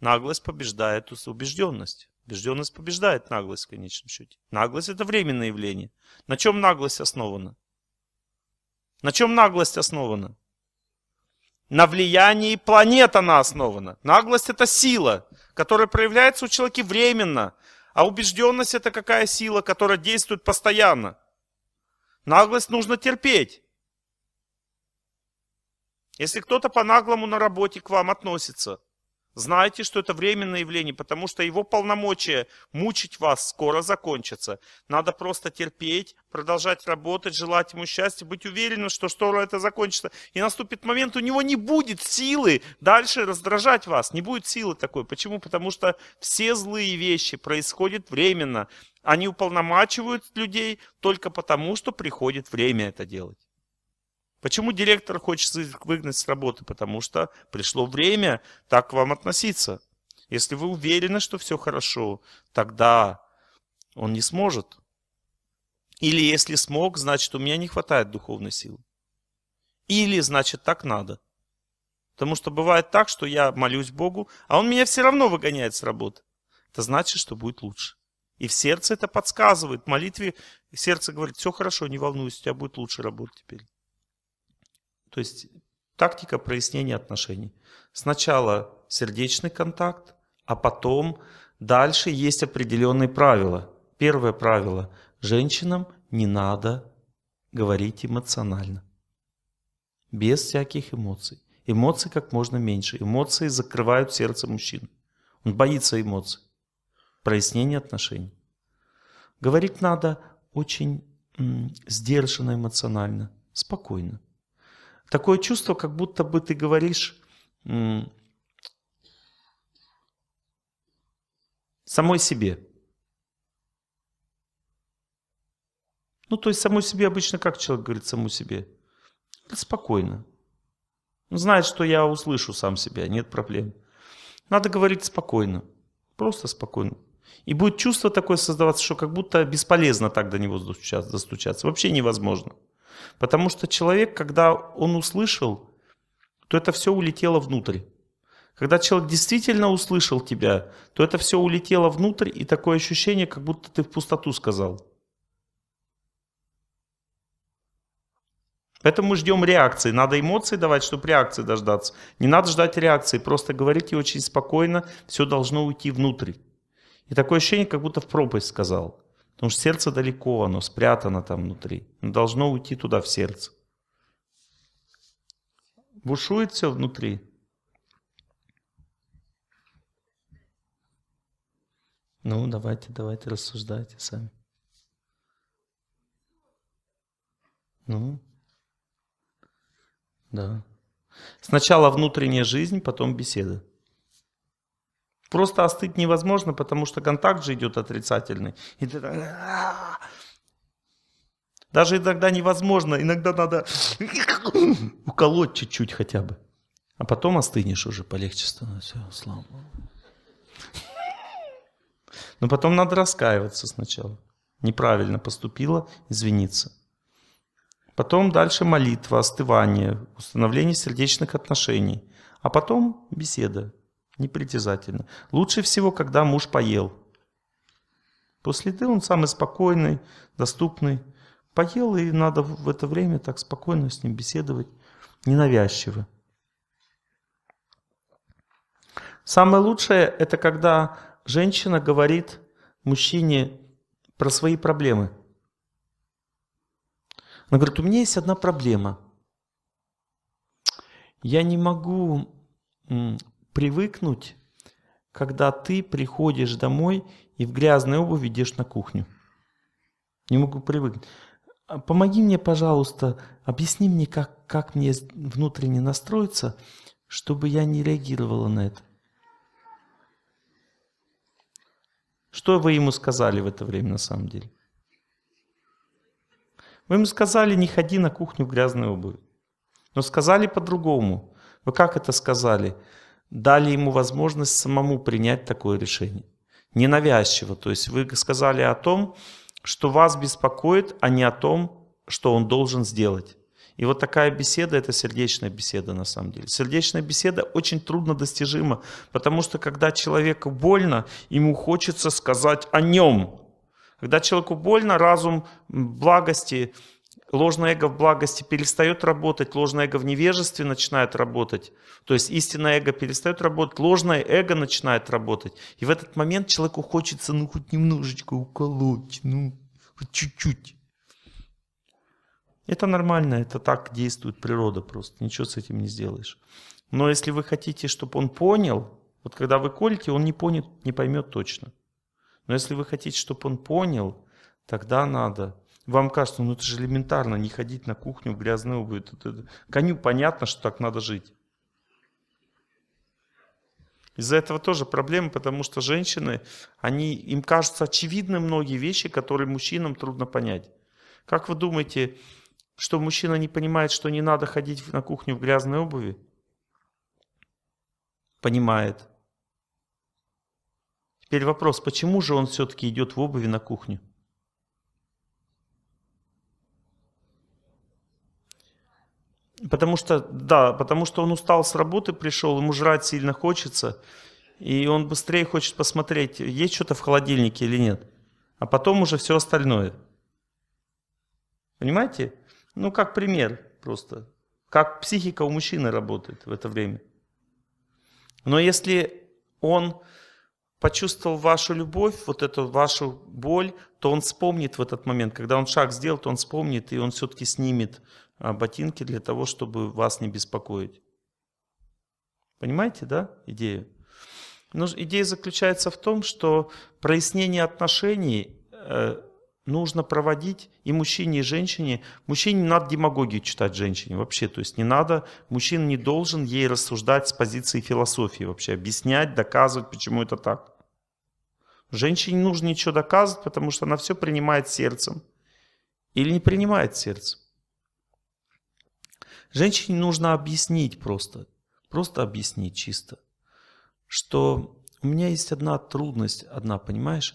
Наглость побеждает убежденность. Убежденность побеждает наглость в конечном счете. Наглость – это временное явление. На чем наглость основана? На чем наглость основана? На влиянии планет она основана. Наглость – это сила, которая проявляется у человека временно. А убежденность – это какая сила, которая действует постоянно. Наглость нужно терпеть. Если кто-то по-наглому на работе к вам относится – Знайте, что это временное явление, потому что его полномочия мучить вас скоро закончатся. Надо просто терпеть, продолжать работать, желать ему счастья, быть уверенным, что скоро это закончится. И наступит момент, у него не будет силы дальше раздражать вас. Не будет силы такой. Почему? Потому что все злые вещи происходят временно. Они уполномачивают людей только потому, что приходит время это делать. Почему директор хочет выгнать с работы? Потому что пришло время так к вам относиться. Если вы уверены, что все хорошо, тогда он не сможет. Или если смог, значит, у меня не хватает духовной силы. Или, значит, так надо. Потому что бывает так, что я молюсь Богу, а он меня все равно выгоняет с работы. Это значит, что будет лучше. И в сердце это подсказывает. В молитве сердце говорит, все хорошо, не волнуйся, у тебя будет лучше работа теперь. То есть тактика прояснения отношений. Сначала сердечный контакт, а потом дальше есть определенные правила. Первое правило. Женщинам не надо говорить эмоционально. Без всяких эмоций. Эмоции как можно меньше. Эмоции закрывают сердце мужчин. Он боится эмоций. Прояснение отношений. Говорить надо очень м, сдержанно, эмоционально, спокойно. Такое чувство, как будто бы ты говоришь самой себе. Ну, то есть самой себе обычно как человек говорит саму себе? Спокойно. Он знает, что я услышу сам себя, нет проблем. Надо говорить спокойно, просто спокойно. И будет чувство такое создаваться, что как будто бесполезно так до него достучаться. достучаться. Вообще невозможно. Потому что человек, когда он услышал, то это все улетело внутрь. Когда человек действительно услышал тебя, то это все улетело внутрь, и такое ощущение, как будто ты в пустоту сказал. Поэтому мы ждем реакции. Надо эмоции давать, чтобы реакции дождаться. Не надо ждать реакции, просто говорите очень спокойно, все должно уйти внутрь. И такое ощущение, как будто в пропасть сказал. Потому что сердце далеко, оно спрятано там внутри. Оно должно уйти туда, в сердце. Бушует все внутри. Ну, давайте, давайте, рассуждайте сами. Ну, да. Сначала внутренняя жизнь, потом беседа. Просто остыть невозможно, потому что контакт же идет отрицательный. И ты даже иногда невозможно, иногда надо уколоть чуть-чуть хотя бы. А потом остынешь уже, полегче становится. Слава Но потом надо раскаиваться сначала. Неправильно поступила, извиниться. Потом дальше молитва, остывание, установление сердечных отношений. А потом беседа, непритязательно. Лучше всего, когда муж поел. После еды он самый спокойный, доступный. Поел, и надо в это время так спокойно с ним беседовать, ненавязчиво. Самое лучшее – это когда женщина говорит мужчине про свои проблемы. Она говорит, у меня есть одна проблема. Я не могу привыкнуть, когда ты приходишь домой и в грязной обуви идешь на кухню. Не могу привыкнуть. А, помоги мне, пожалуйста, объясни мне, как, как мне внутренне настроиться, чтобы я не реагировала на это. Что вы ему сказали в это время на самом деле? Вы ему сказали, не ходи на кухню в грязной обуви. Но сказали по-другому. Вы как это сказали? дали ему возможность самому принять такое решение. Ненавязчиво. То есть вы сказали о том, что вас беспокоит, а не о том, что он должен сделать. И вот такая беседа – это сердечная беседа на самом деле. Сердечная беседа очень трудно достижима, потому что когда человеку больно, ему хочется сказать о нем. Когда человеку больно, разум благости ложное эго в благости перестает работать, ложное эго в невежестве начинает работать. То есть истинное эго перестает работать, ложное эго начинает работать. И в этот момент человеку хочется ну хоть немножечко уколоть, ну хоть чуть-чуть. Это нормально, это так действует природа просто, ничего с этим не сделаешь. Но если вы хотите, чтобы он понял, вот когда вы колите, он не, понят, не поймет точно. Но если вы хотите, чтобы он понял, тогда надо – вам кажется, ну это же элементарно, не ходить на кухню в грязной обувь. Это, это, коню понятно, что так надо жить. Из-за этого тоже проблема, потому что женщины, они, им кажутся очевидны многие вещи, которые мужчинам трудно понять. Как вы думаете, что мужчина не понимает, что не надо ходить на кухню в грязной обуви? Понимает. Теперь вопрос, почему же он все-таки идет в обуви на кухню? Потому что, да, потому что он устал с работы, пришел, ему жрать сильно хочется, и он быстрее хочет посмотреть, есть что-то в холодильнике или нет. А потом уже все остальное. Понимаете? Ну, как пример просто. Как психика у мужчины работает в это время. Но если он почувствовал вашу любовь, вот эту вашу боль, то он вспомнит в этот момент, когда он шаг сделал, то он вспомнит, и он все-таки снимет а, ботинки для того, чтобы вас не беспокоить. Понимаете, да, идею? Но идея заключается в том, что прояснение отношений э, нужно проводить и мужчине, и женщине. Мужчине не надо демагогию читать женщине вообще, то есть не надо, мужчина не должен ей рассуждать с позиции философии вообще, объяснять, доказывать, почему это так. Женщине нужно ничего доказывать, потому что она все принимает сердцем или не принимает сердцем. Женщине нужно объяснить просто, просто объяснить чисто, что у меня есть одна трудность, одна, понимаешь?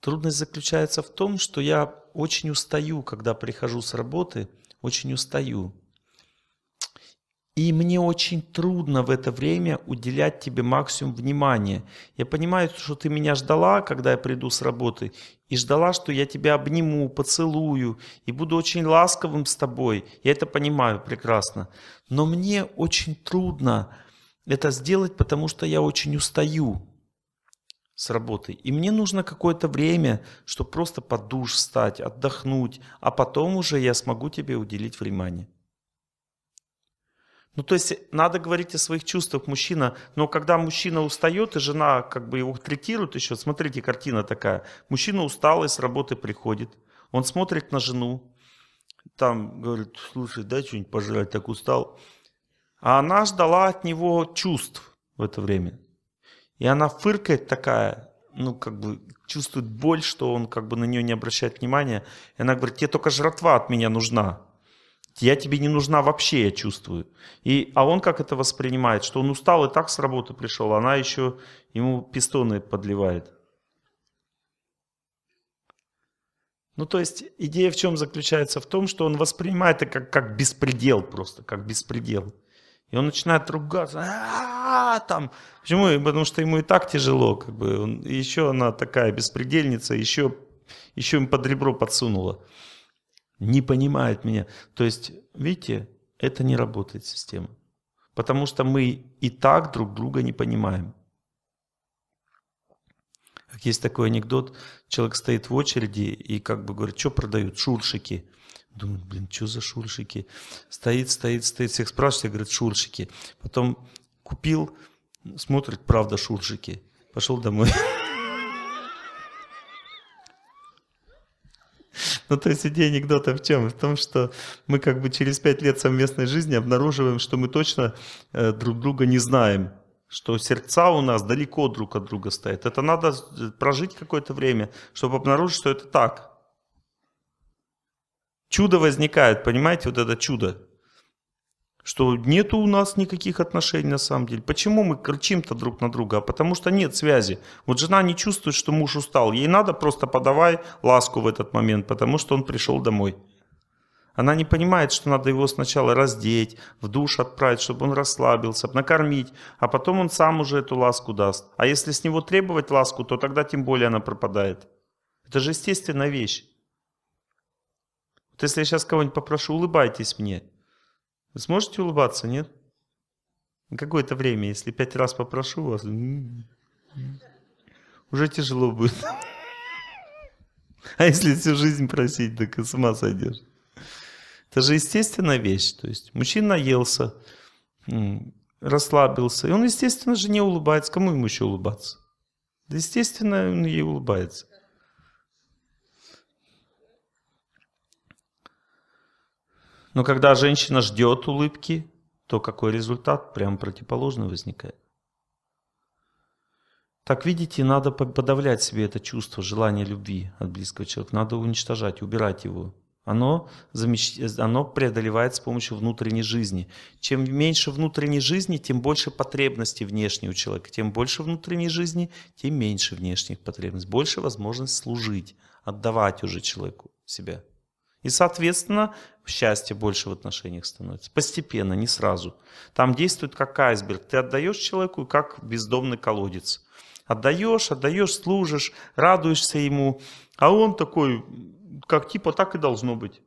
Трудность заключается в том, что я очень устаю, когда прихожу с работы, очень устаю. И мне очень трудно в это время уделять тебе максимум внимания. Я понимаю, что ты меня ждала, когда я приду с работы, и ждала, что я тебя обниму, поцелую, и буду очень ласковым с тобой. Я это понимаю прекрасно. Но мне очень трудно это сделать, потому что я очень устаю с работы. И мне нужно какое-то время, чтобы просто под душ встать, отдохнуть, а потом уже я смогу тебе уделить внимание. Ну, то есть надо говорить о своих чувствах мужчина. Но когда мужчина устает, и жена как бы его третирует еще, смотрите, картина такая. Мужчина усталый, с работы приходит. Он смотрит на жену. Там говорит, слушай, дай что-нибудь пожрать, так устал. А она ждала от него чувств в это время. И она фыркает такая, ну, как бы чувствует боль, что он как бы на нее не обращает внимания. И она говорит, тебе только жратва от меня нужна я тебе не нужна вообще, я чувствую. И, а он как это воспринимает, что он устал и так с работы пришел, а она еще ему пистоны подливает. Ну, то есть идея в чем заключается? В том, что он воспринимает это как, как беспредел просто, как беспредел. И он начинает ругаться. А -а -а там. Почему? Потому что ему и так тяжело. Как бы. он, еще она такая беспредельница, еще, еще им под ребро подсунула не понимают меня. То есть, видите, это не работает система. Потому что мы и так друг друга не понимаем. Как есть такой анекдот, человек стоит в очереди и как бы говорит, что продают? Шуршики. Думает, блин, что за шуршики? Стоит, стоит, стоит, всех спрашивает, говорит, шуршики. Потом купил, смотрит, правда, шуршики. Пошел домой. Ну, то есть идея анекдота в чем? В том, что мы как бы через пять лет совместной жизни обнаруживаем, что мы точно э, друг друга не знаем, что сердца у нас далеко друг от друга стоят. Это надо э, прожить какое-то время, чтобы обнаружить, что это так. Чудо возникает, понимаете, вот это чудо что нет у нас никаких отношений на самом деле. Почему мы кричим-то друг на друга? А потому что нет связи. Вот жена не чувствует, что муж устал. Ей надо просто подавай ласку в этот момент, потому что он пришел домой. Она не понимает, что надо его сначала раздеть, в душ отправить, чтобы он расслабился, накормить, а потом он сам уже эту ласку даст. А если с него требовать ласку, то тогда тем более она пропадает. Это же естественная вещь. Вот если я сейчас кого-нибудь попрошу, улыбайтесь мне. Вы сможете улыбаться, нет? Какое-то время, если пять раз попрошу вас, уже тяжело будет. А если всю жизнь просить, так и с ума сойдешь. Это же естественная вещь. То есть мужчина елся, расслабился, и он, естественно же, не улыбается. Кому ему еще улыбаться? Да, естественно, он ей улыбается. Но когда женщина ждет улыбки, то какой результат? Прям противоположный возникает. Так видите, надо подавлять себе это чувство, желание любви от близкого человека. Надо уничтожать, убирать его. Оно, замещ... оно преодолевается с помощью внутренней жизни. Чем меньше внутренней жизни, тем больше потребностей внешней у человека. Тем больше внутренней жизни, тем меньше внешних потребностей. Больше возможность служить, отдавать уже человеку себя. И, соответственно, счастье больше в отношениях становится. Постепенно, не сразу. Там действует как айсберг. Ты отдаешь человеку, как бездомный колодец. Отдаешь, отдаешь, служишь, радуешься ему. А он такой, как типа так и должно быть.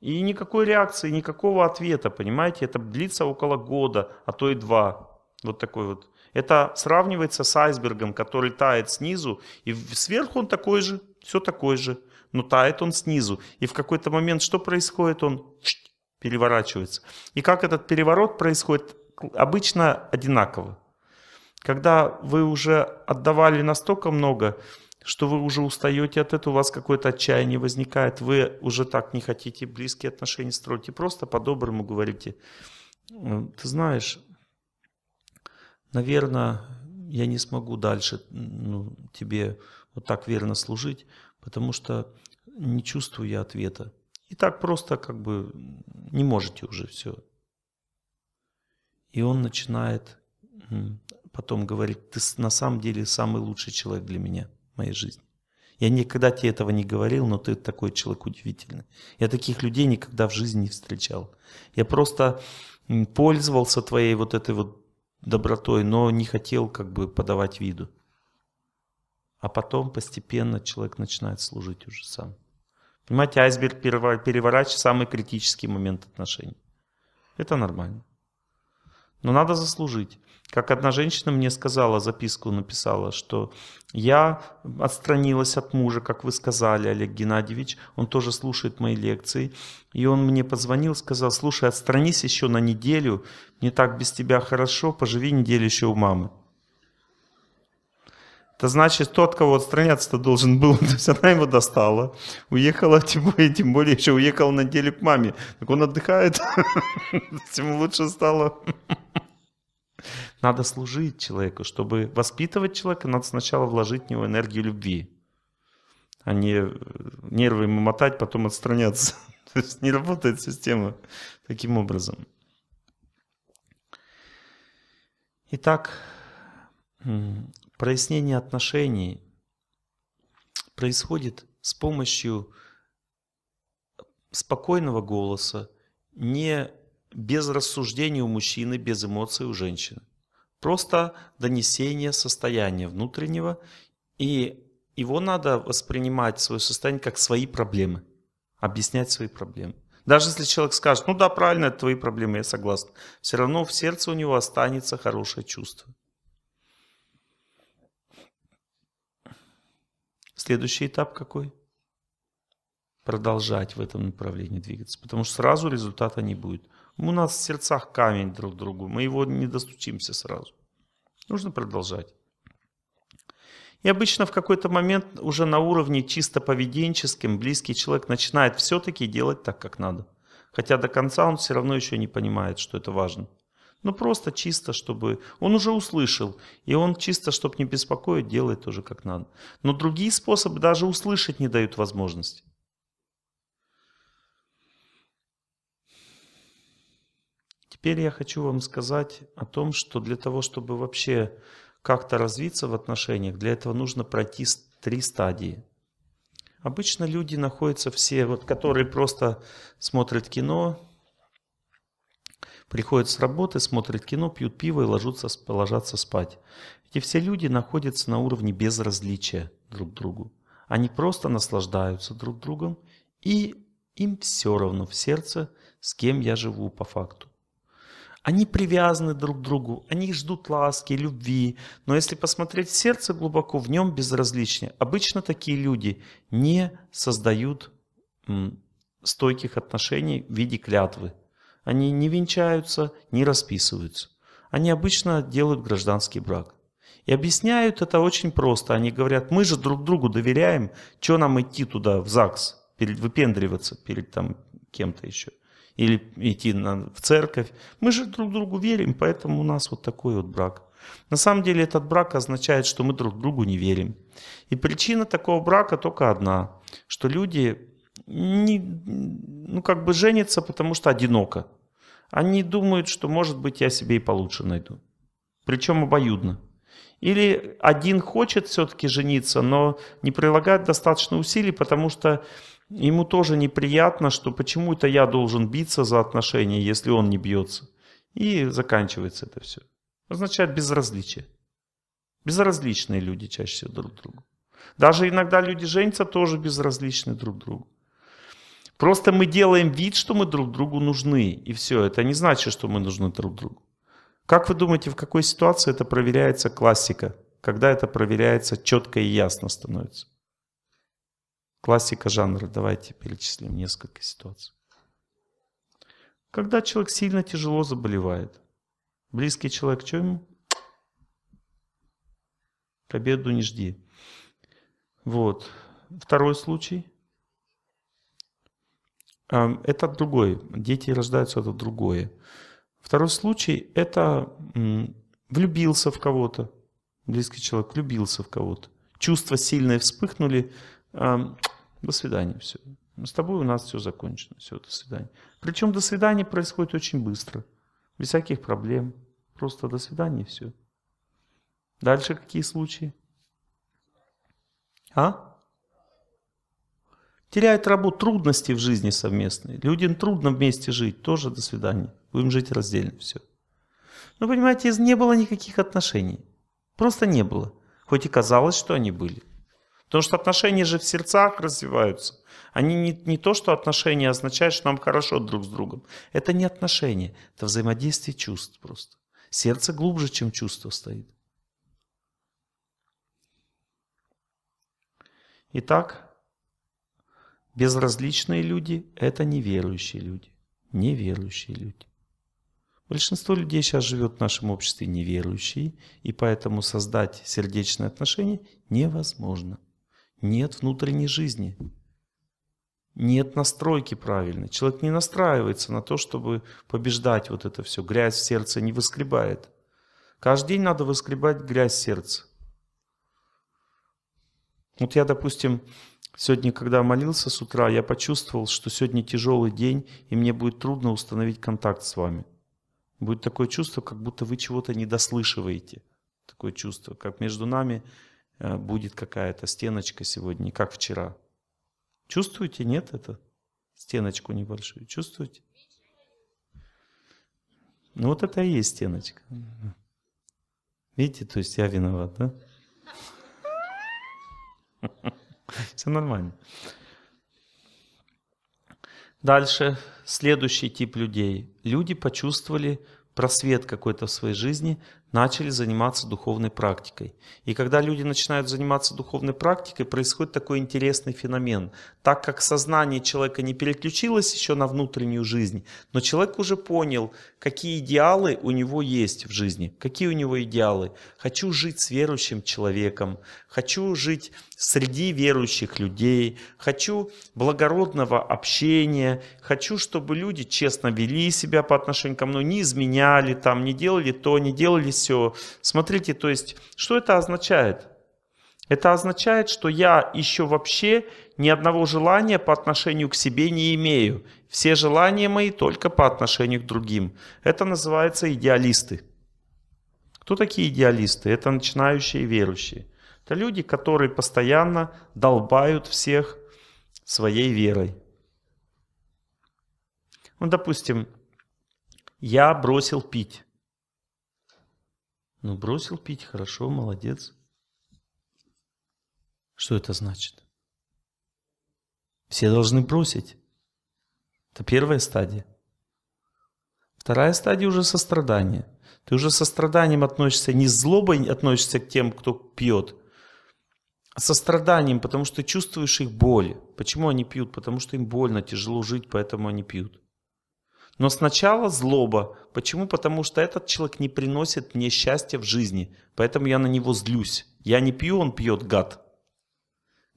И никакой реакции, никакого ответа, понимаете? Это длится около года, а то и два. Вот такой вот. Это сравнивается с айсбергом, который тает снизу, и сверху он такой же, все такой же но тает он снизу. И в какой-то момент что происходит? Он переворачивается. И как этот переворот происходит? Обычно одинаково. Когда вы уже отдавали настолько много, что вы уже устаете от этого, у вас какое-то отчаяние возникает, вы уже так не хотите близкие отношения строить, и просто по-доброму говорите, ты знаешь, наверное, я не смогу дальше ну, тебе вот так верно служить, потому что не чувствую я ответа. И так просто как бы не можете уже все. И он начинает потом говорить, ты на самом деле самый лучший человек для меня, в моей жизни. Я никогда тебе этого не говорил, но ты такой человек удивительный. Я таких людей никогда в жизни не встречал. Я просто пользовался твоей вот этой вот добротой, но не хотел как бы подавать виду а потом постепенно человек начинает служить уже сам. Понимаете, айсберг переворачивает самый критический момент отношений. Это нормально. Но надо заслужить. Как одна женщина мне сказала, записку написала, что я отстранилась от мужа, как вы сказали, Олег Геннадьевич, он тоже слушает мои лекции. И он мне позвонил, сказал, слушай, отстранись еще на неделю, мне так без тебя хорошо, поживи неделю еще у мамы. Это значит, тот, кого отстраняться-то должен был, то есть она его достала, уехала, тем более, тем более еще уехала на деле к маме. Так он отдыхает, тем лучше стало. Надо служить человеку. Чтобы воспитывать человека, надо сначала вложить в него энергию любви, а не э, нервы ему мотать, потом отстраняться. То есть не работает система таким образом. Итак, прояснение отношений происходит с помощью спокойного голоса, не без рассуждений у мужчины, без эмоций у женщины. Просто донесение состояния внутреннего, и его надо воспринимать, свое состояние, как свои проблемы, объяснять свои проблемы. Даже если человек скажет, ну да, правильно, это твои проблемы, я согласен, все равно в сердце у него останется хорошее чувство. Следующий этап какой? Продолжать в этом направлении двигаться, потому что сразу результата не будет. У нас в сердцах камень друг к другу, мы его не достучимся сразу. Нужно продолжать. И обычно в какой-то момент уже на уровне чисто поведенческим близкий человек начинает все-таки делать так, как надо. Хотя до конца он все равно еще не понимает, что это важно. Ну просто чисто, чтобы... Он уже услышал, и он чисто, чтобы не беспокоить, делает тоже как надо. Но другие способы даже услышать не дают возможности. Теперь я хочу вам сказать о том, что для того, чтобы вообще как-то развиться в отношениях, для этого нужно пройти три стадии. Обычно люди находятся все, вот, которые просто смотрят кино, приходят с работы, смотрят кино, пьют пиво и ложатся, ложатся спать. Эти все люди находятся на уровне безразличия друг к другу. Они просто наслаждаются друг другом, и им все равно в сердце, с кем я живу по факту. Они привязаны друг к другу, они ждут ласки, любви, но если посмотреть в сердце глубоко, в нем безразличие. Обычно такие люди не создают стойких отношений в виде клятвы они не венчаются, не расписываются. Они обычно делают гражданский брак. И объясняют это очень просто. Они говорят, мы же друг другу доверяем, что нам идти туда, в ЗАГС, перед, выпендриваться перед там кем-то еще. Или идти на, в церковь. Мы же друг другу верим, поэтому у нас вот такой вот брак. На самом деле этот брак означает, что мы друг другу не верим. И причина такого брака только одна, что люди не, ну как бы женятся, потому что одиноко. Они думают, что, может быть, я себе и получше найду. Причем обоюдно. Или один хочет все-таки жениться, но не прилагает достаточно усилий, потому что ему тоже неприятно, что почему это я должен биться за отношения, если он не бьется. И заканчивается это все. Означает безразличие. Безразличные люди чаще всего друг другу. Даже иногда люди женятся тоже безразличны друг другу. Просто мы делаем вид, что мы друг другу нужны, и все. Это не значит, что мы нужны друг другу. Как вы думаете, в какой ситуации это проверяется классика? Когда это проверяется четко и ясно становится? Классика жанра. Давайте перечислим несколько ситуаций. Когда человек сильно тяжело заболевает. Близкий человек, что ему? К не жди. Вот. Второй случай – это от другое. Дети рождаются, это другое. Второй случай – это влюбился в кого-то. Близкий человек влюбился в кого-то. Чувства сильные вспыхнули. До свидания, все. С тобой у нас все закончено. Все, до свидания. Причем до свидания происходит очень быстро. Без всяких проблем. Просто до свидания, все. Дальше какие случаи? А? теряют работу, трудности в жизни совместной Людям трудно вместе жить, тоже до свидания. Будем жить раздельно, все. Но ну, понимаете, не было никаких отношений. Просто не было. Хоть и казалось, что они были. Потому что отношения же в сердцах развиваются. Они не, не то, что отношения означают, что нам хорошо друг с другом. Это не отношения, это взаимодействие чувств просто. Сердце глубже, чем чувство стоит. Итак, Безразличные люди – это неверующие люди. Неверующие люди. Большинство людей сейчас живет в нашем обществе неверующие, и поэтому создать сердечные отношения невозможно. Нет внутренней жизни, нет настройки правильной. Человек не настраивается на то, чтобы побеждать вот это все. Грязь в сердце не выскребает. Каждый день надо выскребать грязь сердца. Вот я, допустим, сегодня, когда молился с утра, я почувствовал, что сегодня тяжелый день, и мне будет трудно установить контакт с вами. Будет такое чувство, как будто вы чего-то не дослышиваете, Такое чувство, как между нами э, будет какая-то стеночка сегодня, как вчера. Чувствуете, нет, это? Стеночку небольшую. Чувствуете? Ну вот это и есть стеночка. Видите, то есть я виноват, да? Все нормально. Дальше, следующий тип людей. Люди почувствовали просвет какой-то в своей жизни, начали заниматься духовной практикой. И когда люди начинают заниматься духовной практикой, происходит такой интересный феномен. Так как сознание человека не переключилось еще на внутреннюю жизнь, но человек уже понял, какие идеалы у него есть в жизни, какие у него идеалы. Хочу жить с верующим человеком, хочу жить среди верующих людей, хочу благородного общения, хочу, чтобы люди честно вели себя по отношению ко мной, не изменяли там, не делали то, не делали все. Смотрите, то есть, что это означает? Это означает, что я еще вообще ни одного желания по отношению к себе не имею. Все желания мои только по отношению к другим. Это называется идеалисты. Кто такие идеалисты? Это начинающие верующие. Это люди, которые постоянно долбают всех своей верой. Ну, допустим, я бросил пить. Ну, бросил пить, хорошо, молодец. Что это значит? Все должны бросить. Это первая стадия. Вторая стадия уже сострадание. Ты уже состраданием относишься, не злобой относишься к тем, кто пьет, а состраданием, потому что чувствуешь их боль. Почему они пьют? Потому что им больно, тяжело жить, поэтому они пьют. Но сначала злоба. Почему? Потому что этот человек не приносит мне счастья в жизни. Поэтому я на него злюсь. Я не пью, он пьет, гад.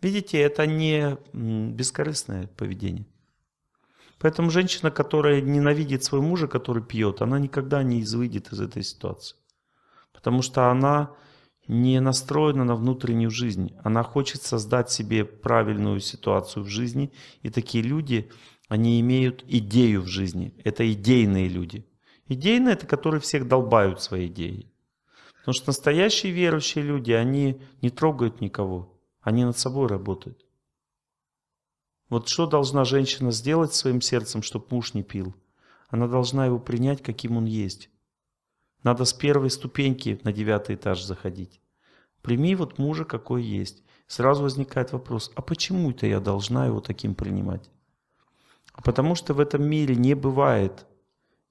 Видите, это не бескорыстное поведение. Поэтому женщина, которая ненавидит своего мужа, который пьет, она никогда не выйдет из этой ситуации. Потому что она не настроена на внутреннюю жизнь. Она хочет создать себе правильную ситуацию в жизни. И такие люди, они имеют идею в жизни. Это идейные люди. Идейные — это которые всех долбают своей идеей. Потому что настоящие верующие люди, они не трогают никого. Они над собой работают. Вот что должна женщина сделать своим сердцем, чтобы муж не пил? Она должна его принять, каким он есть. Надо с первой ступеньки на девятый этаж заходить. Прими вот мужа, какой есть. Сразу возникает вопрос, а почему это я должна его таким принимать? А потому что в этом мире не бывает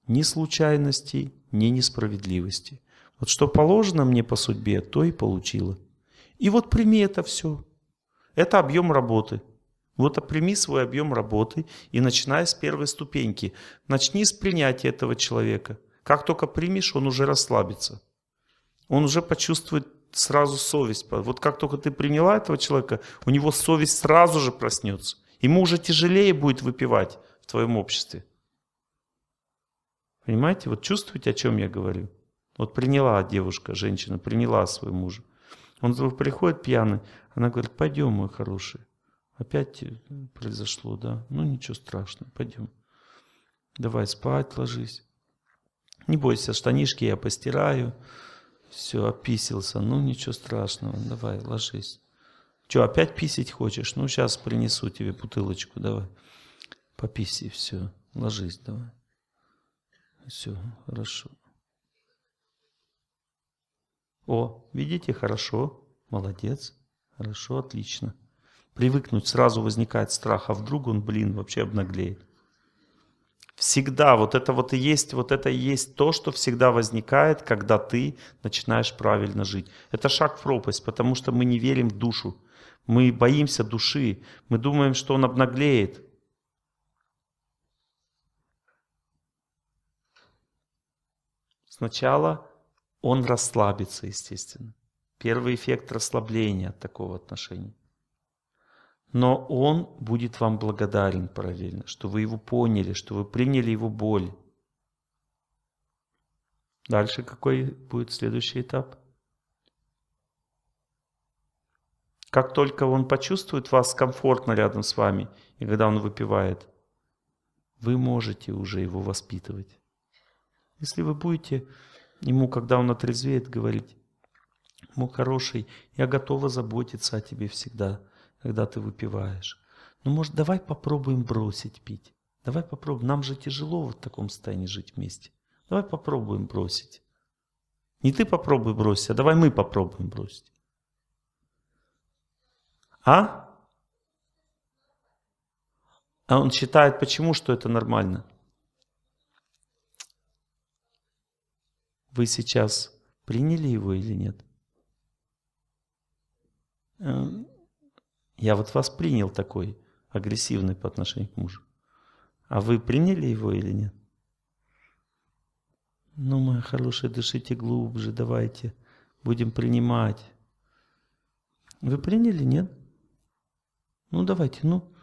ни случайностей, ни несправедливости. Вот что положено мне по судьбе, то и получила. И вот прими это все. Это объем работы. Вот а прими свой объем работы и начиная с первой ступеньки. Начни с принятия этого человека. Как только примешь, он уже расслабится. Он уже почувствует сразу совесть. Вот как только ты приняла этого человека, у него совесть сразу же проснется. Ему уже тяжелее будет выпивать в твоем обществе. Понимаете, вот чувствуете, о чем я говорю? Вот приняла девушка, женщина, приняла своего мужа. Он вдруг приходит пьяный, она говорит, пойдем, мой хороший. Опять произошло, да? Ну ничего страшного, пойдем. Давай спать, ложись. Не бойся, штанишки я постираю. Все, описился. Ну ничего страшного, давай, ложись. Что опять писить хочешь? Ну, сейчас принесу тебе бутылочку, давай. Пописи, все. Ложись, давай. Все, хорошо. О, видите, хорошо. Молодец. Хорошо, отлично. Привыкнуть сразу возникает страх, а вдруг он, блин, вообще обнаглеет. Всегда вот это вот и есть, вот это и есть то, что всегда возникает, когда ты начинаешь правильно жить. Это шаг в пропасть, потому что мы не верим в душу. Мы боимся души, мы думаем, что он обнаглеет. Сначала он расслабится, естественно. Первый эффект расслабления от такого отношения. Но он будет вам благодарен параллельно, что вы его поняли, что вы приняли его боль. Дальше какой будет следующий этап? Как только он почувствует вас комфортно рядом с вами, и когда он выпивает, вы можете уже его воспитывать. Если вы будете ему, когда он отрезвеет, говорить, мой хороший, я готова заботиться о тебе всегда, когда ты выпиваешь. Ну, может, давай попробуем бросить пить. Давай попробуем. Нам же тяжело вот в таком состоянии жить вместе. Давай попробуем бросить. Не ты попробуй бросить, а давай мы попробуем бросить. А? А он считает, почему, что это нормально. Вы сейчас приняли его или нет? Эм, я вот вас принял такой, агрессивный по отношению к мужу. А вы приняли его или нет? Ну, моя хорошая, дышите глубже, давайте. Будем принимать. Вы приняли, нет? Ну давайте, ну,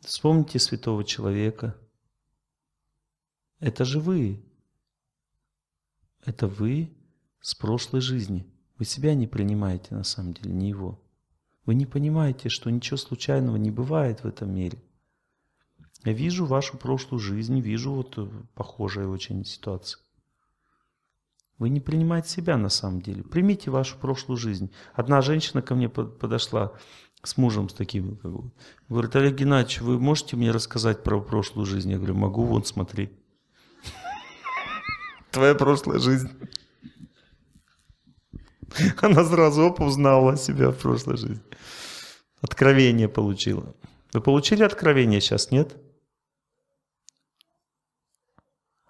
вспомните святого человека. Это же вы. Это вы с прошлой жизни. Вы себя не принимаете на самом деле, не его. Вы не понимаете, что ничего случайного не бывает в этом мире. Я вижу вашу прошлую жизнь, вижу вот э, похожие очень ситуации. Вы не принимаете себя на самом деле. Примите вашу прошлую жизнь. Одна женщина ко мне подошла с мужем, с таким. Как Говорит, Олег Геннадьевич, вы можете мне рассказать про прошлую жизнь? Я говорю, могу, вот смотри. Твоя прошлая жизнь. Она сразу оп, узнала себя в прошлой жизни. Откровение получила. Вы получили откровение сейчас, нет?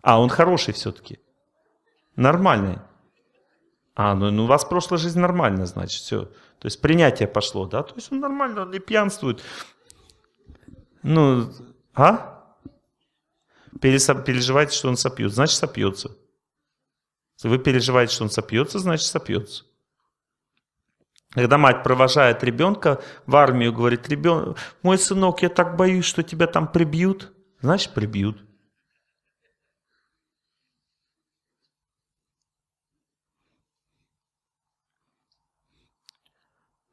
А, он хороший все-таки. Нормальный. А, ну, ну у вас прошлая жизнь нормально, значит, все. То есть принятие пошло, да? То есть он нормально, он не пьянствует. Ну, а? Пересо- переживаете, что он сопьет, значит сопьется. Вы переживаете, что он сопьется, значит сопьется. Когда мать провожает ребенка в армию, говорит, ребенок, мой сынок, я так боюсь, что тебя там прибьют. Значит, прибьют.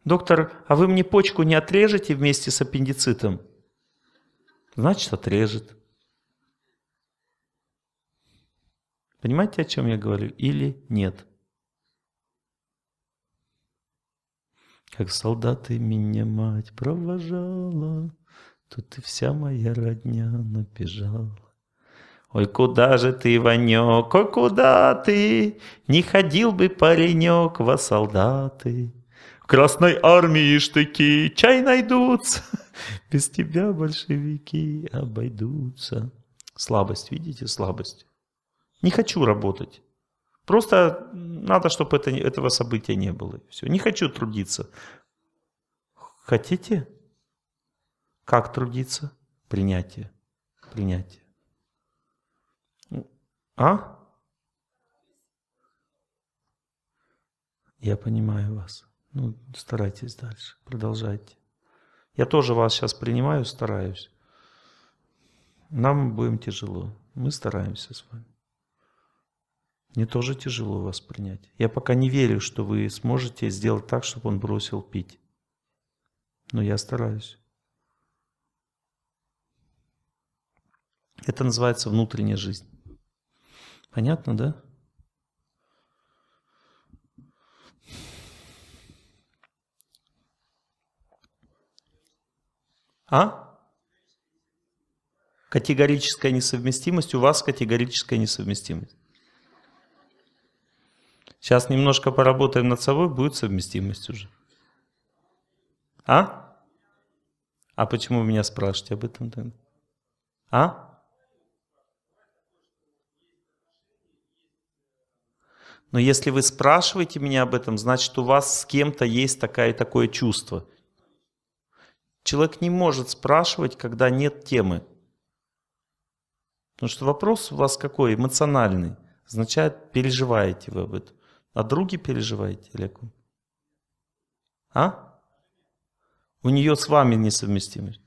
«Доктор, а вы мне почку не отрежете вместе с аппендицитом?» «Значит, отрежет». Понимаете, о чем я говорю? Или нет? Как солдаты меня мать провожала, Тут и вся моя родня набежала. Ой, куда же ты, Ванек, ой, куда ты? Не ходил бы паренек во солдаты. Красной армии штыки, чай найдутся. Без тебя большевики обойдутся. Слабость, видите, слабость. Не хочу работать. Просто надо, чтобы это, этого события не было. Все. Не хочу трудиться. Хотите? Как трудиться? Принятие. Принятие. А? Я понимаю вас. Ну, старайтесь дальше, продолжайте. Я тоже вас сейчас принимаю, стараюсь. Нам будем тяжело. Мы стараемся с вами. Мне тоже тяжело вас принять. Я пока не верю, что вы сможете сделать так, чтобы он бросил пить. Но я стараюсь. Это называется внутренняя жизнь. Понятно, да? А? Категорическая несовместимость, у вас категорическая несовместимость. Сейчас немножко поработаем над собой, будет совместимость уже. А? А почему вы меня спрашиваете об этом тогда? А? Но если вы спрашиваете меня об этом, значит у вас с кем-то есть такая, такое чувство. Человек не может спрашивать, когда нет темы. Потому что вопрос у вас какой? Эмоциональный. Означает, переживаете вы об этом. А друге переживаете или А? У нее с вами несовместимость.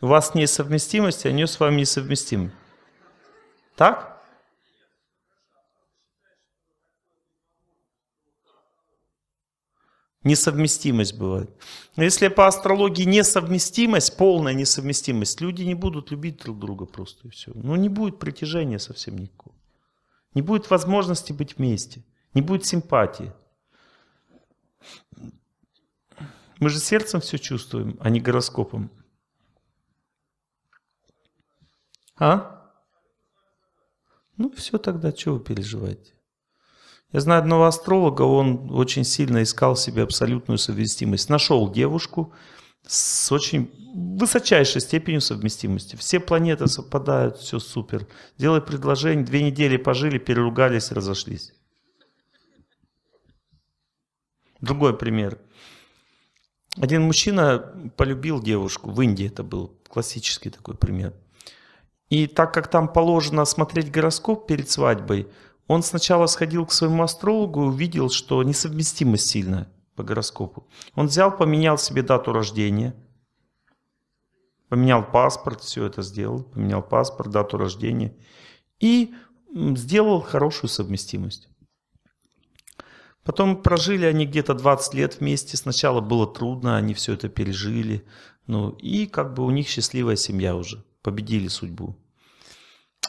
У вас несовместимость, а у нее с вами несовместимость. Так? Несовместимость бывает. Но если по астрологии несовместимость, полная несовместимость, люди не будут любить друг друга просто и все. Ну не будет притяжения совсем никакого. Не будет возможности быть вместе. Не будет симпатии. Мы же сердцем все чувствуем, а не гороскопом. А? Ну все тогда, чего вы переживаете? Я знаю одного астролога, он очень сильно искал себе абсолютную совместимость. Нашел девушку с очень высочайшей степенью совместимости. Все планеты совпадают, все супер. Делай предложение, две недели пожили, переругались, разошлись. Другой пример. Один мужчина полюбил девушку, в Индии это был классический такой пример. И так как там положено смотреть гороскоп перед свадьбой – он сначала сходил к своему астрологу и увидел, что несовместимость сильная по гороскопу. Он взял, поменял себе дату рождения, поменял паспорт, все это сделал, поменял паспорт, дату рождения и сделал хорошую совместимость. Потом прожили они где-то 20 лет вместе. Сначала было трудно, они все это пережили. Ну и как бы у них счастливая семья уже. Победили судьбу.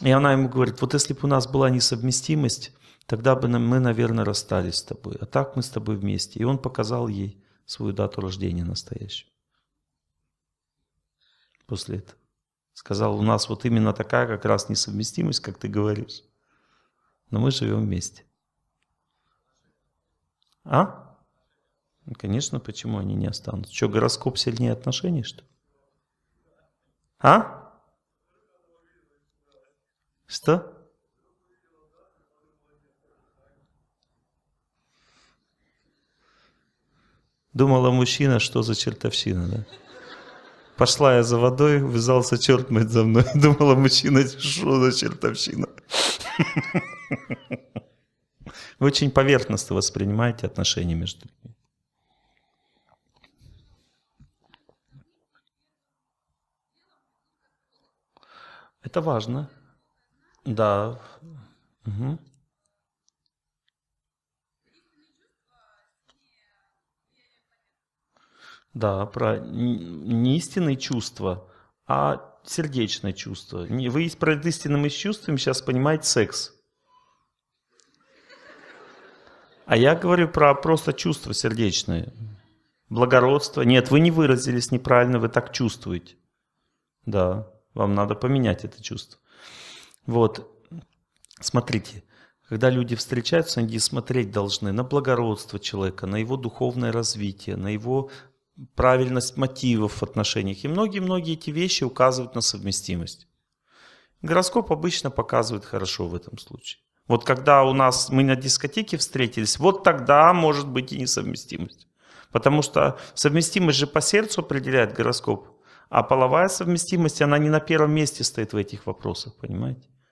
И она ему говорит, вот если бы у нас была несовместимость, тогда бы мы, наверное, расстались с тобой. А так мы с тобой вместе. И он показал ей свою дату рождения настоящую. После этого. Сказал, у нас вот именно такая как раз несовместимость, как ты говоришь. Но мы живем вместе. А? Ну, конечно, почему они не останутся? Что, гороскоп сильнее отношений, что ли? А? Что? Думала мужчина, что за чертовщина, да? Пошла я за водой, вязался черт мать за мной. Думала мужчина, что за чертовщина. Вы очень поверхностно воспринимаете отношения между людьми. Это важно. Да. Угу. Да, про не истинные чувства, а сердечное чувство. Вы под истинными чувством сейчас понимаете секс. А я говорю про просто чувства сердечные. Благородство. Нет, вы не выразились неправильно, вы так чувствуете. Да, вам надо поменять это чувство. Вот, смотрите, когда люди встречаются, они смотреть должны на благородство человека, на его духовное развитие, на его правильность мотивов в отношениях. И многие-многие эти вещи указывают на совместимость. Гороскоп обычно показывает хорошо в этом случае. Вот когда у нас мы на дискотеке встретились, вот тогда может быть и несовместимость. Потому что совместимость же по сердцу определяет гороскоп, а половая совместимость, она не на первом месте стоит в этих вопросах, понимаете?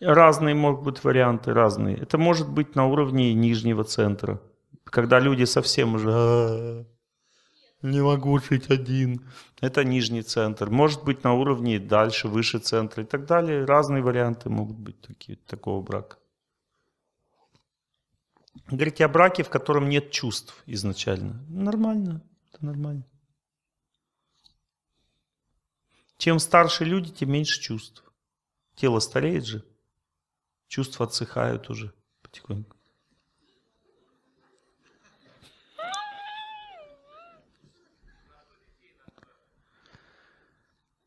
Разные могут быть варианты, разные. Это может быть на уровне нижнего центра, когда люди совсем уже «А, не могу жить один. Это нижний центр. Может быть на уровне дальше, выше центра и так далее. Разные варианты могут быть такие, такого брака. Говорите о браке, в котором нет чувств изначально. Нормально, это нормально. Чем старше люди, тем меньше чувств. Тело стареет же чувства отсыхают уже потихоньку.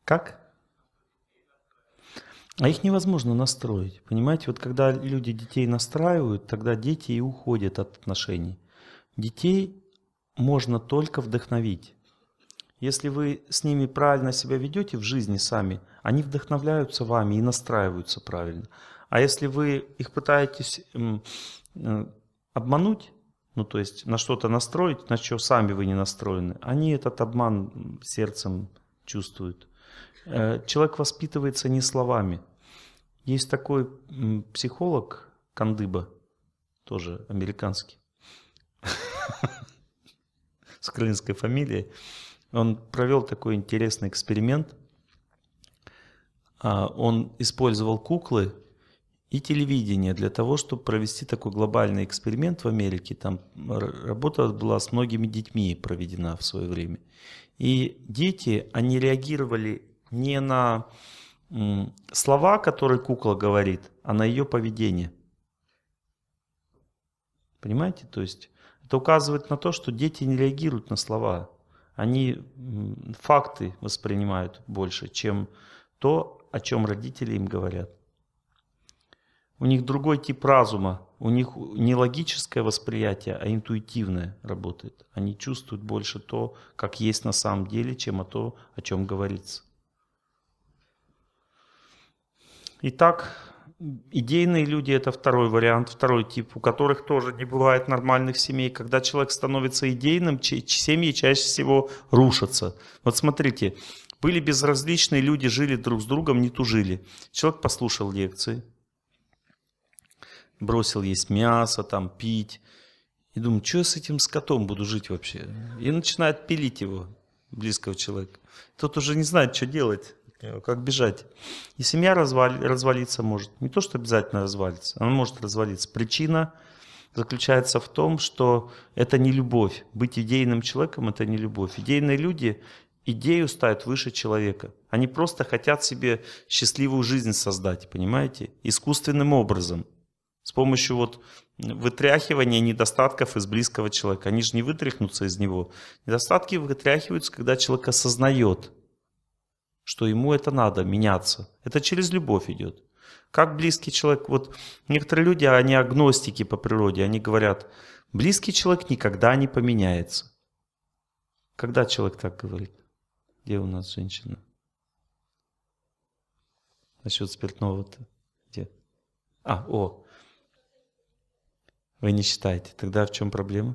Как? А их невозможно настроить. Понимаете, вот когда люди детей настраивают, тогда дети и уходят от отношений. Детей можно только вдохновить. Если вы с ними правильно себя ведете в жизни сами, они вдохновляются вами и настраиваются правильно. А если вы их пытаетесь э, обмануть, ну то есть на что-то настроить, на что сами вы не настроены, они этот обман сердцем чувствуют. Э, человек воспитывается не словами. Есть такой психолог Кандыба, тоже американский, с крымской фамилией. Он провел такой интересный эксперимент. А, он использовал куклы и телевидение для того, чтобы провести такой глобальный эксперимент в Америке. Там работа была с многими детьми проведена в свое время. И дети, они реагировали не на слова, которые кукла говорит, а на ее поведение. Понимаете? То есть это указывает на то, что дети не реагируют на слова. Они факты воспринимают больше, чем то, о чем родители им говорят. У них другой тип разума, у них не логическое восприятие, а интуитивное работает. Они чувствуют больше то, как есть на самом деле, чем о то, о чем говорится. Итак, идейные люди – это второй вариант, второй тип, у которых тоже не бывает нормальных семей. Когда человек становится идейным, семьи чаще всего рушатся. Вот смотрите, были безразличные люди, жили друг с другом, не тужили. Человек послушал лекции – бросил есть мясо, там, пить. И думаю, что я с этим скотом буду жить вообще? И начинает пилить его, близкого человека. Тот уже не знает, что делать, как бежать. И семья развали, развалиться может. Не то, что обязательно развалится, она может развалиться. Причина заключается в том, что это не любовь. Быть идейным человеком – это не любовь. Идейные люди идею ставят выше человека. Они просто хотят себе счастливую жизнь создать, понимаете? Искусственным образом – с помощью вот вытряхивания недостатков из близкого человека. Они же не вытряхнутся из него. Недостатки вытряхиваются, когда человек осознает, что ему это надо, меняться. Это через любовь идет. Как близкий человек, вот некоторые люди, они агностики по природе, они говорят, близкий человек никогда не поменяется. Когда человек так говорит? Где у нас женщина? Насчет спиртного-то? Где? А, о, вы не считаете. Тогда в чем проблема?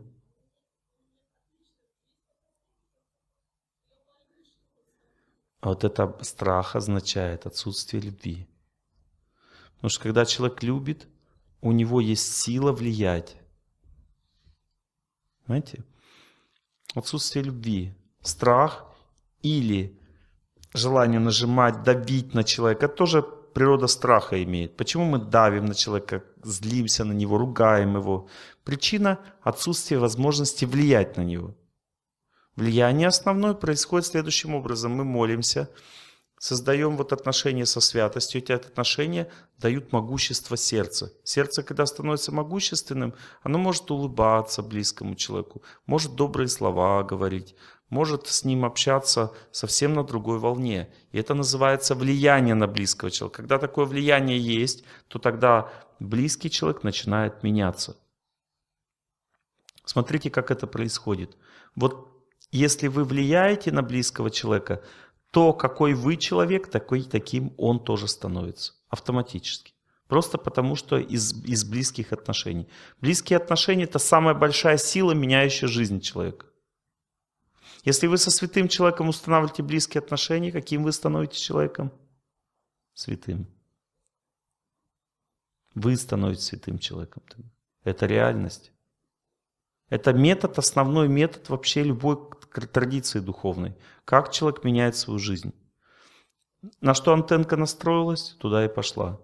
А вот это страх означает отсутствие любви. Потому что когда человек любит, у него есть сила влиять. Понимаете? Отсутствие любви, страх или желание нажимать, давить на человека, это тоже природа страха имеет. Почему мы давим на человека, злимся на него, ругаем его? Причина – отсутствие возможности влиять на него. Влияние основное происходит следующим образом. Мы молимся, создаем вот отношения со святостью, эти отношения дают могущество сердца. Сердце, когда становится могущественным, оно может улыбаться близкому человеку, может добрые слова говорить, может с ним общаться совсем на другой волне. И это называется влияние на близкого человека. Когда такое влияние есть, то тогда близкий человек начинает меняться. Смотрите, как это происходит. Вот если вы влияете на близкого человека, то, какой вы человек, такой, таким он тоже становится. Автоматически. Просто потому, что из, из близких отношений. Близкие отношения – это самая большая сила, меняющая жизнь человека. Если вы со святым человеком устанавливаете близкие отношения, каким вы становитесь человеком? Святым. Вы становитесь святым человеком. Это реальность. Это метод, основной метод вообще любой традиции духовной, как человек меняет свою жизнь. На что антенка настроилась, туда и пошла.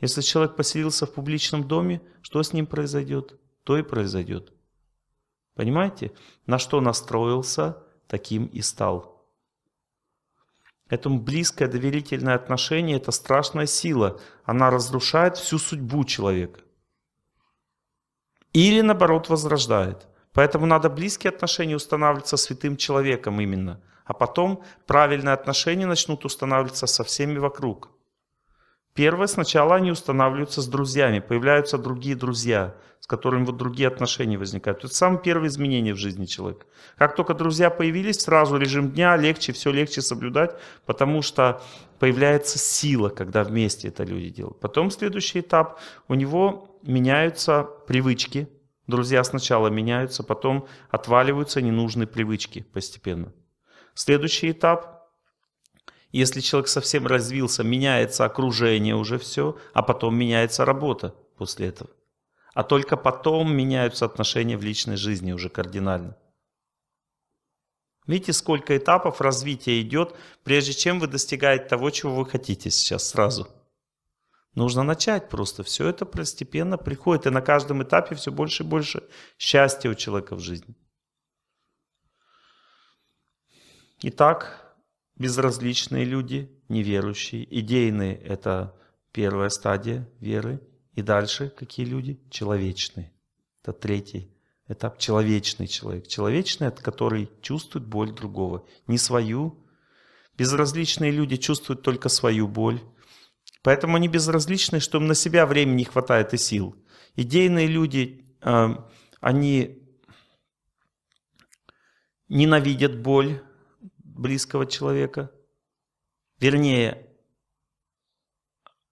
Если человек поселился в публичном доме, что с ним произойдет? То и произойдет. Понимаете? На что настроился, таким и стал. Этому близкое доверительное отношение – это страшная сила. Она разрушает всю судьбу человека. Или, наоборот, возрождает – Поэтому надо близкие отношения устанавливать со святым человеком именно. А потом правильные отношения начнут устанавливаться со всеми вокруг. Первое, сначала они устанавливаются с друзьями, появляются другие друзья, с которыми вот другие отношения возникают. Это самое первое изменение в жизни человека. Как только друзья появились, сразу режим дня легче, все легче соблюдать, потому что появляется сила, когда вместе это люди делают. Потом следующий этап, у него меняются привычки, Друзья сначала меняются, потом отваливаются ненужные привычки постепенно. Следующий этап. Если человек совсем развился, меняется окружение уже все, а потом меняется работа после этого. А только потом меняются отношения в личной жизни уже кардинально. Видите, сколько этапов развития идет, прежде чем вы достигаете того, чего вы хотите сейчас сразу – Нужно начать просто. Все это постепенно приходит. И на каждом этапе все больше и больше счастья у человека в жизни. Итак, безразличные люди, неверующие, идейные – это первая стадия веры. И дальше какие люди? Человечные. Это третий этап. Человечный человек. Человечный – это который чувствует боль другого, не свою. Безразличные люди чувствуют только свою боль Поэтому они безразличны, что им на себя времени не хватает и сил. Идейные люди, эм, они ненавидят боль близкого человека. Вернее,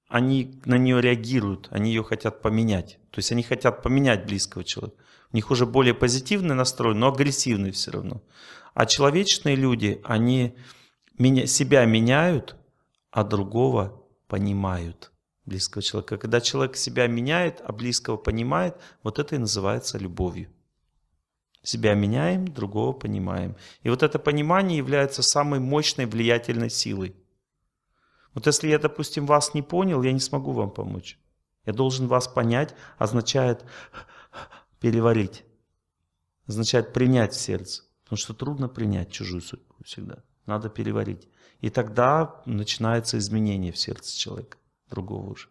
они на нее реагируют, они ее хотят поменять. То есть они хотят поменять близкого человека. У них уже более позитивный настрой, но агрессивный все равно. А человечные люди, они меня, себя меняют, а другого понимают близкого человека. Когда человек себя меняет, а близкого понимает, вот это и называется любовью. Себя меняем, другого понимаем. И вот это понимание является самой мощной влиятельной силой. Вот если я, допустим, вас не понял, я не смогу вам помочь. Я должен вас понять, означает переварить, означает принять в сердце. Потому что трудно принять чужую судьбу всегда. Надо переварить. И тогда начинается изменение в сердце человека, другого уже.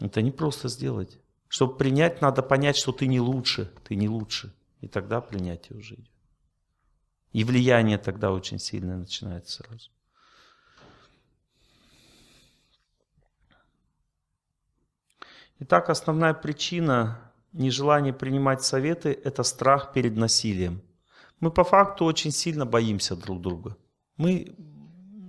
Это не просто сделать. Чтобы принять, надо понять, что ты не лучше, ты не лучше. И тогда принятие уже идет. И влияние тогда очень сильное начинается сразу. Итак, основная причина нежелания принимать советы – это страх перед насилием. Мы по факту очень сильно боимся друг друга. Мы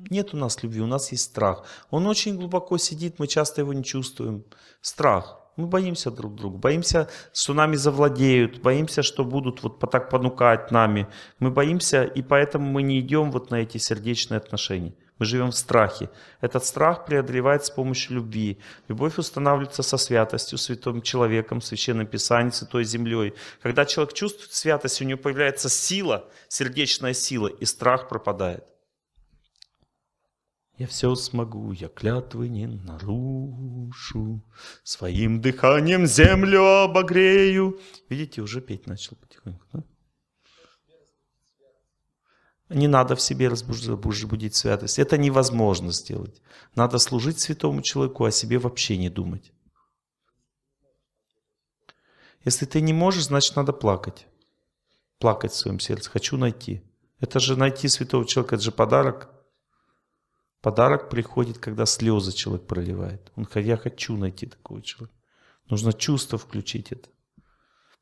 нет у нас любви, у нас есть страх. Он очень глубоко сидит, мы часто его не чувствуем. Страх. Мы боимся друг друга, боимся, что нами завладеют, боимся, что будут вот так понукать нами. Мы боимся, и поэтому мы не идем вот на эти сердечные отношения. Мы живем в страхе. Этот страх преодолевается с помощью любви. Любовь устанавливается со святостью, святым человеком, священным писанием, святой землей. Когда человек чувствует святость, у него появляется сила, сердечная сила, и страх пропадает. Я все смогу, я клятвы не нарушу, Своим дыханием землю обогрею. Видите, уже петь начал потихоньку. Да? Не надо в себе разбудить святость. Это невозможно сделать. Надо служить святому человеку, о себе вообще не думать. Если ты не можешь, значит надо плакать. Плакать в своем сердце. Хочу найти. Это же найти святого человека, это же подарок. Подарок приходит, когда слезы человек проливает. Он говорит, я хочу найти такого человека. Нужно чувство включить это.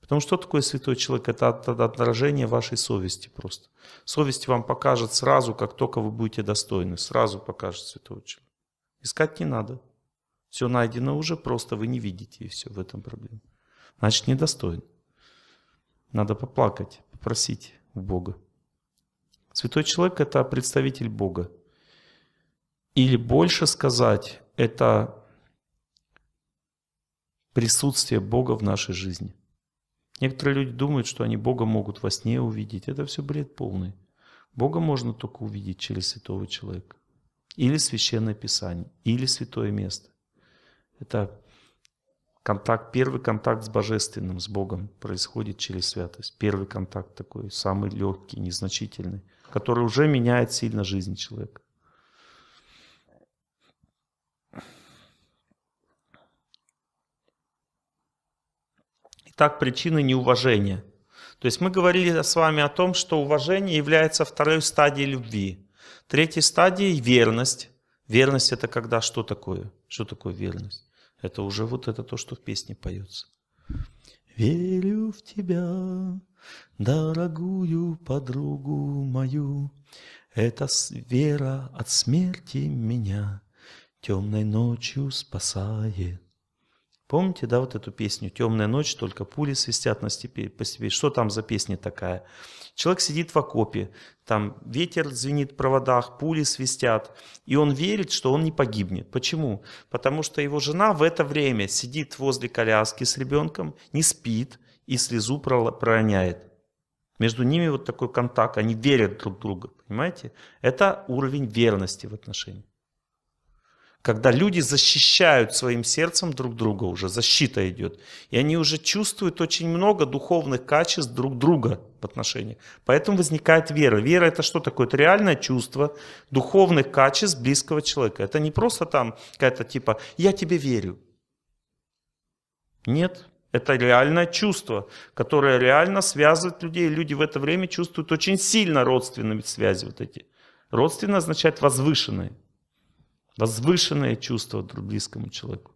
Потому что такое святой человек? Это отражение вашей совести просто. Совесть вам покажет сразу, как только вы будете достойны. Сразу покажет святого человека. Искать не надо. Все найдено уже, просто вы не видите, и все в этом проблеме. Значит, недостоин. Надо поплакать, попросить у Бога. Святой человек – это представитель Бога. Или больше сказать, это присутствие Бога в нашей жизни – Некоторые люди думают, что они Бога могут во сне увидеть. Это все бред полный. Бога можно только увидеть через святого человека. Или священное писание, или святое место. Это контакт, первый контакт с божественным, с Богом происходит через святость. Первый контакт такой, самый легкий, незначительный, который уже меняет сильно жизнь человека. так причины неуважения. То есть мы говорили с вами о том, что уважение является второй стадией любви. Третьей стадией – верность. Верность – это когда что такое? Что такое верность? Это уже вот это то, что в песне поется. «Верю в тебя, дорогую подругу мою, эта вера от смерти меня темной ночью спасает». Помните, да, вот эту песню «Темная ночь, только пули свистят на степи, по степи». Что там за песня такая? Человек сидит в окопе, там ветер звенит в проводах, пули свистят, и он верит, что он не погибнет. Почему? Потому что его жена в это время сидит возле коляски с ребенком, не спит и слезу пророняет. Между ними вот такой контакт, они верят друг другу, понимаете? Это уровень верности в отношениях когда люди защищают своим сердцем друг друга уже, защита идет. И они уже чувствуют очень много духовных качеств друг друга в отношениях. Поэтому возникает вера. Вера это что такое? Это реальное чувство духовных качеств близкого человека. Это не просто там какая-то типа «я тебе верю». Нет, это реальное чувство, которое реально связывает людей. Люди в это время чувствуют очень сильно родственные связи вот эти. Родственные означает возвышенные возвышенное чувство друг близкому человеку.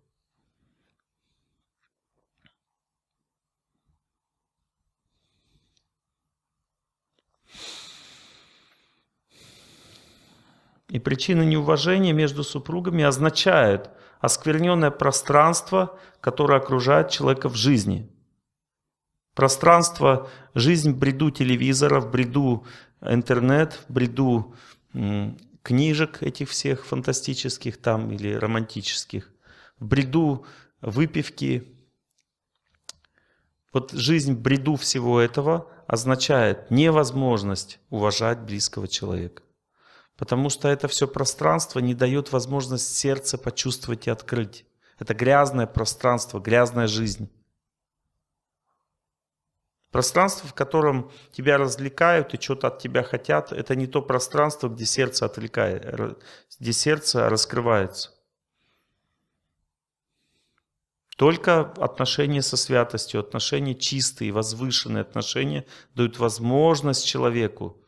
И причина неуважения между супругами означает оскверненное пространство, которое окружает человека в жизни. Пространство, жизнь в бреду телевизора, в бреду интернет, в бреду книжек этих всех фантастических там или романтических, в бреду выпивки. Вот жизнь в бреду всего этого означает невозможность уважать близкого человека. Потому что это все пространство не дает возможность сердце почувствовать и открыть. Это грязное пространство, грязная жизнь. Пространство, в котором тебя развлекают и что-то от тебя хотят, это не то пространство, где сердце отвлекает, где сердце раскрывается. Только отношения со святостью, отношения чистые, возвышенные отношения дают возможность человеку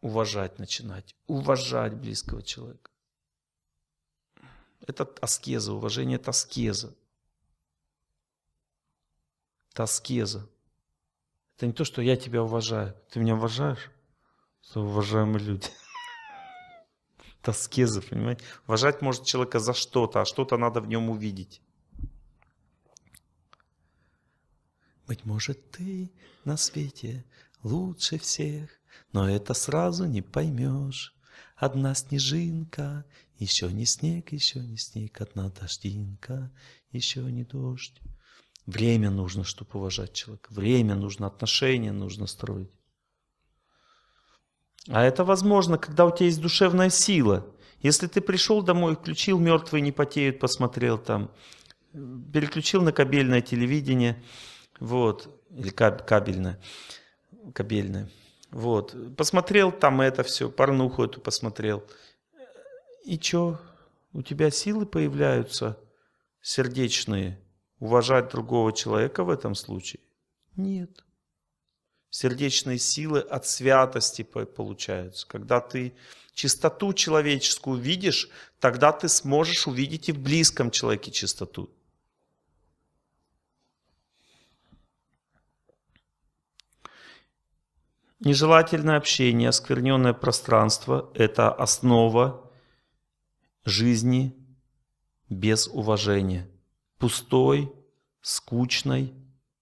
уважать начинать, уважать близкого человека. Это аскеза, уважение это аскеза. Это аскеза. Это не то, что я тебя уважаю. Ты меня уважаешь? Что уважаемые люди. Это аскеза, понимаете? Уважать может человека за что-то, а что-то надо в нем увидеть. Быть может, ты на свете лучше всех, но это сразу не поймешь. Одна снежинка, еще не снег, еще не снег, одна дождинка, еще не дождь. Время нужно, чтобы уважать человека. Время нужно, отношения нужно строить. А это возможно, когда у тебя есть душевная сила. Если ты пришел домой, включил «Мертвые не потеют», посмотрел там, переключил на кабельное телевидение, вот, или кабельное, кабельное, вот, посмотрел там это все, порнуху эту посмотрел. И чё, у тебя силы появляются сердечные – уважать другого человека в этом случае? Нет. Сердечные силы от святости получаются. Когда ты чистоту человеческую видишь, тогда ты сможешь увидеть и в близком человеке чистоту. Нежелательное общение, оскверненное пространство – это основа жизни без уважения пустой, скучной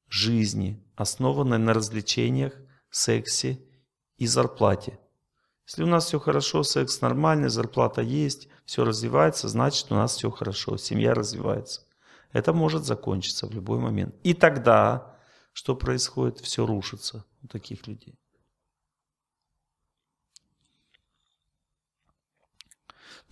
жизни, основанной на развлечениях, сексе и зарплате. Если у нас все хорошо, секс нормальный, зарплата есть, все развивается, значит у нас все хорошо, семья развивается. Это может закончиться в любой момент. И тогда что происходит? Все рушится у таких людей.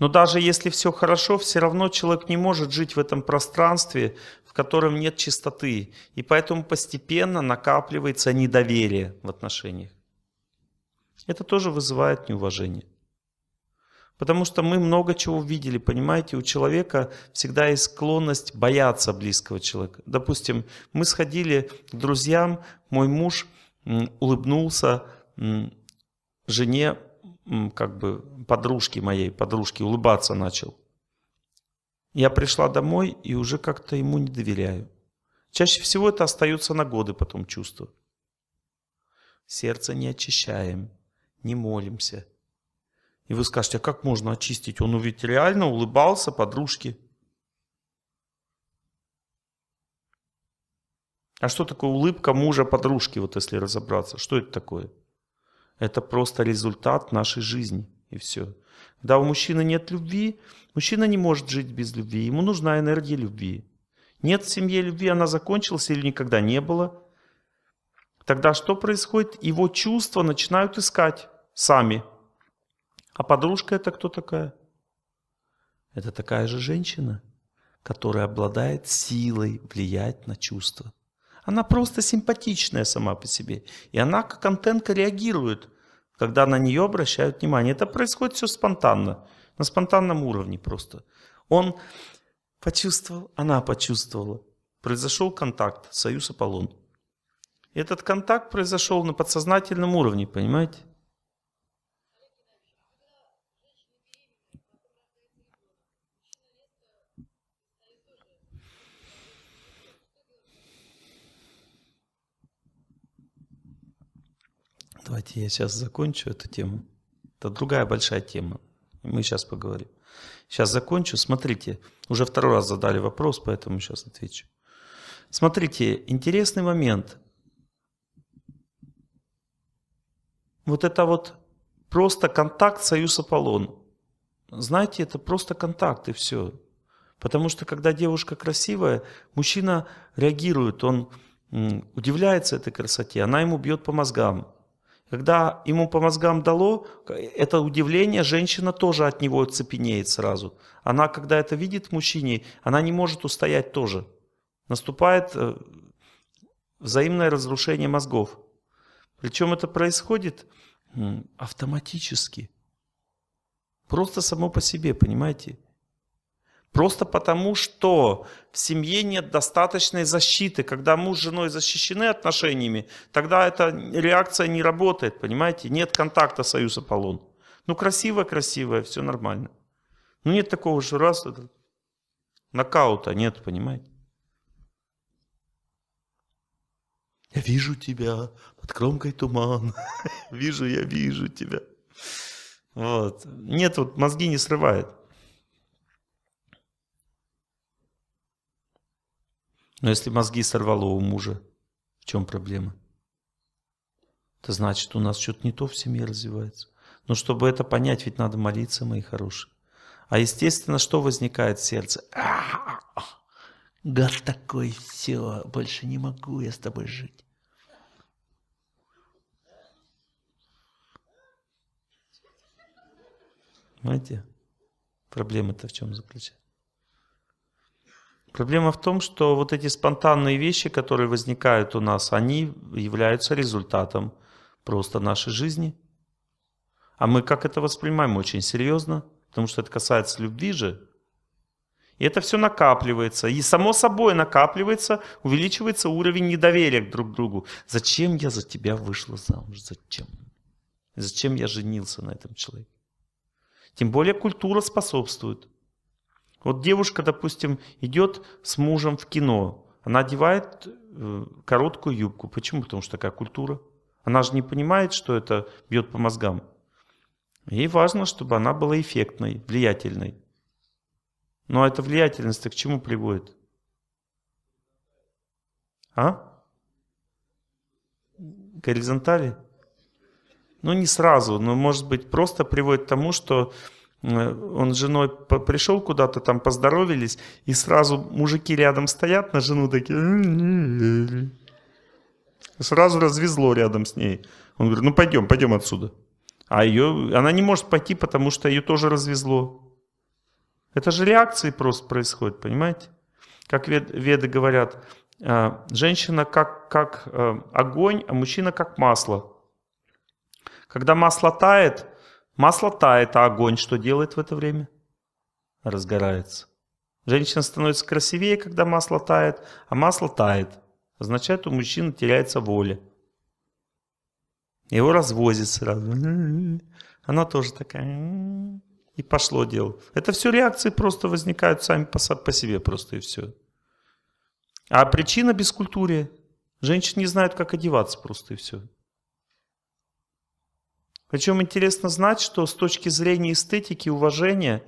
Но даже если все хорошо, все равно человек не может жить в этом пространстве, в котором нет чистоты. И поэтому постепенно накапливается недоверие в отношениях. Это тоже вызывает неуважение. Потому что мы много чего видели, понимаете, у человека всегда есть склонность бояться близкого человека. Допустим, мы сходили к друзьям, мой муж улыбнулся жене как бы подружки моей, подружки, улыбаться начал. Я пришла домой и уже как-то ему не доверяю. Чаще всего это остается на годы потом чувство. Сердце не очищаем, не молимся. И вы скажете, а как можно очистить? Он ведь реально улыбался подружке. А что такое улыбка мужа подружки, вот если разобраться? Что это такое? Это просто результат нашей жизни, и все. Когда у мужчины нет любви, мужчина не может жить без любви, ему нужна энергия любви. Нет в семье любви, она закончилась или никогда не было. Тогда что происходит? Его чувства начинают искать сами. А подружка это кто такая? Это такая же женщина, которая обладает силой влиять на чувства. Она просто симпатичная сама по себе. И она как антенка реагирует, когда на нее обращают внимание. Это происходит все спонтанно, на спонтанном уровне просто. Он почувствовал, она почувствовала. Произошел контакт, союз Аполлон. Этот контакт произошел на подсознательном уровне, понимаете? Давайте я сейчас закончу эту тему. Это другая большая тема. Мы сейчас поговорим. Сейчас закончу. Смотрите, уже второй раз задали вопрос, поэтому сейчас отвечу. Смотрите, интересный момент. Вот это вот просто контакт Союз Аполлон. Знаете, это просто контакт и все. Потому что когда девушка красивая, мужчина реагирует, он удивляется этой красоте, она ему бьет по мозгам. Когда ему по мозгам дало, это удивление, женщина тоже от него цепенеет сразу. Она, когда это видит в мужчине, она не может устоять тоже. Наступает э, взаимное разрушение мозгов. Причем это происходит автоматически. Просто само по себе, понимаете? Просто потому, что в семье нет достаточной защиты. Когда муж с женой защищены отношениями, тогда эта реакция не работает, понимаете? Нет контакта союза полон. Ну, красиво-красивое, все нормально. Ну, нет такого же раз, нокаута нет, понимаете? Я вижу тебя под кромкой туман. Вижу, я вижу тебя. Вот. Нет, вот мозги не срывает. Но если мозги сорвало у мужа, в чем проблема? Это значит, у нас что-то не то в семье развивается. Но чтобы это понять, ведь надо молиться, мои хорошие. А естественно, что возникает в сердце? А Гад такой, все, больше не могу я с тобой жить. Понимаете? Проблема-то в чем заключается? Проблема в том, что вот эти спонтанные вещи, которые возникают у нас, они являются результатом просто нашей жизни. А мы как это воспринимаем? Очень серьезно, потому что это касается любви же. И это все накапливается. И само собой накапливается, увеличивается уровень недоверия друг к другу. Зачем я за тебя вышла замуж? Зачем? Зачем я женился на этом человеке? Тем более культура способствует. Вот девушка, допустим, идет с мужем в кино. Она одевает э, короткую юбку. Почему? Потому что такая культура. Она же не понимает, что это бьет по мозгам. Ей важно, чтобы она была эффектной, влиятельной. Но эта влиятельность к чему приводит? А? горизонтали? Ну, не сразу, но, может быть, просто приводит к тому, что Э, он с женой пришел куда-то там, поздоровились, и сразу мужики рядом стоят на жену такие. Сразу развезло рядом с ней. Он говорит, ну пойдем, пойдем отсюда. А ее, она не может пойти, потому что ее тоже развезло. Это же реакции просто происходят, понимаете? Как веды говорят, «А, женщина как, как э, огонь, а мужчина как масло. Когда масло тает, Масло тает, а огонь что делает в это время? Разгорается. Женщина становится красивее, когда масло тает, а масло тает. Означает, у мужчины теряется воля. Его развозит сразу. Она тоже такая. И пошло дело. Это все реакции просто возникают сами по, по себе просто и все. А причина бескультурия. Женщины не знают, как одеваться просто и все. Причем интересно знать, что с точки зрения эстетики, уважения,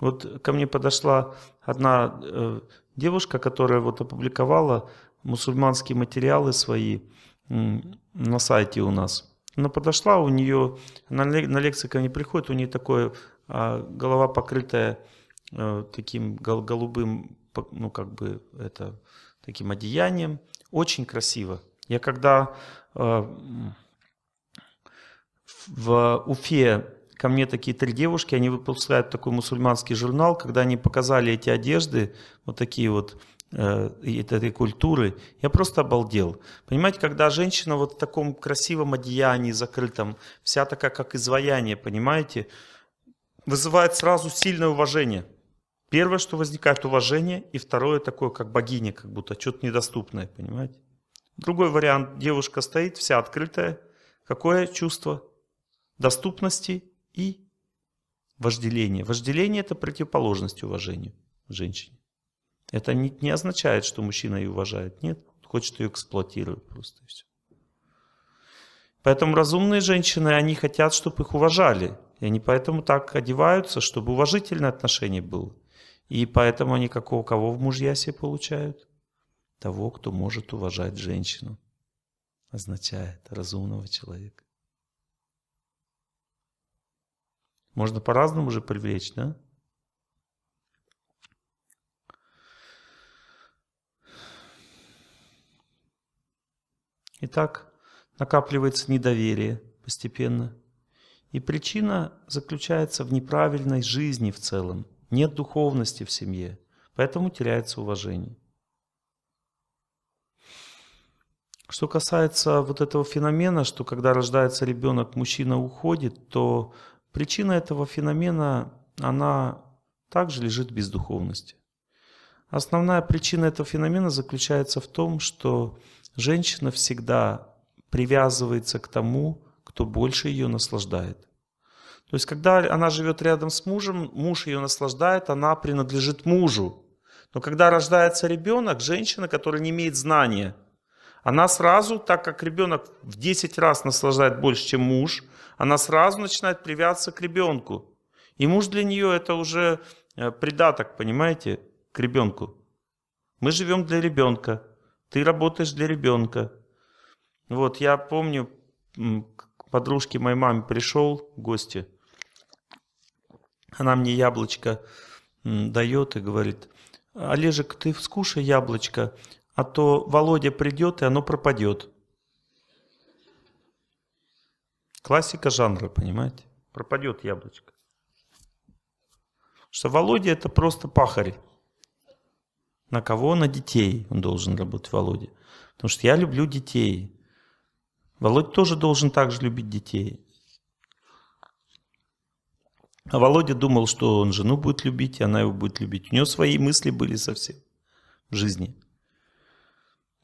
вот ко мне подошла одна э, девушка, которая вот опубликовала мусульманские материалы свои э, на сайте у нас. Она подошла, у нее на, на лекции ко мне приходит, у нее такое э, голова покрытая э, таким гол, голубым, ну как бы это таким одеянием, очень красиво. Я когда э, в Уфе ко мне такие три девушки, они выпускают такой мусульманский журнал, когда они показали эти одежды, вот такие вот, э, этой культуры, я просто обалдел. Понимаете, когда женщина вот в таком красивом одеянии закрытом, вся такая как изваяние, понимаете, вызывает сразу сильное уважение. Первое, что возникает, уважение, и второе такое, как богиня, как будто что-то недоступное, понимаете. Другой вариант, девушка стоит вся открытая, какое чувство? доступности и вожделения. Вожделение – это противоположность уважению женщине. Это не, не означает, что мужчина ее уважает. Нет, хочет ее эксплуатировать просто и все. Поэтому разумные женщины, они хотят, чтобы их уважали. И они поэтому так одеваются, чтобы уважительное отношение было. И поэтому они какого кого в мужья себе получают? Того, кто может уважать женщину. Означает разумного человека. Можно по-разному же привлечь, да? Итак, накапливается недоверие постепенно. И причина заключается в неправильной жизни в целом. Нет духовности в семье, поэтому теряется уважение. Что касается вот этого феномена, что когда рождается ребенок, мужчина уходит, то Причина этого феномена, она также лежит в бездуховности. Основная причина этого феномена заключается в том, что женщина всегда привязывается к тому, кто больше ее наслаждает. То есть, когда она живет рядом с мужем, муж ее наслаждает, она принадлежит мужу. Но когда рождается ребенок, женщина, которая не имеет знания, она сразу, так как ребенок в 10 раз наслаждает больше, чем муж, она сразу начинает привязываться к ребенку. И муж для нее это уже э, придаток, понимаете, к ребенку. Мы живем для ребенка, ты работаешь для ребенка. Вот я помню, к подружке моей маме пришел в гости, она мне яблочко дает и говорит, Олежек, ты скушай яблочко, а то Володя придет и оно пропадет. Классика жанра, понимаете? Пропадет яблочко. Что Володя это просто пахарь. На кого? На детей он должен работать, Володя. Потому что я люблю детей. Володя тоже должен также любить детей. А Володя думал, что он жену будет любить, и она его будет любить. У него свои мысли были совсем в жизни.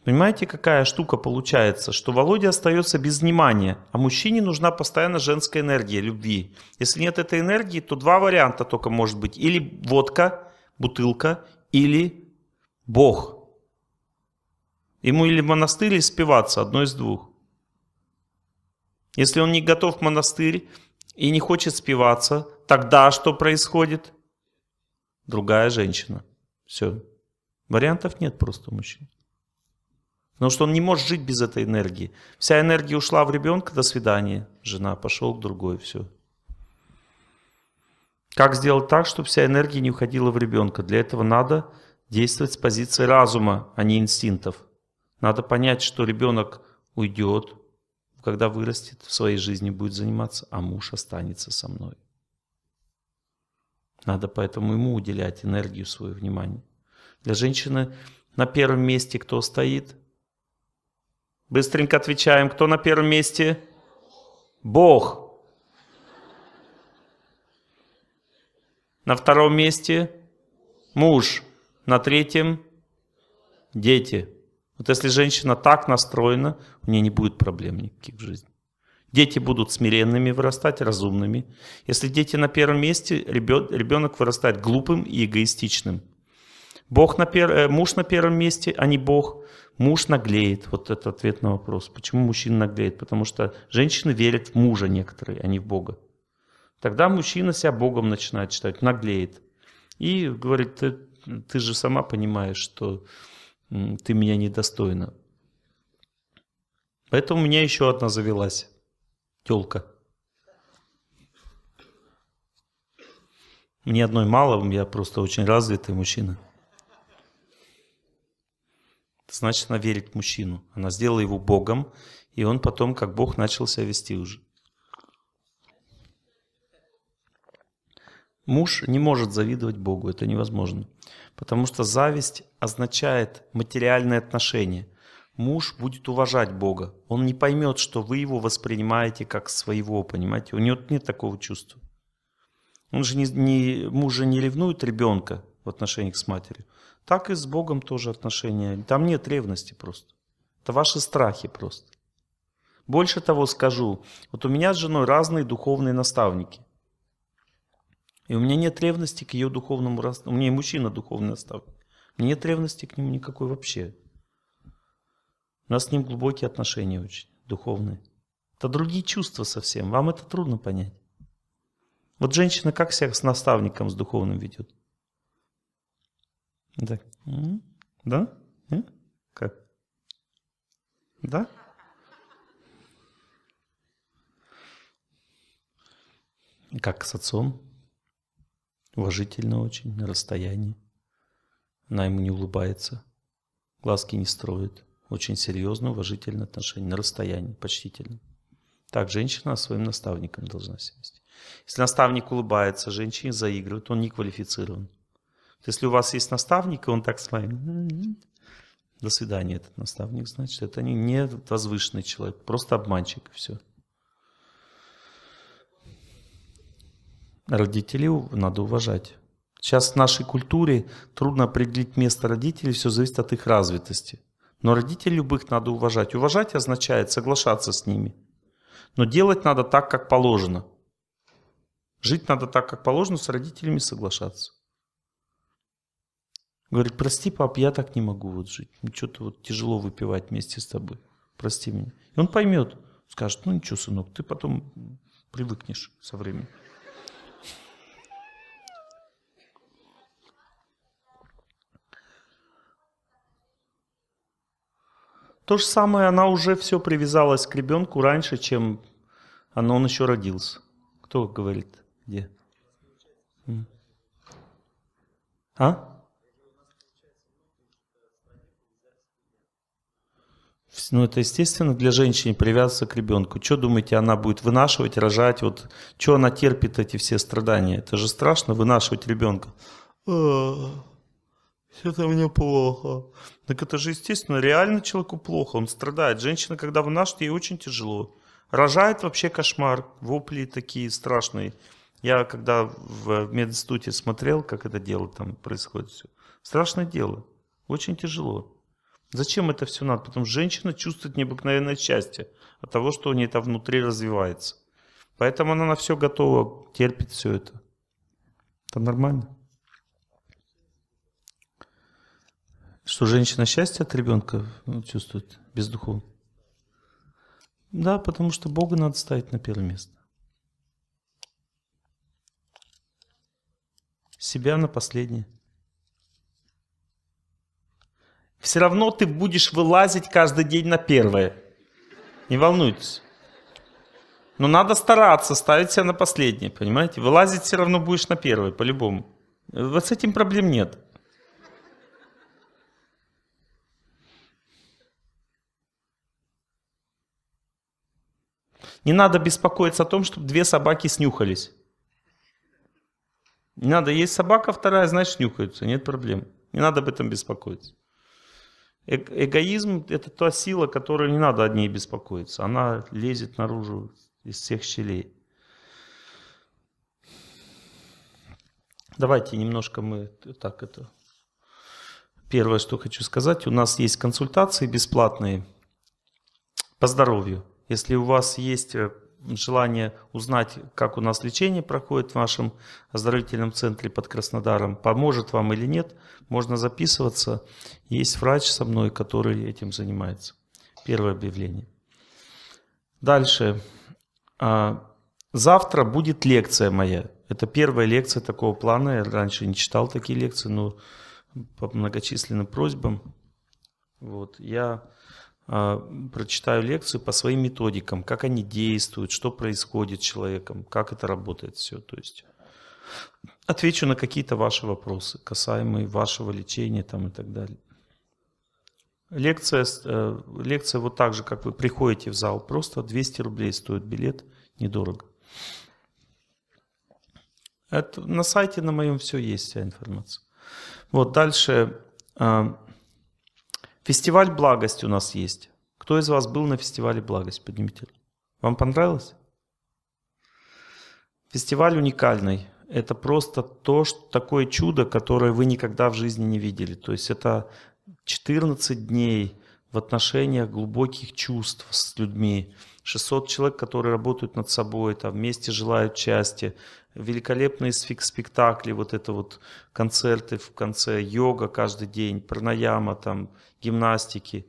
Понимаете, какая штука получается? Что Володя остается без внимания, а мужчине нужна постоянно женская энергия любви. Если нет этой энергии, то два варианта только может быть. Или водка, бутылка, или Бог. Ему или в монастырь, или спиваться, одно из двух. Если он не готов в монастырь и не хочет спиваться, тогда что происходит? Другая женщина. Все. Вариантов нет просто у мужчин. Потому что он не может жить без этой энергии. Вся энергия ушла в ребенка, до свидания. Жена пошел к другой, все. Как сделать так, чтобы вся энергия не уходила в ребенка? Для этого надо действовать с позиции разума, а не инстинктов. Надо понять, что ребенок уйдет, когда вырастет, в своей жизни будет заниматься, а муж останется со мной. Надо поэтому ему уделять энергию, свое внимание. Для женщины на первом месте кто стоит? Быстренько отвечаем, кто на первом месте? Бог. На втором месте муж. На третьем дети. Вот если женщина так настроена, у нее не будет проблем никаких в жизни. Дети будут смиренными вырастать, разумными. Если дети на первом месте, ребенок вырастает глупым и эгоистичным. Бог на пер... Э, муж на первом месте, а не Бог. Муж наглеет. Вот это ответ на вопрос. Почему мужчина наглеет? Потому что женщины верят в мужа некоторые, а не в Бога. Тогда мужчина себя Богом начинает считать, наглеет. И говорит, ты, ты же сама понимаешь, что ты меня недостойна. Поэтому у меня еще одна завелась. Телка. Мне одной мало, я просто очень развитый мужчина. Значит, она верит в мужчину. Она сделала его Богом, и он потом, как Бог, начал себя вести уже. Муж не может завидовать Богу, это невозможно. Потому что зависть означает материальные отношения. Муж будет уважать Бога. Он не поймет, что вы его воспринимаете как своего, понимаете? У него нет такого чувства. Он же не, не, муж же не ревнует ребенка в отношениях с матерью. Так и с Богом тоже отношения. Там нет ревности просто. Это ваши страхи просто. Больше того скажу, вот у меня с женой разные духовные наставники. И у меня нет ревности к ее духовному наставнику. У меня и мужчина духовный наставник. У меня нет ревности к нему никакой вообще. У нас с ним глубокие отношения очень, духовные. Это другие чувства совсем. Вам это трудно понять. Вот женщина как себя с наставником, с духовным ведет? Да, Да? Нет? Как? Да? Как с отцом? Уважительно очень, на расстоянии. Она ему не улыбается, глазки не строит. Очень серьезно, уважительное отношение, на расстоянии, почтительно. Так женщина своим наставником должна себя вести. Если наставник улыбается, женщине заигрывает, он не квалифицирован. Вот если у вас есть наставник, и он так с вами, до свидания, этот наставник, значит, это не, не возвышенный человек, просто обманщик, и все. Родителей надо уважать. Сейчас в нашей культуре трудно определить место родителей, все зависит от их развитости. Но родителей любых надо уважать. Уважать означает соглашаться с ними. Но делать надо так, как положено. Жить надо так, как положено, с родителями соглашаться. Говорит, прости, пап, я так не могу вот жить. Что-то вот тяжело выпивать вместе с тобой. Прости меня. И он поймет, скажет, ну ничего, сынок, ты потом привыкнешь со временем. То же самое, она уже все привязалась к ребенку раньше, чем она, он еще родился. Кто говорит? Где? А? Ну, это естественно для женщины привязаться к ребенку. Что думаете, она будет вынашивать, рожать? Вот что она терпит эти все страдания? Это же страшно вынашивать ребенка. Это а, мне плохо. Так это же естественно, реально человеку плохо, он страдает. Женщина, когда вынашивает, ей очень тяжело. Рожает вообще кошмар, вопли такие страшные. Я когда в мединституте смотрел, как это дело там происходит все. Страшное дело, очень тяжело. Зачем это все надо? Потому что женщина чувствует необыкновенное счастье от того, что у нее там внутри развивается. Поэтому она на все готова, терпит все это. Это нормально. Что женщина счастье от ребенка ну, чувствует без духов? Да, потому что Бога надо ставить на первое место. Себя на последнее. Все равно ты будешь вылазить каждый день на первое. Не волнуйтесь. Но надо стараться ставить себя на последнее, понимаете? Вылазить все равно будешь на первое, по-любому. Вот с этим проблем нет. Не надо беспокоиться о том, чтобы две собаки снюхались. Не надо, есть собака, вторая, значит, снюхаются, нет проблем. Не надо об этом беспокоиться. Э эгоизм – это та сила, которой не надо от ней беспокоиться. Она лезет наружу из всех щелей. Давайте немножко мы так это... Первое, что хочу сказать, у нас есть консультации бесплатные по здоровью. Если у вас есть э, желание узнать, как у нас лечение проходит в нашем оздоровительном центре под Краснодаром, поможет вам или нет, можно записываться. Есть врач со мной, который этим занимается. Первое объявление. Дальше. А, завтра будет лекция моя. Это первая лекция такого плана. Я раньше не читал такие лекции, но по многочисленным просьбам. Вот, я а, прочитаю лекцию по своим методикам, как они действуют, что происходит с человеком, как это работает все. То есть отвечу на какие-то ваши вопросы, касаемые вашего лечения там и так далее. Лекция, э, лекция вот так же, как вы приходите в зал, просто 200 рублей стоит билет, недорого. Это, на сайте на моем все есть вся информация. Вот дальше а, Фестиваль благости у нас есть. Кто из вас был на фестивале «Благость»? Поднимите. Вам понравилось? Фестиваль уникальный. Это просто то, что, такое чудо, которое вы никогда в жизни не видели. То есть это 14 дней в отношениях глубоких чувств с людьми. 600 человек, которые работают над собой, там вместе желают счастья великолепные спектакли вот это вот концерты в конце, йога каждый день, пранаяма, там, гимнастики.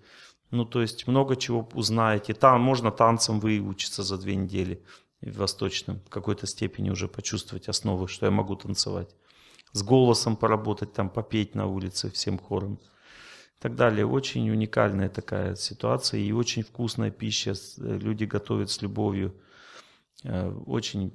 Ну, то есть много чего узнаете. Там можно танцам выучиться за две недели в восточном, в какой-то степени уже почувствовать основы, что я могу танцевать. С голосом поработать, там, попеть на улице всем хором и так далее. Очень уникальная такая ситуация и очень вкусная пища. Э, люди готовят с любовью. Э, очень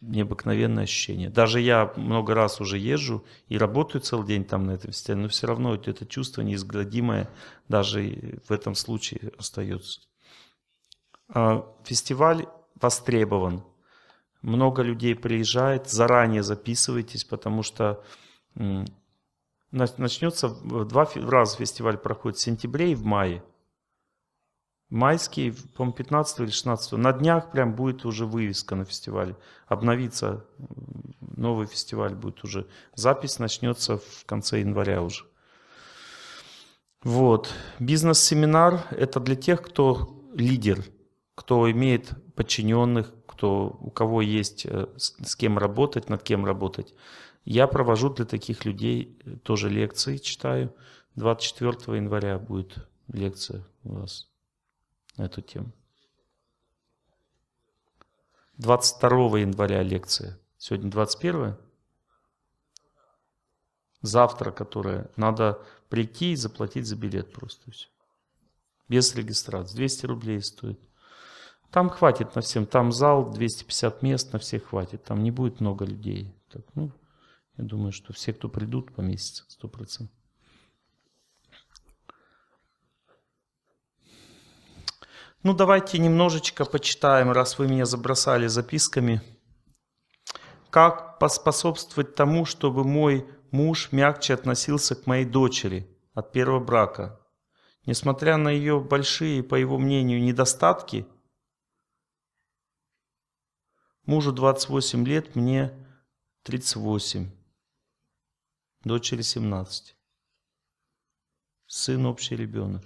необыкновенное ощущение. Даже я много раз уже езжу и работаю целый день там на этом фестивале, но все равно это чувство неизгладимое даже в этом случае остается. А, фестиваль востребован. Много людей приезжает. Заранее записывайтесь, потому что начнется два раза фестиваль проходит в сентябре и в мае – майский, по-моему, 15 или 16. На днях прям будет уже вывеска на фестивале. Обновится новый фестиваль будет уже. Запись начнется в конце января уже. Вот. Бизнес-семинар – это для тех, кто лидер, кто имеет подчиненных, кто, у кого есть э, с кем работать, над кем работать. Я провожу для таких людей э, тоже лекции, читаю. 24 января будет лекция у вас на эту тему. 22 января лекция. Сегодня 21. Завтра, которая. Надо прийти и заплатить за билет просто. Все. Без регистрации. 200 рублей стоит. Там хватит на всем. Там зал 250 мест, на всех хватит. Там не будет много людей. Так, ну, я думаю, что все, кто придут поместятся. 100%. Ну, давайте немножечко почитаем, раз вы меня забросали записками. Как поспособствовать тому, чтобы мой муж мягче относился к моей дочери от первого брака? Несмотря на ее большие, по его мнению, недостатки, мужу 28 лет, мне 38, дочери 17, сын общий ребенок.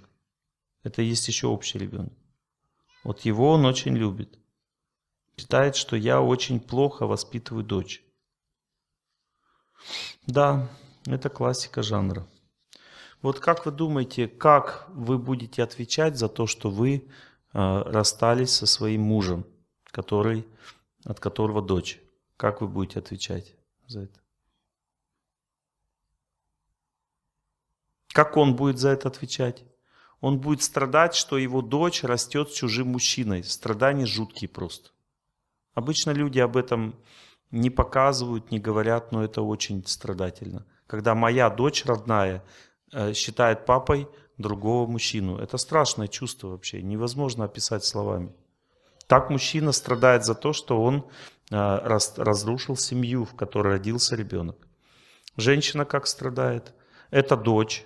Это есть еще общий ребенок. Вот его он очень любит. Считает, что я очень плохо воспитываю дочь. Да, это классика жанра. Вот как вы думаете, как вы будете отвечать за то, что вы э, расстались со своим мужем, который, от которого дочь? Как вы будете отвечать за это? Как он будет за это отвечать? он будет страдать, что его дочь растет с чужим мужчиной. Страдания жуткие просто. Обычно люди об этом не показывают, не говорят, но это очень страдательно. Когда моя дочь родная э, считает папой другого мужчину. Это страшное чувство вообще, невозможно описать словами. Так мужчина страдает за то, что он э, разрушил семью, в которой родился ребенок. Женщина как страдает? Это дочь,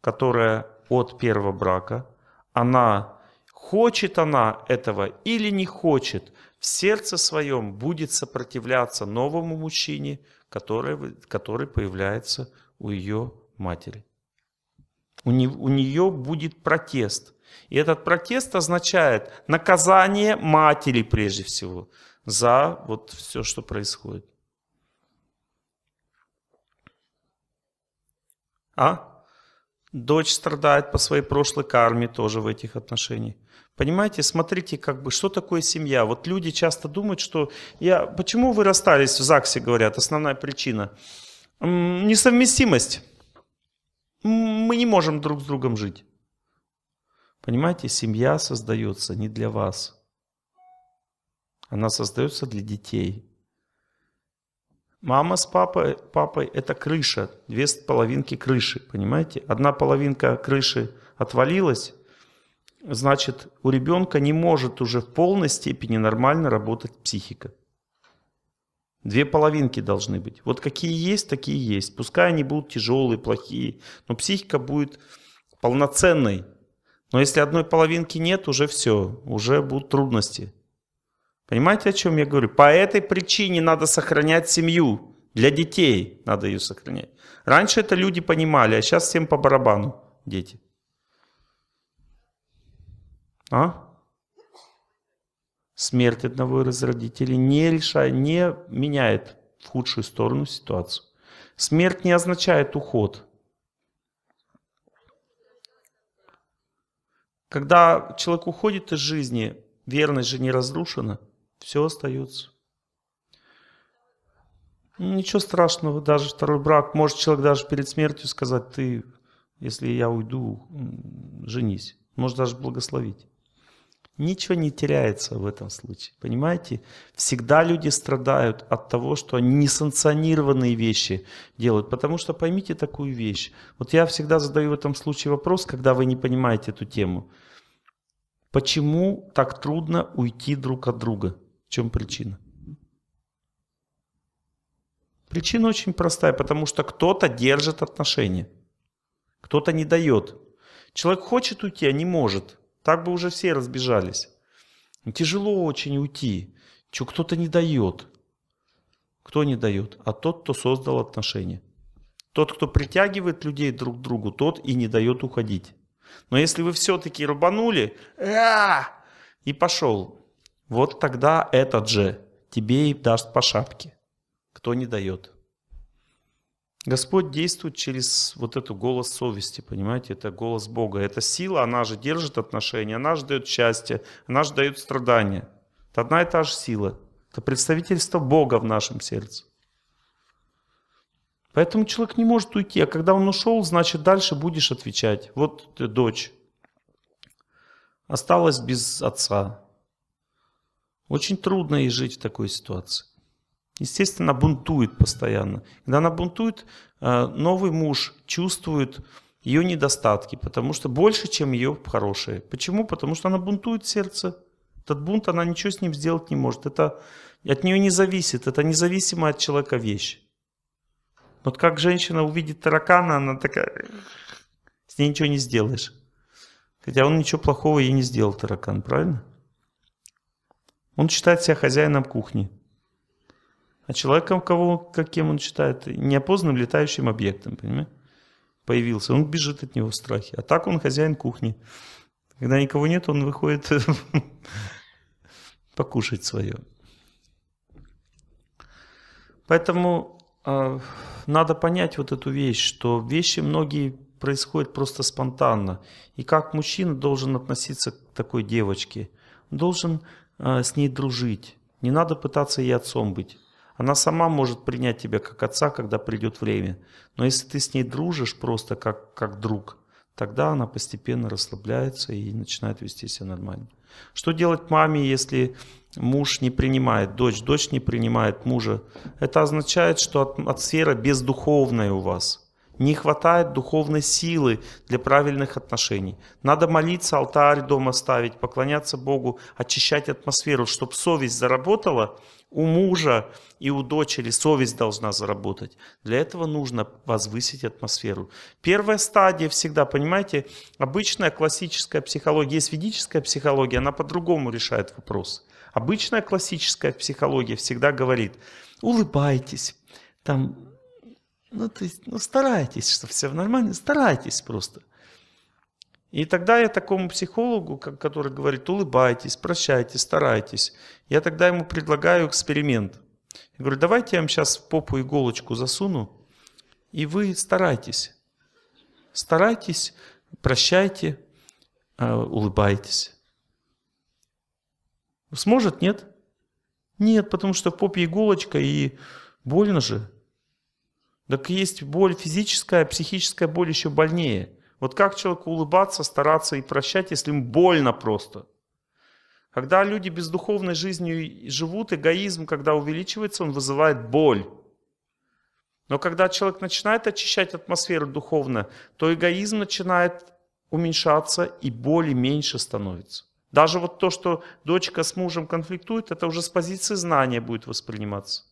которая от первого брака, она, хочет она этого или не хочет, в сердце своем будет сопротивляться новому мужчине, который, который появляется у ее матери. У, не, у нее будет протест. И этот протест означает наказание матери прежде всего за вот все, что происходит. А? Дочь страдает по своей прошлой карме тоже в этих отношениях. Понимаете, смотрите, как бы, что такое семья. Вот люди часто думают, что я... Почему вы расстались в ЗАГСе, говорят, основная причина? Несовместимость. Мы не можем друг с другом жить. Понимаете, семья создается не для вас. Она создается для детей. Мама с папой, папой – это крыша, две половинки крыши, понимаете? Одна половинка крыши отвалилась, значит, у ребенка не может уже в полной степени нормально работать психика. Две половинки должны быть. Вот какие есть, такие есть. Пускай они будут тяжелые, плохие, но психика будет полноценной. Но если одной половинки нет, уже все, уже будут трудности. Понимаете, о чем я говорю? По этой причине надо сохранять семью. Для детей надо ее сохранять. Раньше это люди понимали, а сейчас всем по барабану дети. А? Смерть одного из родителей не решает, не меняет в худшую сторону ситуацию. Смерть не означает уход. Когда человек уходит из жизни, верность же не разрушена – все остаются. Ничего страшного, даже второй брак. Может человек даже перед смертью сказать, ты, если я уйду, женись. Может даже благословить. Ничего не теряется в этом случае, понимаете? Всегда люди страдают от того, что они несанкционированные вещи делают. Потому что поймите такую вещь. Вот я всегда задаю в этом случае вопрос, когда вы не понимаете эту тему. Почему так трудно уйти друг от друга? чем причина? Причина очень простая, потому что кто-то держит отношения, кто-то не дает. Человек хочет уйти, а не может. Так бы уже все разбежались. Тяжело очень уйти. Че, кто-то не дает. Кто не дает? А тот, кто создал отношения. Тот, кто притягивает людей друг к другу, тот и не дает уходить. Но если вы все-таки рубанули, а, и пошел, вот тогда этот же тебе и даст по шапке, кто не дает. Господь действует через вот эту голос совести, понимаете, это голос Бога. Это сила, она же держит отношения, она же дает счастье, она же дает страдания. Это одна и та же сила. Это представительство Бога в нашем сердце. Поэтому человек не может уйти, а когда он ушел, значит дальше будешь отвечать. Вот ты, дочь, осталась без отца, очень трудно ей жить в такой ситуации. Естественно, бунтует постоянно. Когда она бунтует, э, новый муж чувствует ее недостатки, потому что больше, чем ее хорошие. Почему? Потому что она бунтует сердце. Этот бунт она ничего с ним сделать не может. Это от нее не зависит. Это независимая от человека вещь. Вот как женщина увидит таракана, она такая... С ней ничего не сделаешь. Хотя он ничего плохого ей не сделал, таракан, правильно? Он считает себя хозяином кухни. А человеком кого, каким он считает? Неопознанным летающим объектом, понимаешь? Появился. Он бежит от него в страхе. А так он хозяин кухни. Когда никого нет, он выходит покушать свое. Поэтому э, надо понять вот эту вещь, что вещи многие происходят просто спонтанно. И как мужчина должен относиться к такой девочке? должен а, с ней дружить. Не надо пытаться ей отцом быть. Она сама может принять тебя как отца, когда придет время. Но если ты с ней дружишь просто как, как друг, тогда она постепенно расслабляется и начинает вести себя нормально. Что делать маме, если муж не принимает дочь, дочь не принимает мужа? Это означает, что атмосфера бездуховная у вас. Не хватает духовной силы для правильных отношений. Надо молиться, алтарь дома ставить, поклоняться Богу, очищать атмосферу, чтобы совесть заработала у мужа и у дочери совесть должна заработать. Для этого нужно возвысить атмосферу. Первая стадия всегда, понимаете, обычная классическая психология, есть ведическая психология, она по-другому решает вопрос. Обычная классическая психология всегда говорит, улыбайтесь, там ну, то есть, ну, старайтесь, что все нормально, старайтесь просто. И тогда я такому психологу, который говорит, улыбайтесь, прощайтесь, старайтесь, я тогда ему предлагаю эксперимент. Я говорю, давайте я вам сейчас в попу иголочку засуну, и вы старайтесь. Старайтесь, прощайте, а, улыбайтесь. Сможет, нет? Нет, потому что в попе иголочка, и больно же. Так есть боль физическая, психическая боль еще больнее. Вот как человеку улыбаться, стараться и прощать, если им больно просто? Когда люди бездуховной жизнью живут, эгоизм, когда увеличивается, он вызывает боль. Но когда человек начинает очищать атмосферу духовно, то эгоизм начинает уменьшаться и боли меньше становится. Даже вот то, что дочка с мужем конфликтует, это уже с позиции знания будет восприниматься.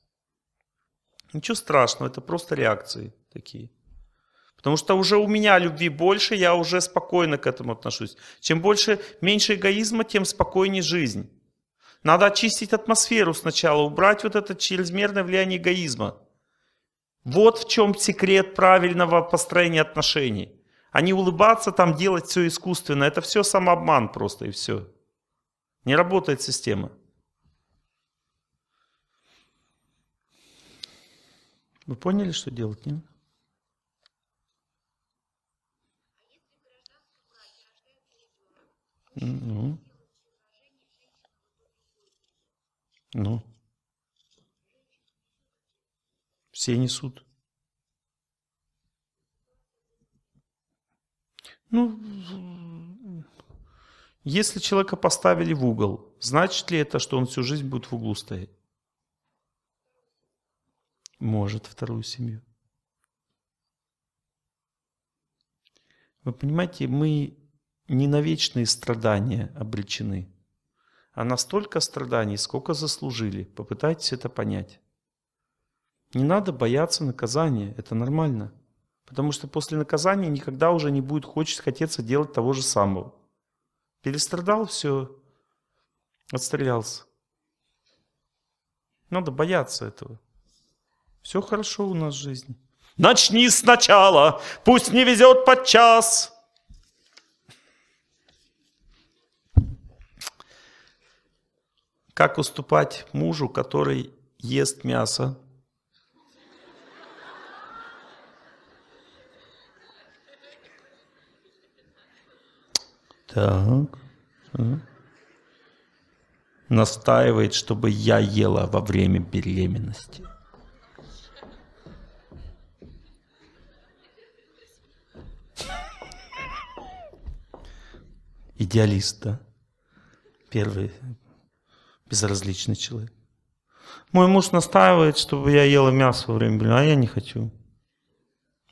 Ничего страшного, это просто реакции такие. Потому что уже у меня любви больше, я уже спокойно к этому отношусь. Чем больше, меньше эгоизма, тем спокойнее жизнь. Надо очистить атмосферу сначала, убрать вот это чрезмерное влияние эгоизма. Вот в чем секрет правильного построения отношений. А не улыбаться, там делать все искусственно. Это все самообман просто и все. Не работает система. Вы поняли, что делать? Нет? Ну. Ну. Все несут. Ну, если человека поставили в угол, значит ли это, что он всю жизнь будет в углу стоять? может вторую семью. Вы понимаете, мы не на вечные страдания обречены, а на столько страданий, сколько заслужили. Попытайтесь это понять. Не надо бояться наказания, это нормально. Потому что после наказания никогда уже не будет хочется, хотеться делать того же самого. Перестрадал, все, отстрелялся. Надо бояться этого. Все хорошо у нас в жизни. Начни сначала, пусть не везет под час. Как уступать мужу, который ест мясо? Так. Настаивает, чтобы я ела во время беременности. идеалиста. Первый безразличный человек. Мой муж настаивает, чтобы я ела мясо во время блина, а я не хочу.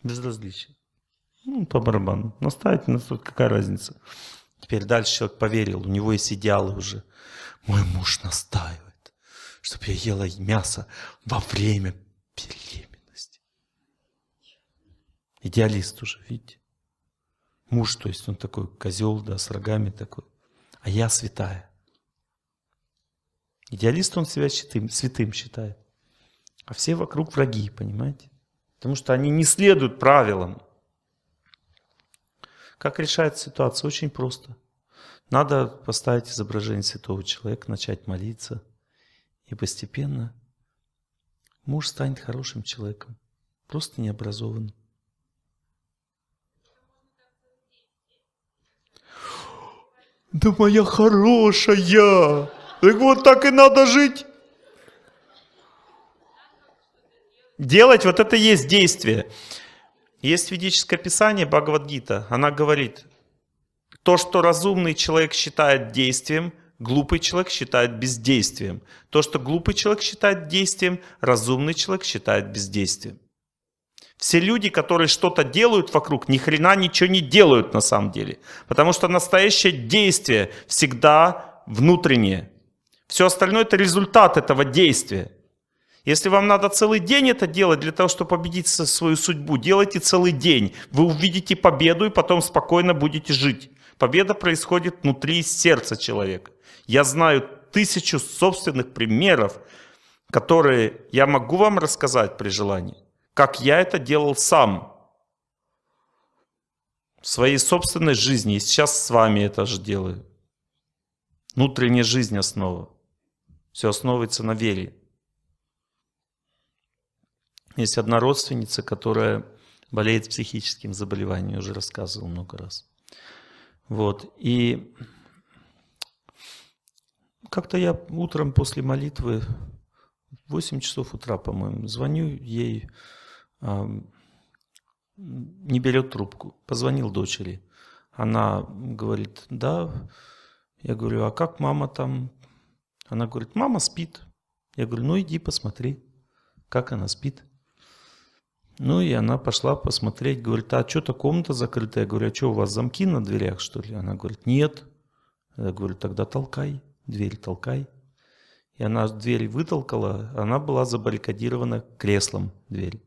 Безразличие. Ну, по барабану. Настаивать, настолько какая разница. Теперь дальше человек поверил, у него есть идеалы уже. Мой муж настаивает, чтобы я ела мясо во время беременности. Идеалист уже, видите? Муж, то есть он такой козел, да, с рогами такой. А я святая. Идеалист он себя святым, святым считает. А все вокруг враги, понимаете? Потому что они не следуют правилам. Как решается ситуация? Очень просто. Надо поставить изображение святого человека, начать молиться. И постепенно муж станет хорошим человеком, просто необразованным. Да моя хорошая! Так вот так и надо жить. Делать вот это и есть действие. Есть ведическое писание Бхагавадгита. Она говорит, то, что разумный человек считает действием, глупый человек считает бездействием. То, что глупый человек считает действием, разумный человек считает бездействием. Все люди, которые что-то делают вокруг, ни хрена ничего не делают на самом деле. Потому что настоящее действие всегда внутреннее. Все остальное это результат этого действия. Если вам надо целый день это делать для того, чтобы победить свою судьбу, делайте целый день. Вы увидите победу и потом спокойно будете жить. Победа происходит внутри сердца человека. Я знаю тысячу собственных примеров, которые я могу вам рассказать при желании как я это делал сам в своей собственной жизни. И сейчас с вами это же делаю. Внутренняя жизнь основа. Все основывается на вере. Есть одна родственница, которая болеет психическим заболеванием, я уже рассказывал много раз. Вот, и как-то я утром после молитвы, 8 часов утра, по-моему, звоню ей, не берет трубку. Позвонил дочери. Она говорит, да. Я говорю, а как мама там? Она говорит, мама спит. Я говорю, ну иди посмотри, как она спит. Ну и она пошла посмотреть, говорит, а что-то комната закрытая. Я говорю, а что, у вас замки на дверях, что ли? Она говорит, нет. Я говорю, тогда толкай, дверь толкай. И она дверь вытолкала, она была забаррикадирована креслом, дверь.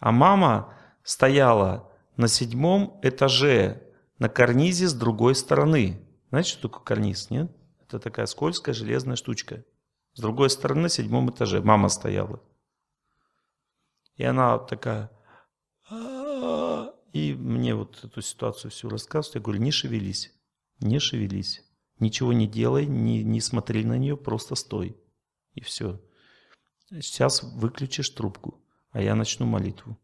А мама стояла на седьмом этаже, на карнизе с другой стороны. Знаете, что такое карниз, нет? Это такая скользкая железная штучка. С другой стороны, на седьмом этаже мама стояла. И она такая... И мне вот эту ситуацию всю рассказывают. Я говорю, не шевелись, не шевелись. Ничего не делай, не, не смотри на нее, просто стой. И все. Сейчас выключишь трубку а я начну молитву.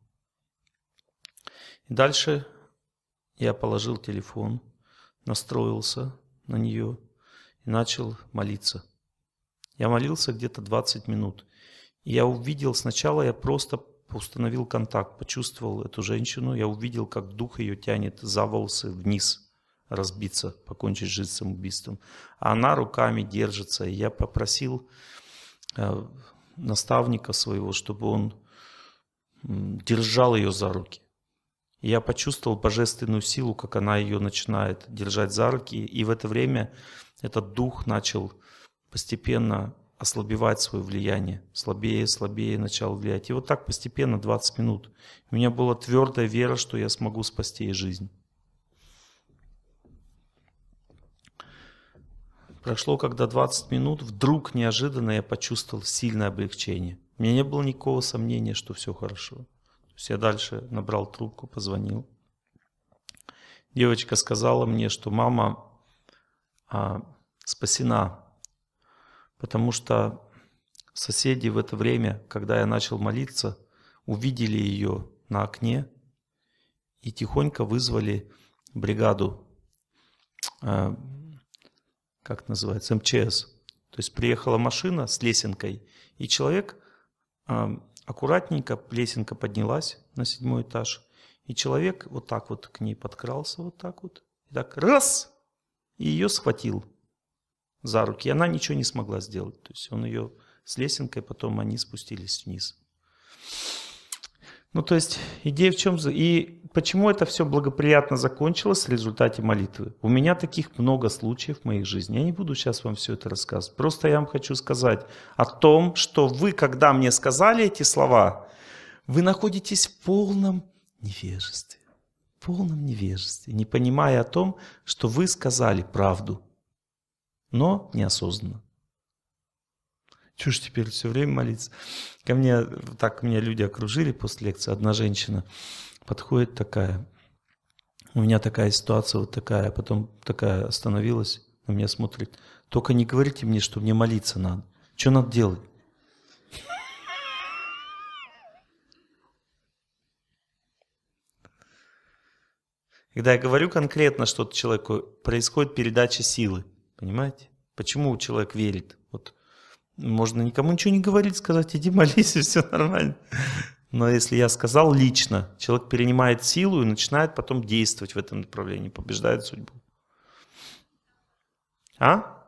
И дальше я положил телефон, настроился на нее и начал молиться. Я молился где-то 20 минут. И я увидел, сначала я просто установил контакт, почувствовал эту женщину, я увидел, как дух ее тянет за волосы вниз – разбиться, покончить жизнь самоубийством. А она руками держится. И я попросил э, наставника своего, чтобы он держал ее за руки. Я почувствовал божественную силу, как она ее начинает держать за руки. И в это время этот дух начал постепенно ослабевать свое влияние. Слабее, слабее начал влиять. И вот так постепенно 20 минут. У меня была твердая вера, что я смогу спасти ей жизнь. Прошло когда 20 минут, вдруг неожиданно я почувствовал сильное облегчение – у меня не было никакого сомнения, что все хорошо. То есть я дальше набрал трубку, позвонил. Девочка сказала мне, что мама а, спасена, потому что соседи в это время, когда я начал молиться, увидели ее на окне и тихонько вызвали бригаду, а, как называется, МЧС. То есть приехала машина с лесенкой, и человек аккуратненько лесенка поднялась на седьмой этаж, и человек вот так вот к ней подкрался, вот так вот, и так раз, и ее схватил за руки. И она ничего не смогла сделать. То есть он ее с лесенкой, потом они спустились вниз. Ну, то есть идея в чем? И почему это все благоприятно закончилось в результате молитвы? У меня таких много случаев в моей жизни. Я не буду сейчас вам все это рассказывать. Просто я вам хочу сказать о том, что вы, когда мне сказали эти слова, вы находитесь в полном невежестве. В полном невежестве, не понимая о том, что вы сказали правду, но неосознанно чушь теперь все время молиться. Ко мне, так меня люди окружили после лекции, одна женщина подходит такая, у меня такая ситуация вот такая, а потом такая остановилась, на меня смотрит, только не говорите мне, что мне молиться надо. Что надо делать? Когда я говорю конкретно что-то человеку, происходит передача силы. Понимаете? Почему человек верит? Вот можно никому ничего не говорить, сказать, иди молись, и все нормально. Но если я сказал лично, человек перенимает силу и начинает потом действовать в этом направлении, побеждает судьбу. А?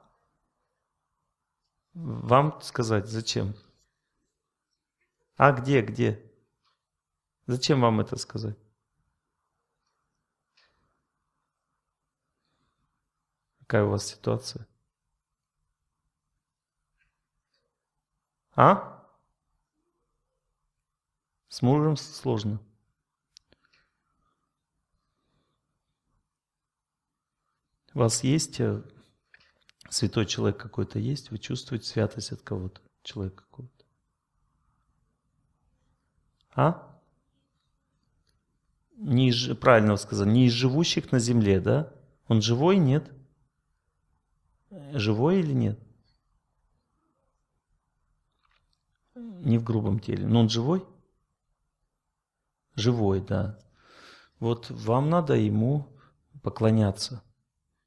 Вам сказать зачем? А где, где? Зачем вам это сказать? Какая у вас ситуация? А? С мужем сложно. У вас есть э, святой человек какой-то есть? Вы чувствуете святость от кого-то, человека какого-то? А? Не из, правильно сказал, не из живущих на земле, да? Он живой, нет? Э, живой или нет? не в грубом теле. Но он живой? Живой, да. Вот вам надо ему поклоняться.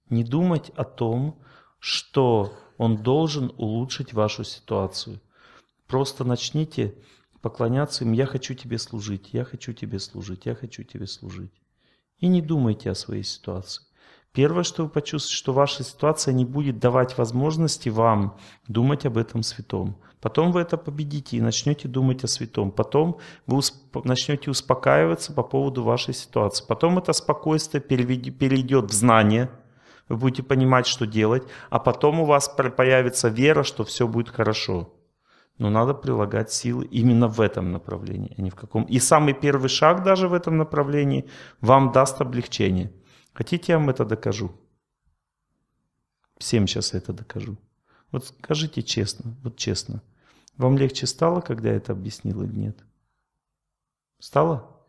Не думать о том, что он должен улучшить вашу ситуацию. Просто начните поклоняться им. Я хочу тебе служить, я хочу тебе служить, я хочу тебе служить. И не думайте о своей ситуации. Первое, что вы почувствуете, что ваша ситуация не будет давать возможности вам думать об этом святом. Потом вы это победите и начнете думать о святом. Потом вы усп- начнете успокаиваться по поводу вашей ситуации. Потом это спокойствие перейдет в знание. Вы будете понимать, что делать. А потом у вас появится вера, что все будет хорошо. Но надо прилагать силы именно в этом направлении, а не в каком. И самый первый шаг даже в этом направлении вам даст облегчение – Хотите, я вам это докажу? Всем сейчас это докажу. Вот скажите честно, вот честно. Вам легче стало, когда я это объяснил или нет? Стало?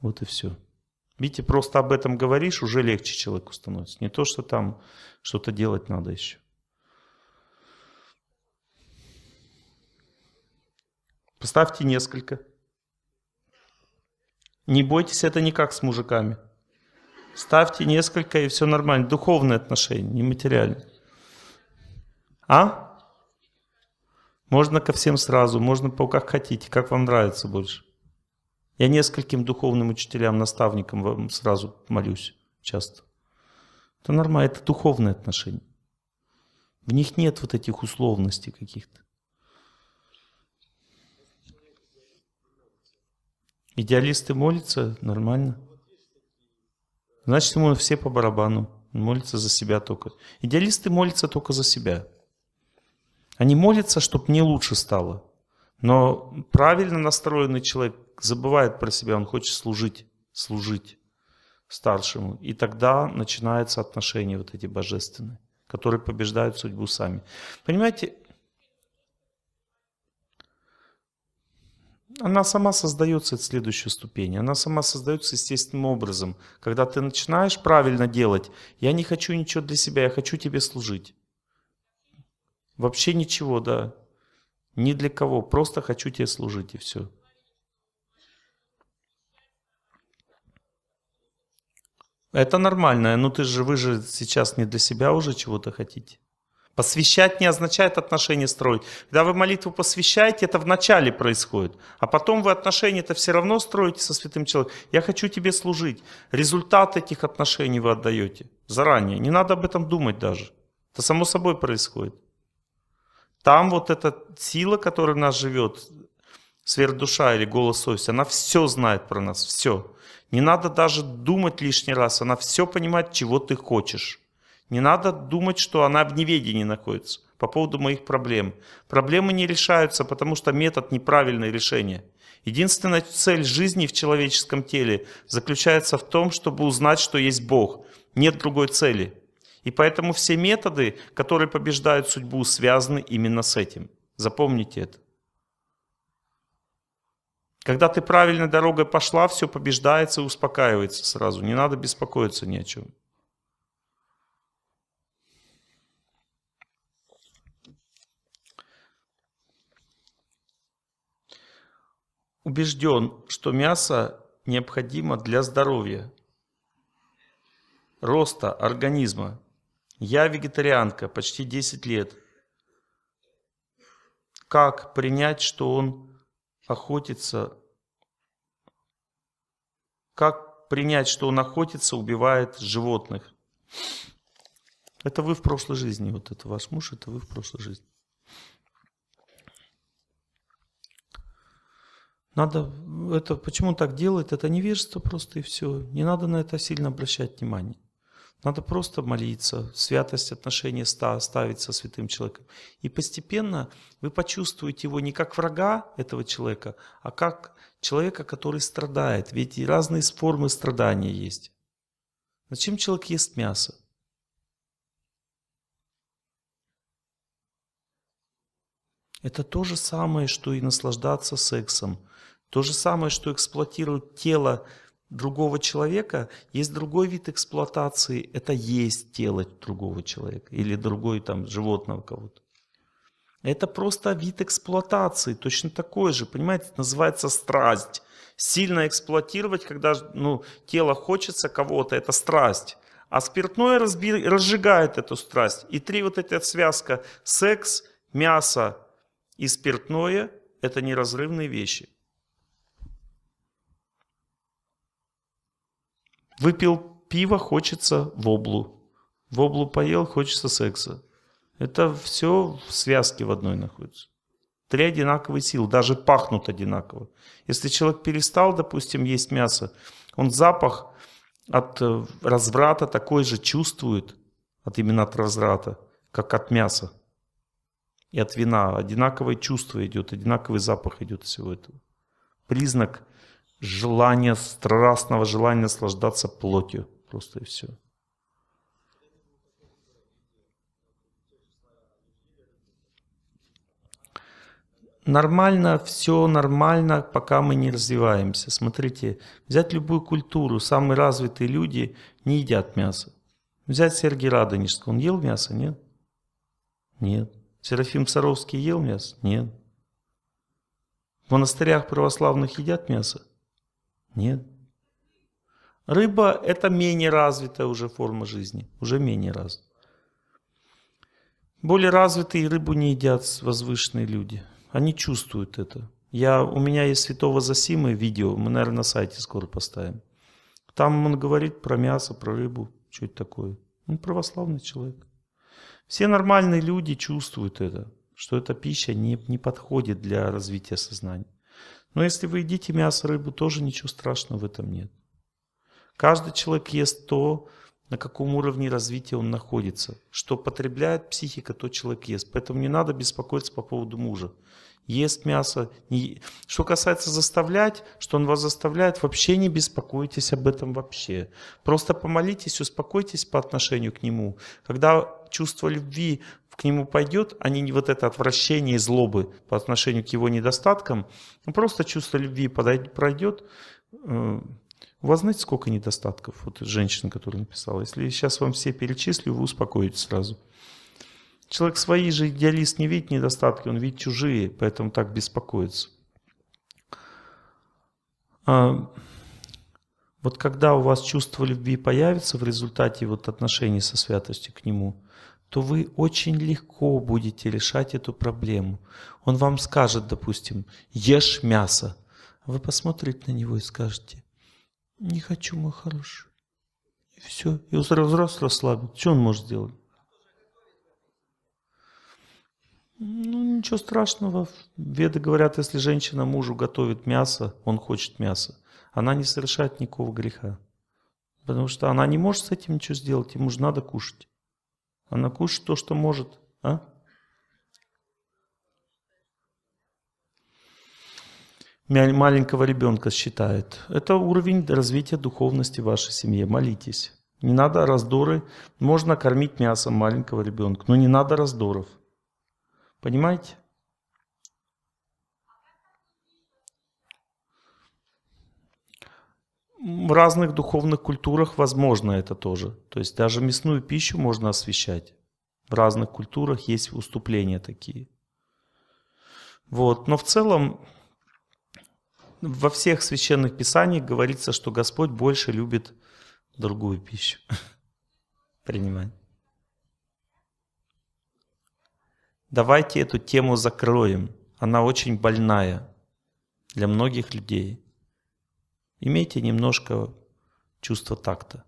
Вот и все. Видите, просто об этом говоришь, уже легче человеку становится. Не то, что там что-то делать надо еще. Поставьте несколько. Не бойтесь, это не как с мужиками. Ставьте несколько, и все нормально. Духовные отношения, не материальные. А? Можно ко всем сразу, можно по как хотите, как вам нравится больше. Я нескольким духовным учителям, наставникам вам сразу молюсь часто. Это нормально, это духовные отношения. В них нет вот этих условностей каких-то. Идеалисты молятся нормально. Значит, ему все по барабану. Молятся за себя только. Идеалисты молятся только за себя. Они молятся, чтобы мне лучше стало. Но правильно настроенный человек забывает про себя, он хочет служить, служить старшему. И тогда начинаются отношения вот эти божественные, которые побеждают судьбу сами. Понимаете, она сама создается, это следующая ступень, она сама создается естественным образом. Когда ты начинаешь правильно делать, я не хочу ничего для себя, я хочу тебе служить. Вообще ничего, да. Ни для кого, просто хочу тебе служить и все. Это нормально, но ну, ты же, вы же сейчас не для себя уже чего-то хотите. Посвящать не означает отношения строить. Когда вы молитву посвящаете, это вначале происходит. А потом вы отношения это все равно строите со святым человеком. Я хочу тебе служить. Результат этих отношений вы отдаете заранее. Не надо об этом думать даже. Это само собой происходит. Там вот эта сила, которая в нас живет, сверхдуша или голос совести, она все знает про нас, все. Не надо даже думать лишний раз, она все понимает, чего ты хочешь. Не надо думать, что она в неведении находится по поводу моих проблем. Проблемы не решаются, потому что метод неправильное решение. Единственная цель жизни в человеческом теле заключается в том, чтобы узнать, что есть Бог. Нет другой цели. И поэтому все методы, которые побеждают судьбу, связаны именно с этим. Запомните это. Когда ты правильной дорогой пошла, все побеждается и успокаивается сразу. Не надо беспокоиться ни о чем. убежден, что мясо необходимо для здоровья, роста организма. Я вегетарианка почти 10 лет. Как принять, что он охотится? Как принять, что он охотится, убивает животных? Это вы в прошлой жизни, вот это ваш муж, это вы в прошлой жизни. Надо это, почему так делает, это невежество просто и все. Не надо на это сильно обращать внимание. Надо просто молиться, святость отношения ставить со святым человеком. И постепенно вы почувствуете его не как врага этого человека, а как человека, который страдает. Ведь и разные формы страдания есть. Зачем человек ест мясо? Это то же самое, что и наслаждаться сексом – то же самое, что эксплуатирует тело другого человека, есть другой вид эксплуатации, это есть тело другого человека или другой там животного кого-то. Это просто вид эксплуатации, точно такой же, понимаете, называется страсть. Сильно эксплуатировать, когда ну, тело хочется кого-то, это страсть. А спиртное разби... разжигает эту страсть. И три вот эти связка секс, мясо и спиртное – это неразрывные вещи. Выпил пиво, хочется воблу. Воблу поел, хочется секса. Это все в связке в одной находится. Три одинаковые силы, даже пахнут одинаково. Если человек перестал, допустим, есть мясо, он запах от э, разврата такой же чувствует, от именно от разврата, как от мяса и от вина. Одинаковое чувство идет, одинаковый запах идет всего этого. Признак желания, страстного желания наслаждаться плотью. Просто и все. Нормально, все нормально, пока мы не развиваемся. Смотрите, взять любую культуру, самые развитые люди не едят мясо. Взять Сергей Радонежского, он ел мясо, нет? Нет. Серафим Саровский ел мясо? Нет. В монастырях православных едят мясо? Нет. Рыба – это менее развитая уже форма жизни, уже менее развитая. Более развитые рыбу не едят возвышенные люди. Они чувствуют это. Я, у меня есть святого Засимы видео, мы, наверное, на сайте скоро поставим. Там он говорит про мясо, про рыбу, что это такое. Он православный человек. Все нормальные люди чувствуют это, что эта пища не, не подходит для развития сознания. Но если вы едите мясо, рыбу, тоже ничего страшного в этом нет. Каждый человек ест то, на каком уровне развития он находится. Что потребляет психика, то человек ест. Поэтому не надо беспокоиться по поводу мужа. Ест мясо. Не... Что касается заставлять, что он вас заставляет, вообще не беспокойтесь об этом вообще. Просто помолитесь, успокойтесь по отношению к нему. Когда чувство любви к нему пойдет, а не вот это отвращение и злобы по отношению к его недостаткам, а просто чувство любви пройдет. Э, у вас знаете, сколько недостатков? Вот женщина, которая написала. Если сейчас вам все перечислю, вы успокоитесь сразу. Человек свои же идеалист не видит недостатки, он видит чужие, поэтому так беспокоится. А вот когда у вас чувство любви появится в результате вот отношений со святостью к нему, то вы очень легко будете решать эту проблему. Он вам скажет, допустим, ешь мясо. вы посмотрите на него и скажете, не хочу, мой хороший. И все. И сразу раз расслабит. Что он может сделать? Ну, ничего страшного. Веды говорят, если женщина мужу готовит мясо, он хочет мясо. она не совершает никакого греха. Потому что она не может с этим ничего сделать, ему же надо кушать. Она а кушает то, что может, а? Маленького ребенка считает. Это уровень развития духовности в вашей семье. Молитесь. Не надо раздоры. Можно кормить мясом маленького ребенка, но не надо раздоров. Понимаете? В разных духовных культурах возможно это тоже. То есть даже мясную пищу можно освещать. В разных культурах есть уступления такие. Вот. Но в целом во всех священных писаниях говорится, что Господь больше любит другую пищу принимать. Давайте эту тему закроем. Она очень больная для многих людей. Имейте немножко чувства такта.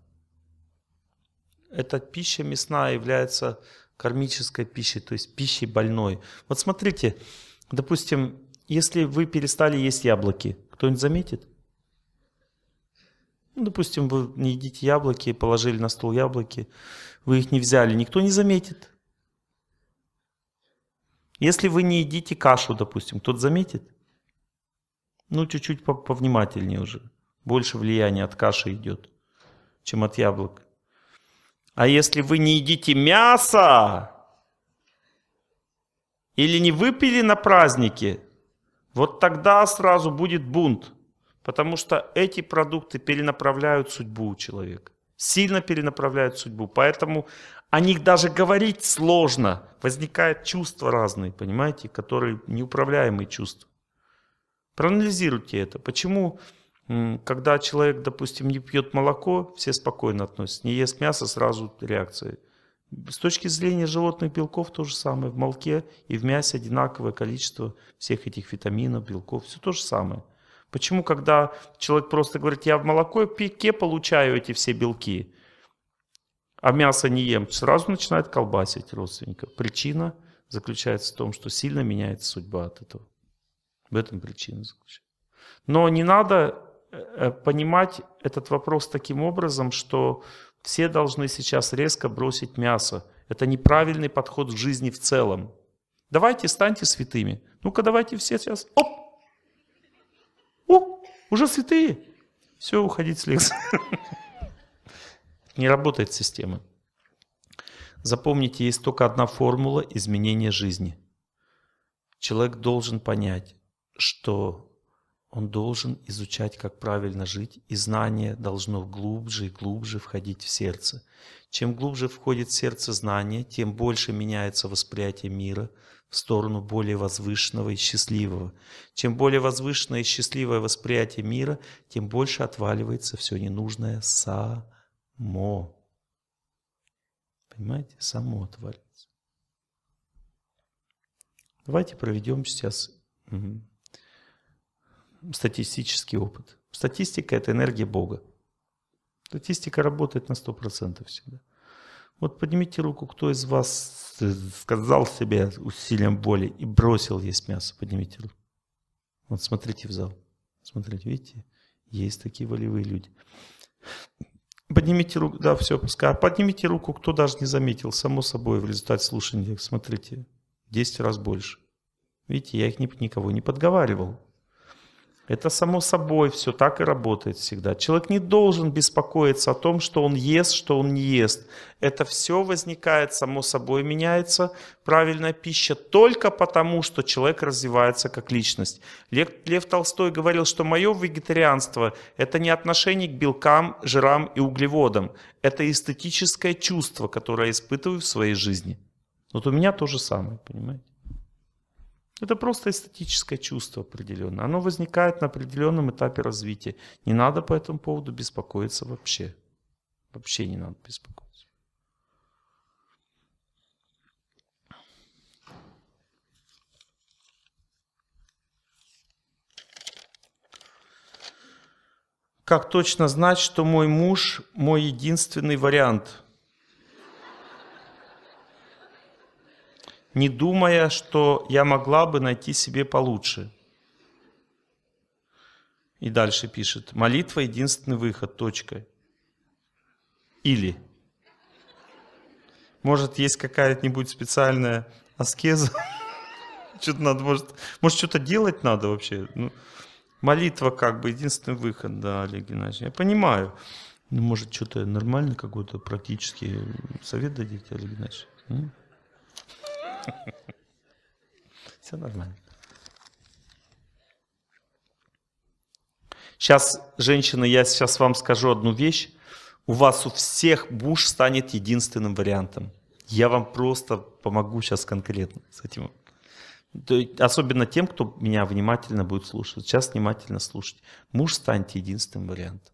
Эта пища мясная является кармической пищей, то есть пищей больной. Вот смотрите, допустим, если вы перестали есть яблоки, кто-нибудь заметит? Ну, допустим, вы не едите яблоки, положили на стол яблоки, вы их не взяли, никто не заметит. Если вы не едите кашу, допустим, кто-то заметит? Ну, чуть-чуть повнимательнее уже. Больше влияния от каши идет, чем от яблок. А если вы не едите мясо или не выпили на празднике, вот тогда сразу будет бунт. Потому что эти продукты перенаправляют судьбу у человека. Сильно перенаправляют судьбу. Поэтому о них даже говорить сложно. Возникают чувства разные, понимаете, которые неуправляемые чувства. Проанализируйте это. Почему когда человек, допустим, не пьет молоко, все спокойно относятся. Не ест мясо, сразу реакции. С точки зрения животных белков то же самое. В молке и в мясе одинаковое количество всех этих витаминов, белков. Все то же самое. Почему, когда человек просто говорит, я в молоко и пике получаю эти все белки, а мясо не ем, сразу начинает колбасить родственников. Причина заключается в том, что сильно меняется судьба от этого. В этом причина заключается. Но не надо Э, э, понимать этот вопрос таким образом, что все должны сейчас резко бросить мясо. Это неправильный подход к жизни в целом. Давайте станьте святыми. Ну-ка, давайте все сейчас. Оп! О, уже святые. Все, уходить с лекции. Не работает система. Запомните, есть только одна формула изменения жизни. Человек должен понять, что он должен изучать, как правильно жить, и знание должно глубже и глубже входить в сердце. Чем глубже входит в сердце знание, тем больше меняется восприятие мира в сторону более возвышенного и счастливого. Чем более возвышенное и счастливое восприятие мира, тем больше отваливается все ненужное само. Понимаете? Само отваливается. Давайте проведем сейчас... Угу статистический опыт. Статистика – это энергия Бога. Статистика работает на 100% всегда. Вот поднимите руку, кто из вас сказал себе усилием боли и бросил есть мясо. Поднимите руку. Вот смотрите в зал. Смотрите, видите, есть такие волевые люди. Поднимите руку, да, все, пускай. А поднимите руку, кто даже не заметил, само собой, в результате слушания. Смотрите, 10 раз больше. Видите, я их никого не подговаривал. Это само собой, все так и работает всегда. Человек не должен беспокоиться о том, что он ест, что он не ест. Это все возникает, само собой меняется. Правильная пища только потому, что человек развивается как личность. Лев, Лев Толстой говорил, что мое вегетарианство – это не отношение к белкам, жирам и углеводам. Это эстетическое чувство, которое я испытываю в своей жизни. Вот у меня то же самое, понимаете? Это просто эстетическое чувство определенное. Оно возникает на определенном этапе развития. Не надо по этому поводу беспокоиться вообще. Вообще не надо беспокоиться. Как точно знать, что мой муж мой единственный вариант – не думая, что я могла бы найти себе получше. И дальше пишет, молитва единственный выход, точка. Или. Может, есть какая-нибудь специальная аскеза? Что-то надо, может, может что-то делать надо вообще? Ну, молитва как бы единственный выход, да, Олег Геннадьевич. Я понимаю. Ну, может, что-то нормально, какой-то практический совет дадите, Олег Геннадьевич? Все нормально. Сейчас, женщины, я сейчас вам скажу одну вещь. У вас у всех муж станет единственным вариантом. Я вам просто помогу сейчас конкретно с этим. Особенно тем, кто меня внимательно будет слушать. Сейчас внимательно слушать. Муж станет единственным вариантом.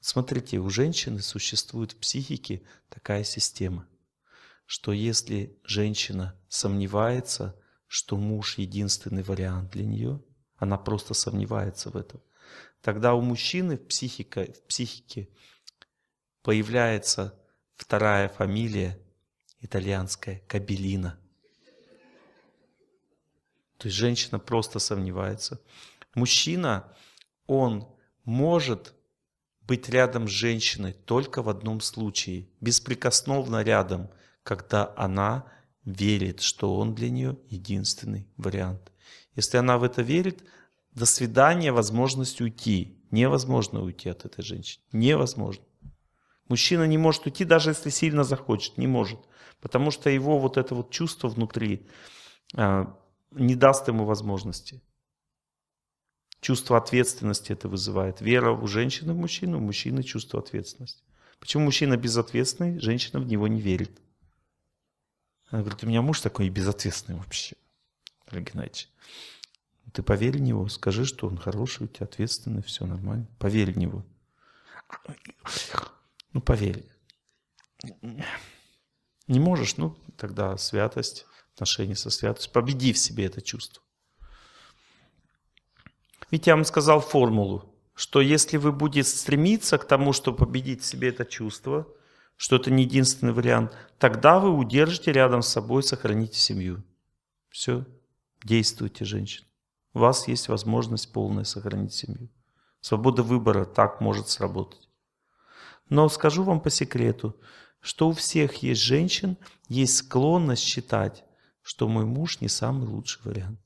Смотрите, у женщины существует в психике такая система что если женщина сомневается, что муж единственный вариант для нее, она просто сомневается в этом, тогда у мужчины в психике, в психике появляется вторая фамилия итальянская Кабелина. То есть женщина просто сомневается. Мужчина, он может быть рядом с женщиной только в одном случае, беспрекословно рядом, когда она верит, что он для нее единственный вариант. Если она в это верит, до свидания возможность уйти. Невозможно уйти от этой женщины. Невозможно. Мужчина не может уйти, даже если сильно захочет, не может. Потому что его вот это вот чувство внутри э, не даст ему возможности. Чувство ответственности это вызывает. Вера у женщины в мужчину, у мужчины чувство ответственности. Почему мужчина безответственный, женщина в него не верит. Она говорит, у меня муж такой безответственный вообще, Олег Геннадьевич. Ты поверь в него, скажи, что он хороший, у тебя ответственный, все нормально. Поверь в него. Ну, поверь. Не можешь, ну, тогда святость, отношения со святостью. Победи в себе это чувство. Ведь я вам сказал формулу, что если вы будете стремиться к тому, чтобы победить в себе это чувство – что это не единственный вариант, тогда вы удержите рядом с собой, сохраните семью. Все, действуйте, женщин. У вас есть возможность полная сохранить семью. Свобода выбора так может сработать. Но скажу вам по секрету, что у всех есть женщин, есть склонность считать, что мой муж не самый лучший вариант.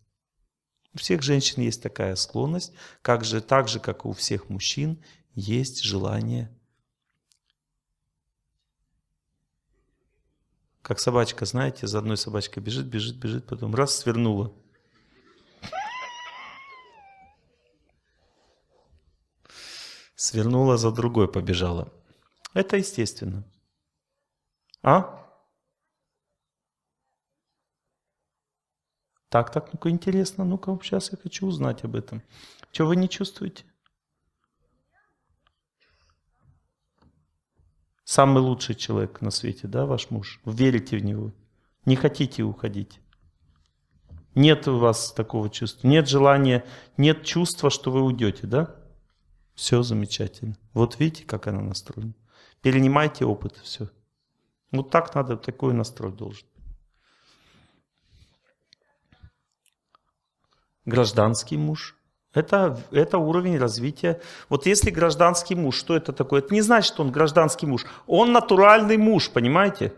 У всех женщин есть такая склонность, как же, так же, как и у всех мужчин, есть желание Как собачка, знаете, за одной собачкой бежит, бежит, бежит, потом раз свернула. Свернула, за другой побежала. Это естественно. А? Так, так, ну-ка интересно, ну-ка сейчас я хочу узнать об этом. Чего вы не чувствуете? Самый лучший человек на свете, да, ваш муж? Верите в него. Не хотите уходить. Нет у вас такого чувства, нет желания, нет чувства, что вы уйдете, да? Все замечательно. Вот видите, как она настроена. Перенимайте опыт, все. Вот так надо, такой настрой должен. Гражданский муж – это, это уровень развития. Вот если гражданский муж, что это такое? Это не значит, что он гражданский муж. Он натуральный муж, понимаете?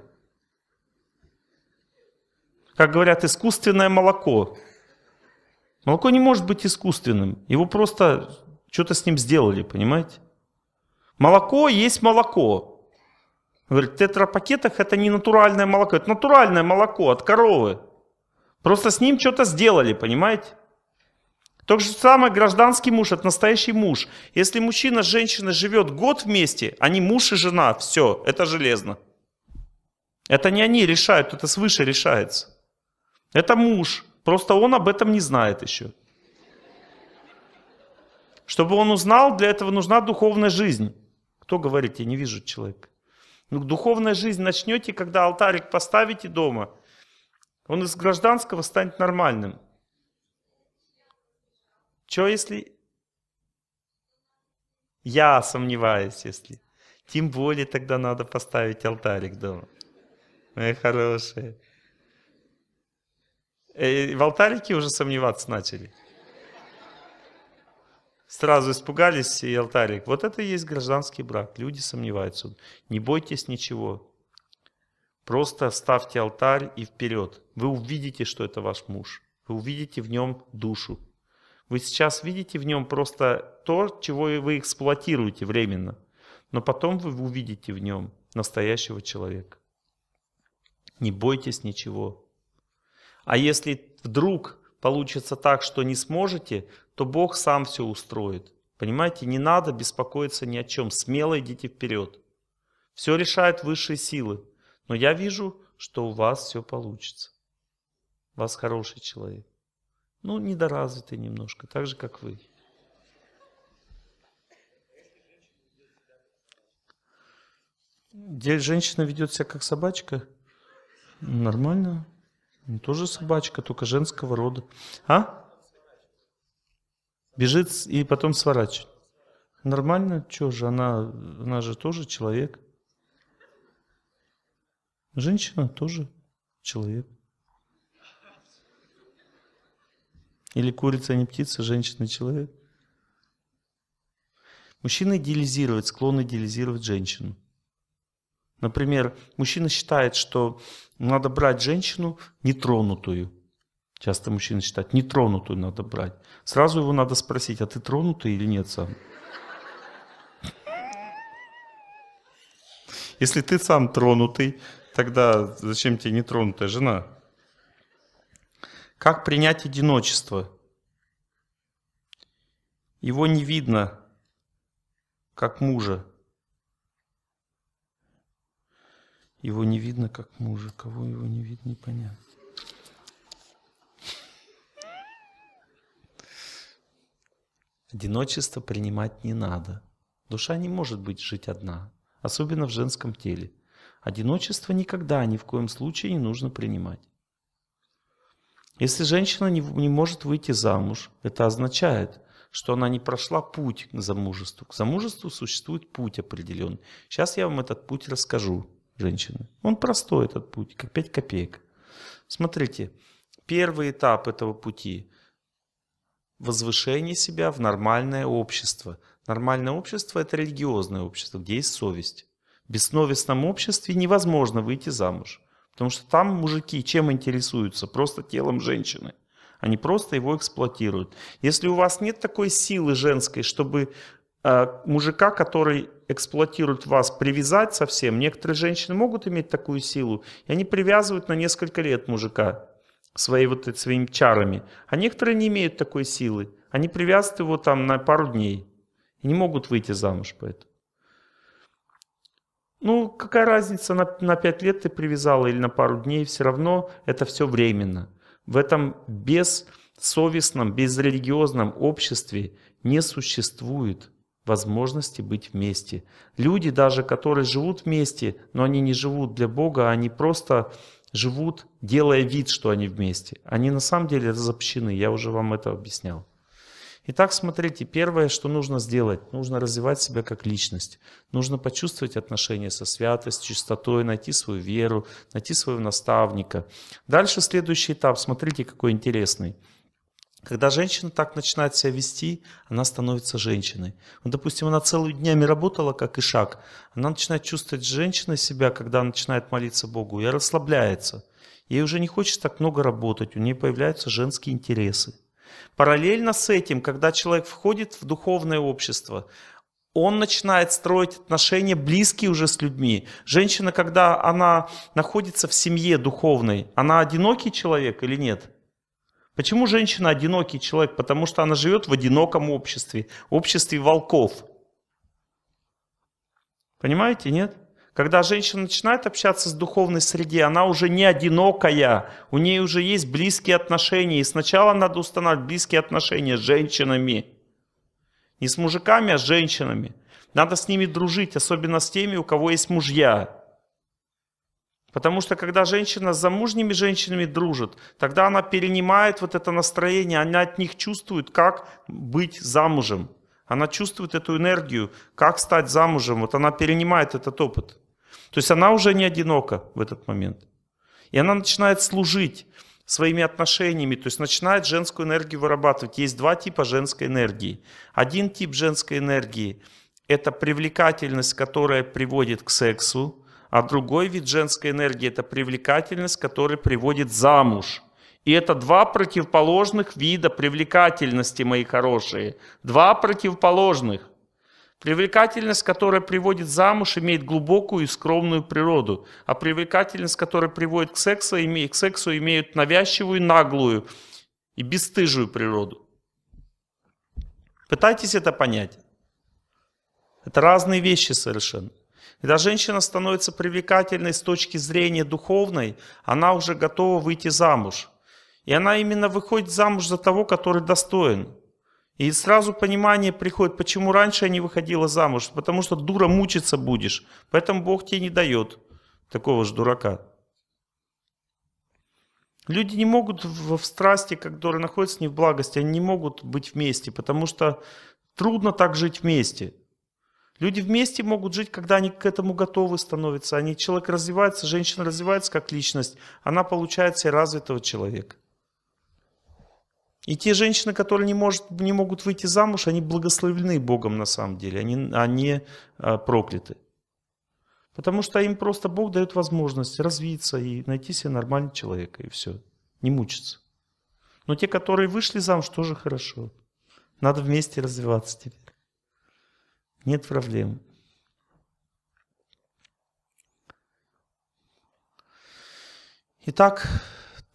Как говорят, искусственное молоко. Молоко не может быть искусственным. Его просто что-то с ним сделали, понимаете? Молоко есть молоко. Говорит, в тетрапакетах это не натуральное молоко. Это натуральное молоко от коровы. Просто с ним что-то сделали, понимаете? То же самое гражданский муж, это настоящий муж. Если мужчина с женщиной живет год вместе, они муж и жена, все, это железно. Это не они решают, это свыше решается. Это муж, просто он об этом не знает еще. Чтобы он узнал, для этого нужна духовная жизнь. Кто говорит, я не вижу человека. Ну, духовная жизнь начнете, когда алтарик поставите дома. Он из гражданского станет нормальным. Что если... Я сомневаюсь, если... Тем более тогда надо поставить алтарик дома. Мои хорошие. Э, э, в алтарике уже сомневаться начали. Сразу испугались и алтарик. Вот это и есть гражданский брак. Люди сомневаются. Не бойтесь ничего. Просто ставьте алтарь и вперед. Вы увидите, что это ваш муж. Вы увидите в нем душу. Вы сейчас видите в нем просто то, чего вы эксплуатируете временно. Но потом вы увидите в нем настоящего человека. Не бойтесь ничего. А если вдруг получится так, что не сможете, то Бог сам все устроит. Понимаете, не надо беспокоиться ни о чем. Смело идите вперед. Все решают высшие силы. Но я вижу, что у вас все получится. вас хороший человек ну, недоразвитый немножко, так же, как вы. Женщина ведет себя как собачка? Нормально. Ну, тоже собачка, только женского рода. А? Бежит и потом сворачивает. Нормально, что же, она, она же тоже человек. Женщина тоже человек. Или курица не птица, женщина человек? Мужчина идеализирует, склонен идеализировать женщину. Например, мужчина считает, что надо брать женщину нетронутую. Часто мужчина считает, нетронутую надо брать. Сразу его надо спросить, а ты тронутый или нет сам? Если ты сам тронутый, тогда зачем тебе нетронутая жена? Как принять одиночество? Его не видно, как мужа. Его не видно, как мужа. Кого его не видно, непонятно. Одиночество принимать не надо. Душа не может быть жить одна, особенно в женском теле. Одиночество никогда ни в коем случае не нужно принимать. Если женщина не, не может выйти замуж, это означает, что она не прошла путь к замужеству. К замужеству существует путь определенный. Сейчас я вам этот путь расскажу, женщины. Он простой, этот путь, как 5 копеек. Смотрите, первый этап этого пути – возвышение себя в нормальное общество. Нормальное общество – это религиозное общество, где есть совесть. В бессовестном обществе невозможно выйти замуж. Потому что там мужики чем интересуются? Просто телом женщины. Они просто его эксплуатируют. Если у вас нет такой силы женской, чтобы э, мужика, который эксплуатирует вас, привязать совсем, некоторые женщины могут иметь такую силу, и они привязывают на несколько лет мужика своей вот своими чарами. А некоторые не имеют такой силы. Они привязывают его там на пару дней. И не могут выйти замуж поэтому. Ну, какая разница, на, на 5 лет ты привязала или на пару дней, все равно это все временно. В этом бессовестном, безрелигиозном обществе не существует возможности быть вместе. Люди даже, которые живут вместе, но они не живут для Бога, а они просто живут, делая вид, что они вместе. Они на самом деле запрещены я уже вам это объяснял. Итак, смотрите, первое, что нужно сделать, нужно развивать себя как личность. Нужно почувствовать отношения со святостью, чистотой, найти свою веру, найти своего наставника. Дальше следующий этап, смотрите, какой интересный. Когда женщина так начинает себя вести, она становится женщиной. Вот, допустим, она целыми днями работала, как Ишак. Она начинает чувствовать женщиной себя, когда начинает молиться Богу, и расслабляется. Ей уже не хочется так много работать, у нее появляются женские интересы. Параллельно с этим, когда человек входит в духовное общество, он начинает строить отношения близкие уже с людьми. Женщина, когда она находится в семье духовной, она одинокий человек или нет? Почему женщина одинокий человек? Потому что она живет в одиноком обществе, обществе волков. Понимаете, нет? Когда женщина начинает общаться с духовной среде, она уже не одинокая, у нее уже есть близкие отношения. И сначала надо устанавливать близкие отношения с женщинами. Не с мужиками, а с женщинами. Надо с ними дружить, особенно с теми, у кого есть мужья. Потому что когда женщина с замужними женщинами дружит, тогда она перенимает вот это настроение, она от них чувствует, как быть замужем. Она чувствует эту энергию, как стать замужем. Вот она перенимает этот опыт. То есть она уже не одинока в этот момент. И она начинает служить своими отношениями, то есть начинает женскую энергию вырабатывать. Есть два типа женской энергии. Один тип женской энергии – это привлекательность, которая приводит к сексу, а другой вид женской энергии – это привлекательность, которая приводит замуж. И это два противоположных вида привлекательности, мои хорошие. Два противоположных. Привлекательность, которая приводит замуж, имеет глубокую и скромную природу, а привлекательность, которая приводит к сексу, к сексу имеет навязчивую, наглую и бесстыжую природу. Пытайтесь это понять. Это разные вещи совершенно. Когда женщина становится привлекательной с точки зрения духовной, она уже готова выйти замуж. И она именно выходит замуж за того, который достоин. И сразу понимание приходит, почему раньше я не выходила замуж, потому что дура мучиться будешь. Поэтому Бог тебе не дает такого же дурака. Люди не могут в, в страсти, которые находятся не в благости, они не могут быть вместе, потому что трудно так жить вместе. Люди вместе могут жить, когда они к этому готовы становятся. Они, человек развивается, женщина развивается как личность, она получает себе развитого человека. И те женщины, которые не, может, не могут выйти замуж, они благословлены Богом на самом деле, они, они а, прокляты. Потому что им просто Бог дает возможность развиться и найти себе нормального человека, и все. Не мучиться. Но те, которые вышли замуж, тоже хорошо. Надо вместе развиваться теперь. Нет проблем. Итак,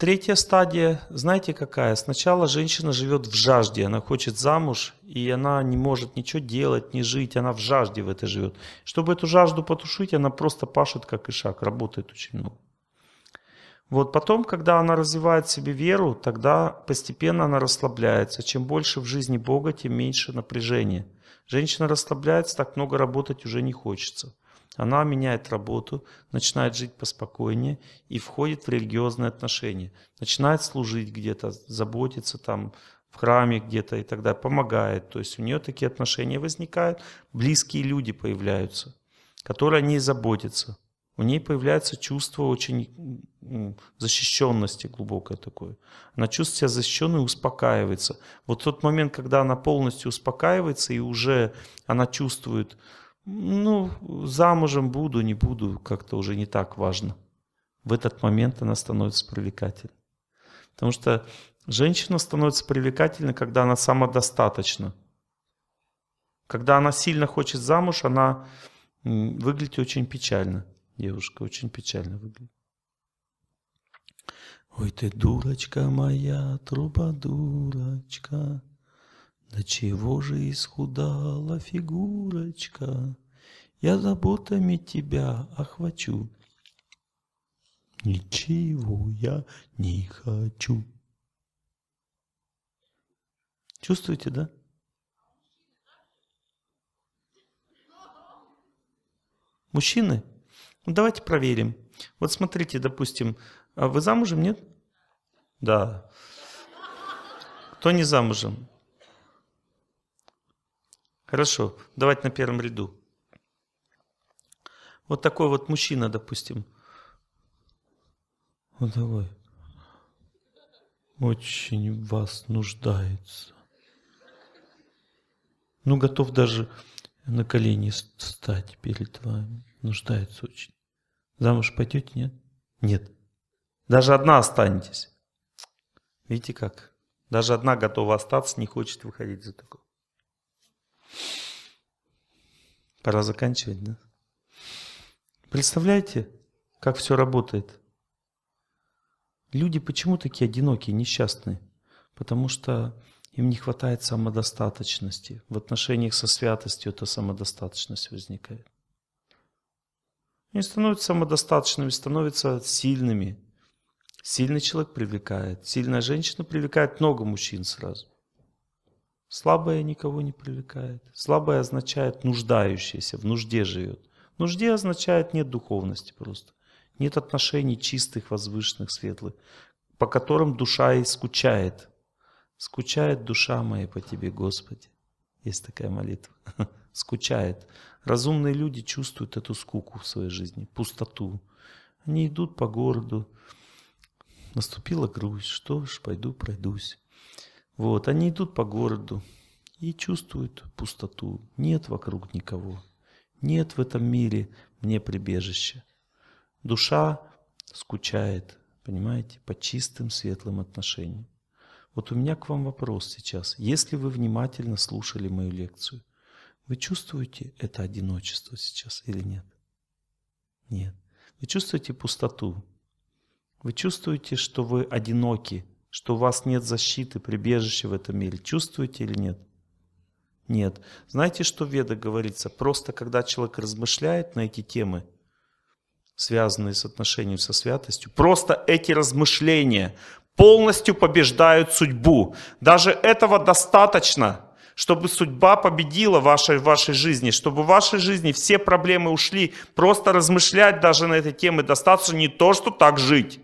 Третья стадия, знаете какая? Сначала женщина живет в жажде, она хочет замуж, и она не может ничего делать, не жить, она в жажде в это живет. Чтобы эту жажду потушить, она просто пашет как и шаг, работает очень много. Вот потом, когда она развивает в себе веру, тогда постепенно она расслабляется. Чем больше в жизни Бога, тем меньше напряжения. Женщина расслабляется, так много работать уже не хочется. Она меняет работу, начинает жить поспокойнее и входит в религиозные отношения. Начинает служить где-то, заботиться там в храме где-то и так далее, помогает. То есть у нее такие отношения возникают, близкие люди появляются, которые о ней заботятся. У ней появляется чувство очень защищенности глубокое такое. Она чувствует себя защищенной и успокаивается. Вот тот момент, когда она полностью успокаивается и уже она чувствует ну, замужем буду, не буду, как-то уже не так важно. В этот момент она становится привлекательной. Потому что женщина становится привлекательной, когда она самодостаточна. Когда она сильно хочет замуж, она выглядит очень печально. Девушка очень печально выглядит. Ой, ты дурочка моя, труба дурочка. Да чего же исхудала фигурочка, Я заботами тебя охвачу. Ничего я не хочу. Чувствуете, да? Мужчины? Ну, давайте проверим. Вот смотрите, допустим, а вы замужем, нет? Да. Кто не замужем? Хорошо, давайте на первом ряду. Вот такой вот мужчина, допустим. Вот такой. Очень вас нуждается. Ну, готов даже на колени встать перед вами. Нуждается очень. Замуж пойдете, нет? Нет. Даже одна останетесь. Видите как? Даже одна готова остаться, не хочет выходить за такого. Пора заканчивать, да? Представляете, как все работает? Люди почему такие одинокие, несчастные? Потому что им не хватает самодостаточности. В отношениях со святостью эта самодостаточность возникает. Они становятся самодостаточными, становятся сильными. Сильный человек привлекает. Сильная женщина привлекает много мужчин сразу. Слабое никого не привлекает. Слабое означает нуждающееся, в нужде живет. В нужде означает нет духовности просто. Нет отношений чистых, возвышенных, светлых, по которым душа и скучает. Скучает душа моя по тебе, Господи. Есть такая молитва. Скучает. Разумные люди чувствуют эту скуку в своей жизни, пустоту. Они идут по городу. Наступила грусть. Что ж, пойду пройдусь. Вот, они идут по городу и чувствуют пустоту. Нет вокруг никого. Нет в этом мире мне прибежища. Душа скучает, понимаете, по чистым светлым отношениям. Вот у меня к вам вопрос сейчас. Если вы внимательно слушали мою лекцию, вы чувствуете это одиночество сейчас или нет? Нет. Вы чувствуете пустоту. Вы чувствуете, что вы одиноки что у вас нет защиты, прибежища в этом мире. Чувствуете или нет? Нет. Знаете, что Веда говорится? Просто когда человек размышляет на эти темы, связанные с отношением со святостью, просто эти размышления полностью побеждают судьбу. Даже этого достаточно, чтобы судьба победила в вашей, в вашей жизни, чтобы в вашей жизни все проблемы ушли. Просто размышлять даже на этой теме достаточно не то, что так жить.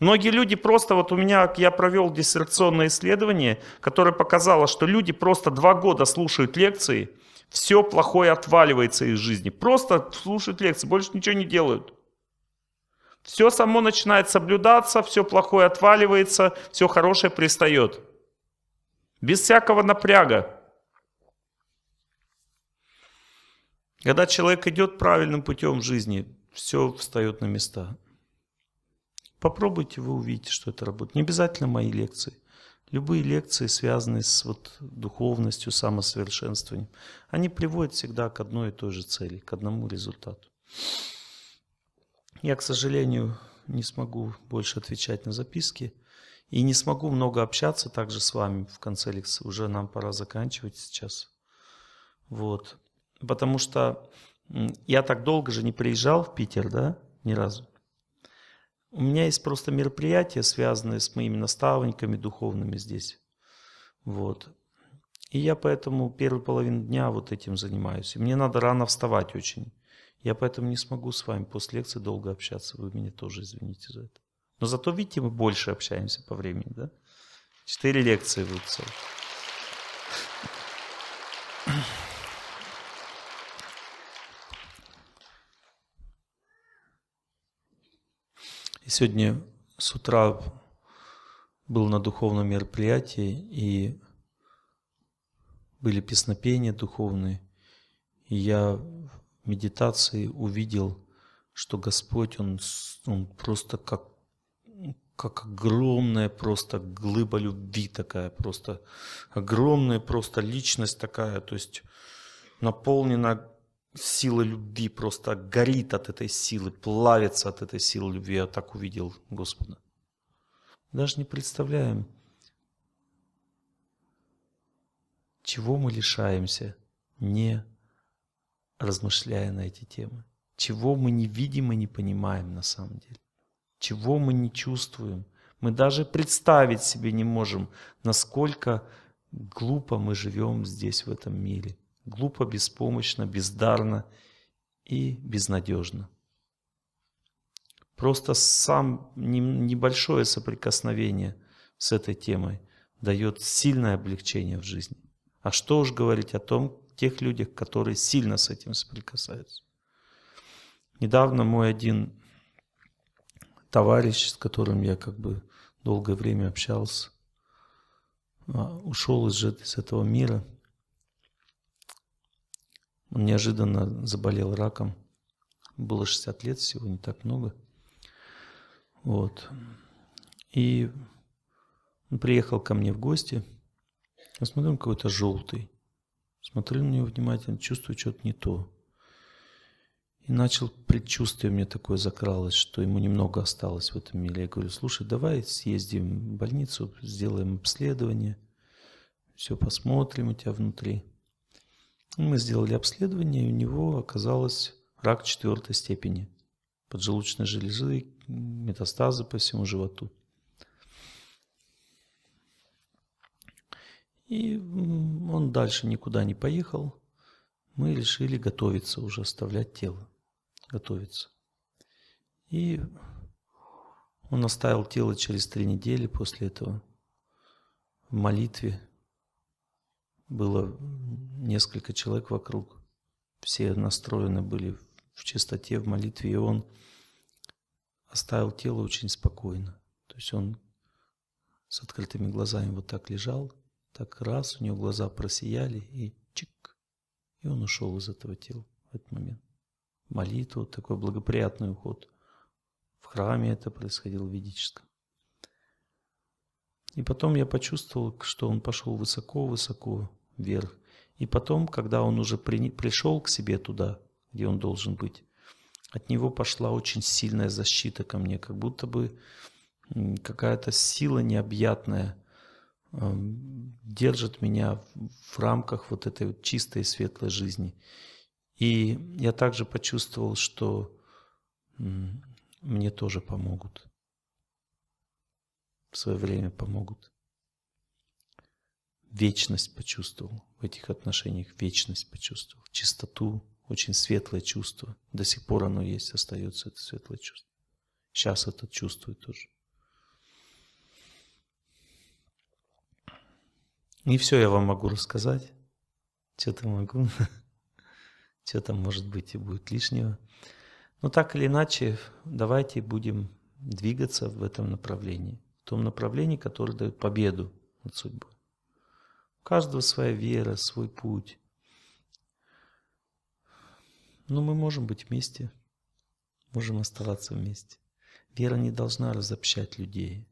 Многие люди просто, вот у меня, я провел диссертационное исследование, которое показало, что люди просто два года слушают лекции, все плохое отваливается из жизни. Просто слушают лекции, больше ничего не делают. Все само начинает соблюдаться, все плохое отваливается, все хорошее пристает. Без всякого напряга. Когда человек идет правильным путем в жизни, все встает на места. Попробуйте, вы увидите, что это работает. Не обязательно мои лекции. Любые лекции, связанные с вот духовностью, самосовершенствованием, они приводят всегда к одной и той же цели, к одному результату. Я, к сожалению, не смогу больше отвечать на записки и не смогу много общаться также с вами в конце лекции. Уже нам пора заканчивать сейчас. Вот. Потому что я так долго же не приезжал в Питер, да, ни разу. У меня есть просто мероприятия, связанные с моими наставниками духовными здесь. Вот. И я поэтому первую половину дня вот этим занимаюсь. мне надо рано вставать очень. Я поэтому не смогу с вами после лекции долго общаться. Вы меня тоже извините за это. Но зато, видите, мы больше общаемся по времени, да? Четыре лекции выписал. И сегодня с утра был на духовном мероприятии, и были песнопения духовные. И я в медитации увидел, что Господь, Он, он просто как, как огромная просто глыба любви такая, просто огромная просто личность такая, то есть наполнена сила любви просто горит от этой силы, плавится от этой силы любви. Я так увидел Господа. Даже не представляем, чего мы лишаемся, не размышляя на эти темы. Чего мы не видим и не понимаем на самом деле. Чего мы не чувствуем. Мы даже представить себе не можем, насколько глупо мы живем здесь, в этом мире глупо, беспомощно, бездарно и безнадежно. Просто сам небольшое соприкосновение с этой темой дает сильное облегчение в жизни. А что уж говорить о том, тех людях, которые сильно с этим соприкасаются. Недавно мой один товарищ, с которым я как бы долгое время общался, а, ушел из, этого мира – он неожиданно заболел раком. Было 60 лет, всего не так много. Вот. И он приехал ко мне в гости. Я смотрю, он какой-то желтый. Смотрю на него внимательно, чувствую что-то не то. И начал предчувствие мне такое закралось, что ему немного осталось в этом мире. Я говорю, слушай, давай съездим в больницу, сделаем обследование, все посмотрим у тебя внутри. Мы сделали обследование, и у него оказалось рак четвертой степени поджелудочной железы, метастазы по всему животу. И он дальше никуда не поехал. Мы решили готовиться уже, оставлять тело. Готовиться. И он оставил тело через три недели после этого в молитве было несколько человек вокруг. Все настроены были в чистоте, в молитве, и он оставил тело очень спокойно. То есть он с открытыми глазами вот так лежал, так раз, у него глаза просияли, и чик, и он ушел из этого тела в этот момент. Молитва, такой благоприятный уход. В храме это происходило в ведическом. И потом я почувствовал, что он пошел высоко-высоко вверх. И потом, когда он уже при, пришел к себе туда, где он должен быть, от него пошла очень сильная защита ко мне, как будто бы какая-то сила необъятная э, держит меня в рамках вот этой вот чистой и светлой жизни. И я также почувствовал, что э, мне тоже помогут в свое время помогут. Вечность почувствовал в этих отношениях, вечность почувствовал, чистоту, очень светлое чувство. До сих пор оно есть, остается это светлое чувство. Сейчас это чувствую тоже. Не все я вам могу рассказать. Что-то могу. Что-то, может быть, и будет лишнего. Но так или иначе, давайте будем двигаться в этом направлении том направлении, которое дает победу над судьбой. У каждого своя вера, свой путь. Но мы можем быть вместе, можем оставаться вместе. Вера не должна разобщать людей.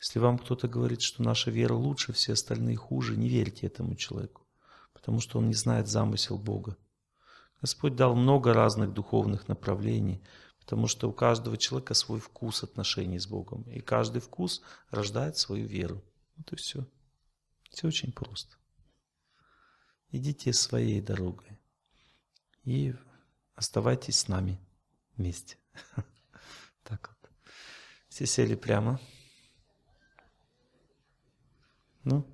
Если вам кто-то говорит, что наша вера лучше, все остальные хуже, не верьте этому человеку, потому что он не знает замысел Бога. Господь дал много разных духовных направлений – Потому что у каждого человека свой вкус отношений с Богом. И каждый вкус рождает свою веру. Вот и все. Все очень просто. Идите своей дорогой. И оставайтесь с нами вместе. Так вот. Все сели прямо. Ну,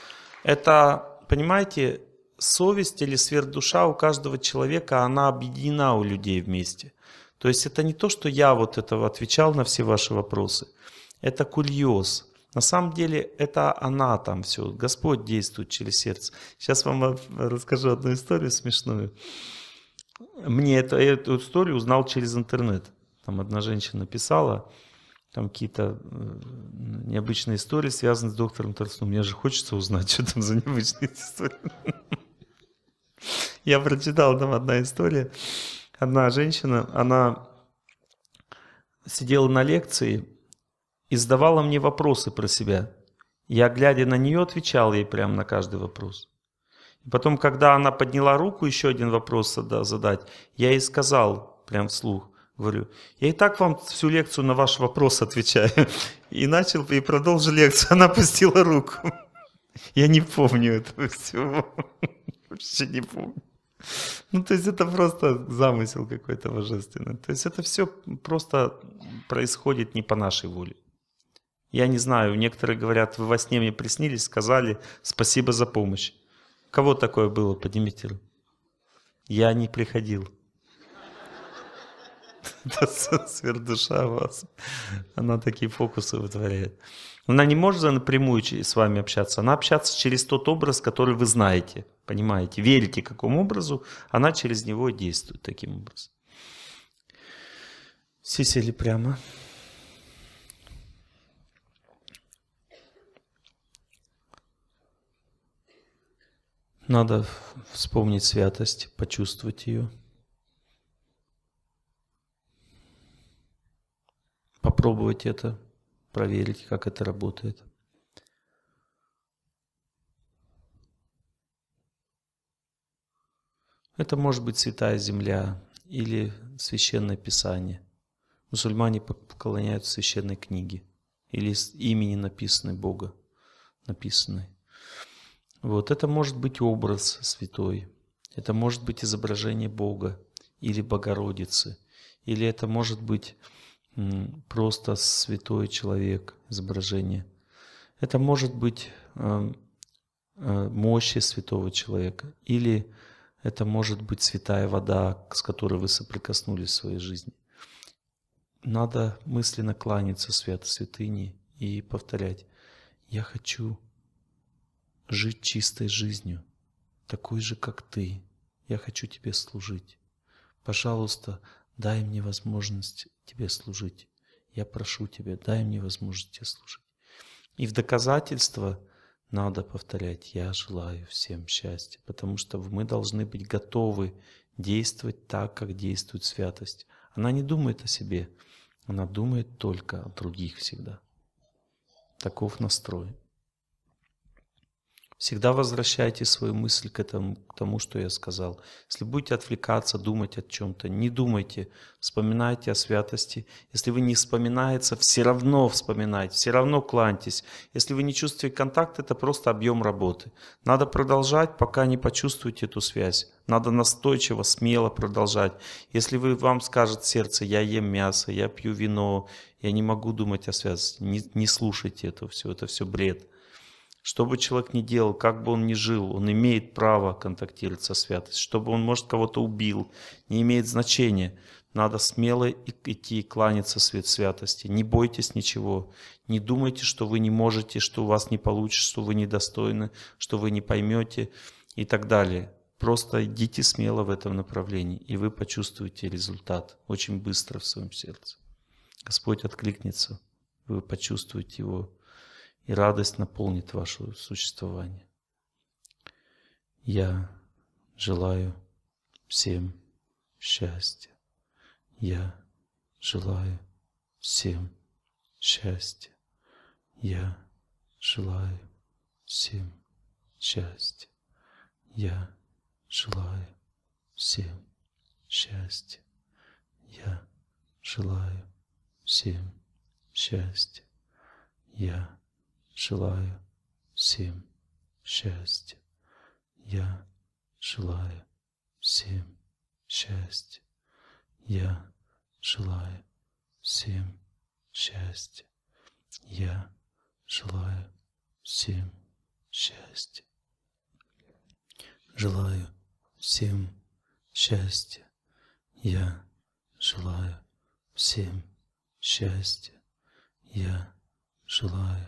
Это, понимаете, совесть или сверхдуша у каждого человека, она объединена у людей вместе. То есть это не то, что я вот этого отвечал на все ваши вопросы. Это кульоз. На самом деле это она там все. Господь действует через сердце. Сейчас вам расскажу одну историю смешную. Мне это, эту историю узнал через интернет. Там одна женщина писала, там какие-то необычные истории связаны с доктором Тольстым. Мне же хочется узнать, что там за необычные истории. Я прочитал там одна история. Одна женщина, она сидела на лекции и задавала мне вопросы про себя. Я, глядя на нее, отвечал ей прямо на каждый вопрос. И потом, когда она подняла руку еще один вопрос задать, я ей сказал прям вслух, Говорю, я и так вам всю лекцию на ваш вопрос отвечаю. И начал, и продолжил лекцию. Она пустила руку. Я не помню этого всего. Вообще не помню. Ну, то есть это просто замысел какой-то божественный. То есть это все просто происходит не по нашей воле. Я не знаю, некоторые говорят, вы во сне мне приснились, сказали спасибо за помощь. Кого такое было, поднимите руку. Я не приходил. Сверхдуша вас. Она такие фокусы вытворяет. Она не может напрямую с вами общаться. Она общается через тот образ, который вы знаете. Понимаете? Верите какому образу, она через него действует таким образом. Все сели прямо. Надо вспомнить святость, почувствовать ее. попробовать это, проверить, как это работает. Это может быть святая земля или священное писание. Мусульмане поклоняются священной книге или имени написанной Бога, написанной. Вот это может быть образ святой, это может быть изображение Бога или Богородицы, или это может быть просто святой человек изображение. Это может быть эм, э, мощи святого человека или это может быть святая вода, с которой вы соприкоснулись в своей жизни. Надо мысленно кланяться свято святыни и повторять «Я хочу жить чистой жизнью, такой же, как ты. Я хочу тебе служить. Пожалуйста, дай мне возможность Тебе служить. Я прошу Тебя, дай мне возможность Тебе служить. И в доказательство надо повторять, я желаю всем счастья, потому что мы должны быть готовы действовать так, как действует святость. Она не думает о себе, она думает только о других всегда. Таков настрой. Всегда возвращайте свою мысль к, этому, к тому, что я сказал. Если будете отвлекаться, думать о чем-то, не думайте, вспоминайте о святости. Если вы не вспоминается, все равно вспоминайте, все равно кланьтесь. Если вы не чувствуете контакт, это просто объем работы. Надо продолжать, пока не почувствуете эту связь. Надо настойчиво, смело продолжать. Если вы, вам скажет сердце, я ем мясо, я пью вино, я не могу думать о святости, не, не слушайте это все, это все бред. Что бы человек ни делал, как бы он ни жил, он имеет право контактировать со святостью. Чтобы он, может, кого-то убил, не имеет значения. Надо смело идти и кланяться свет святости. Не бойтесь ничего. Не думайте, что вы не можете, что у вас не получится, что вы недостойны, что вы не поймете и так далее. Просто идите смело в этом направлении, и вы почувствуете результат очень быстро в своем сердце. Господь откликнется, вы почувствуете его и радость наполнит ваше существование. Я желаю всем счастья. Я желаю всем счастья. Я желаю всем счастья. Я желаю всем счастья. Я желаю всем счастья. Я желаю всем счастья. Я желаю всем счастья. Я желаю всем счастья. Я желаю всем счастья. Желаю всем счастья. Я желаю всем счастья. Я желаю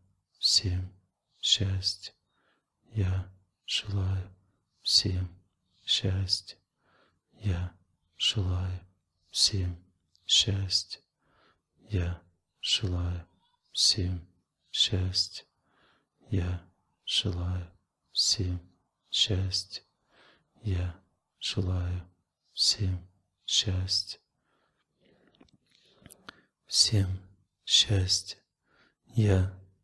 всем счастья. Я желаю всем счастья. Я желаю всем счастья. Я желаю всем счастья. Я желаю всем счастья. Я желаю всем счастья. Всем счастья. Я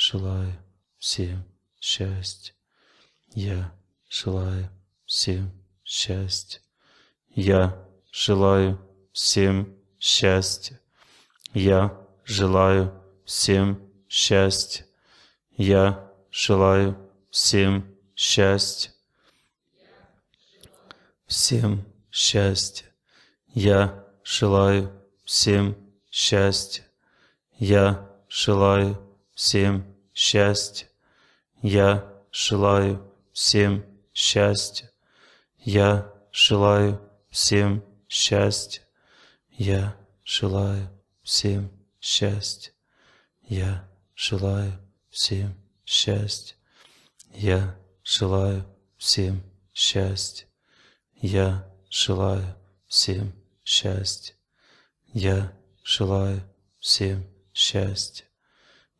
желаю всем счастья. Я желаю всем счастья. Я желаю всем счастья. Я желаю всем счастья. Я желаю всем счастья. Всем счастья. Я желаю всем счастья. Я желаю всем счастье. Я желаю всем счастья. Я желаю всем счастья. Я желаю всем счастья. Я желаю всем счастья. Я желаю всем счастья. Я желаю всем счастья. Я желаю всем счастья.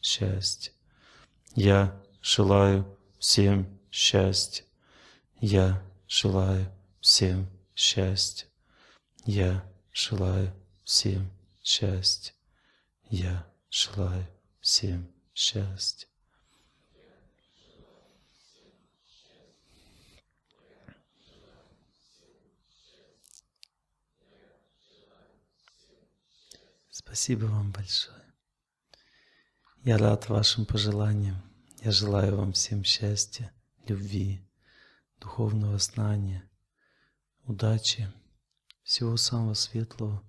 Счастье. Я желаю всем счастья. Я желаю всем счастья. Я желаю всем счастья. Я желаю всем счастья. Спасибо вам большое. Я рад вашим пожеланиям. Я желаю вам всем счастья, любви, духовного знания, удачи, всего самого светлого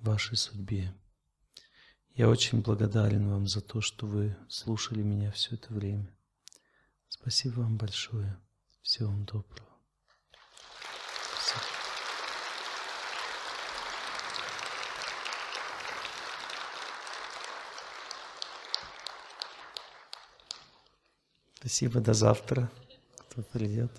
в вашей судьбе. Я очень благодарен вам за то, что вы слушали меня все это время. Спасибо вам большое. Всего вам доброго. Спасибо, до завтра, кто придет.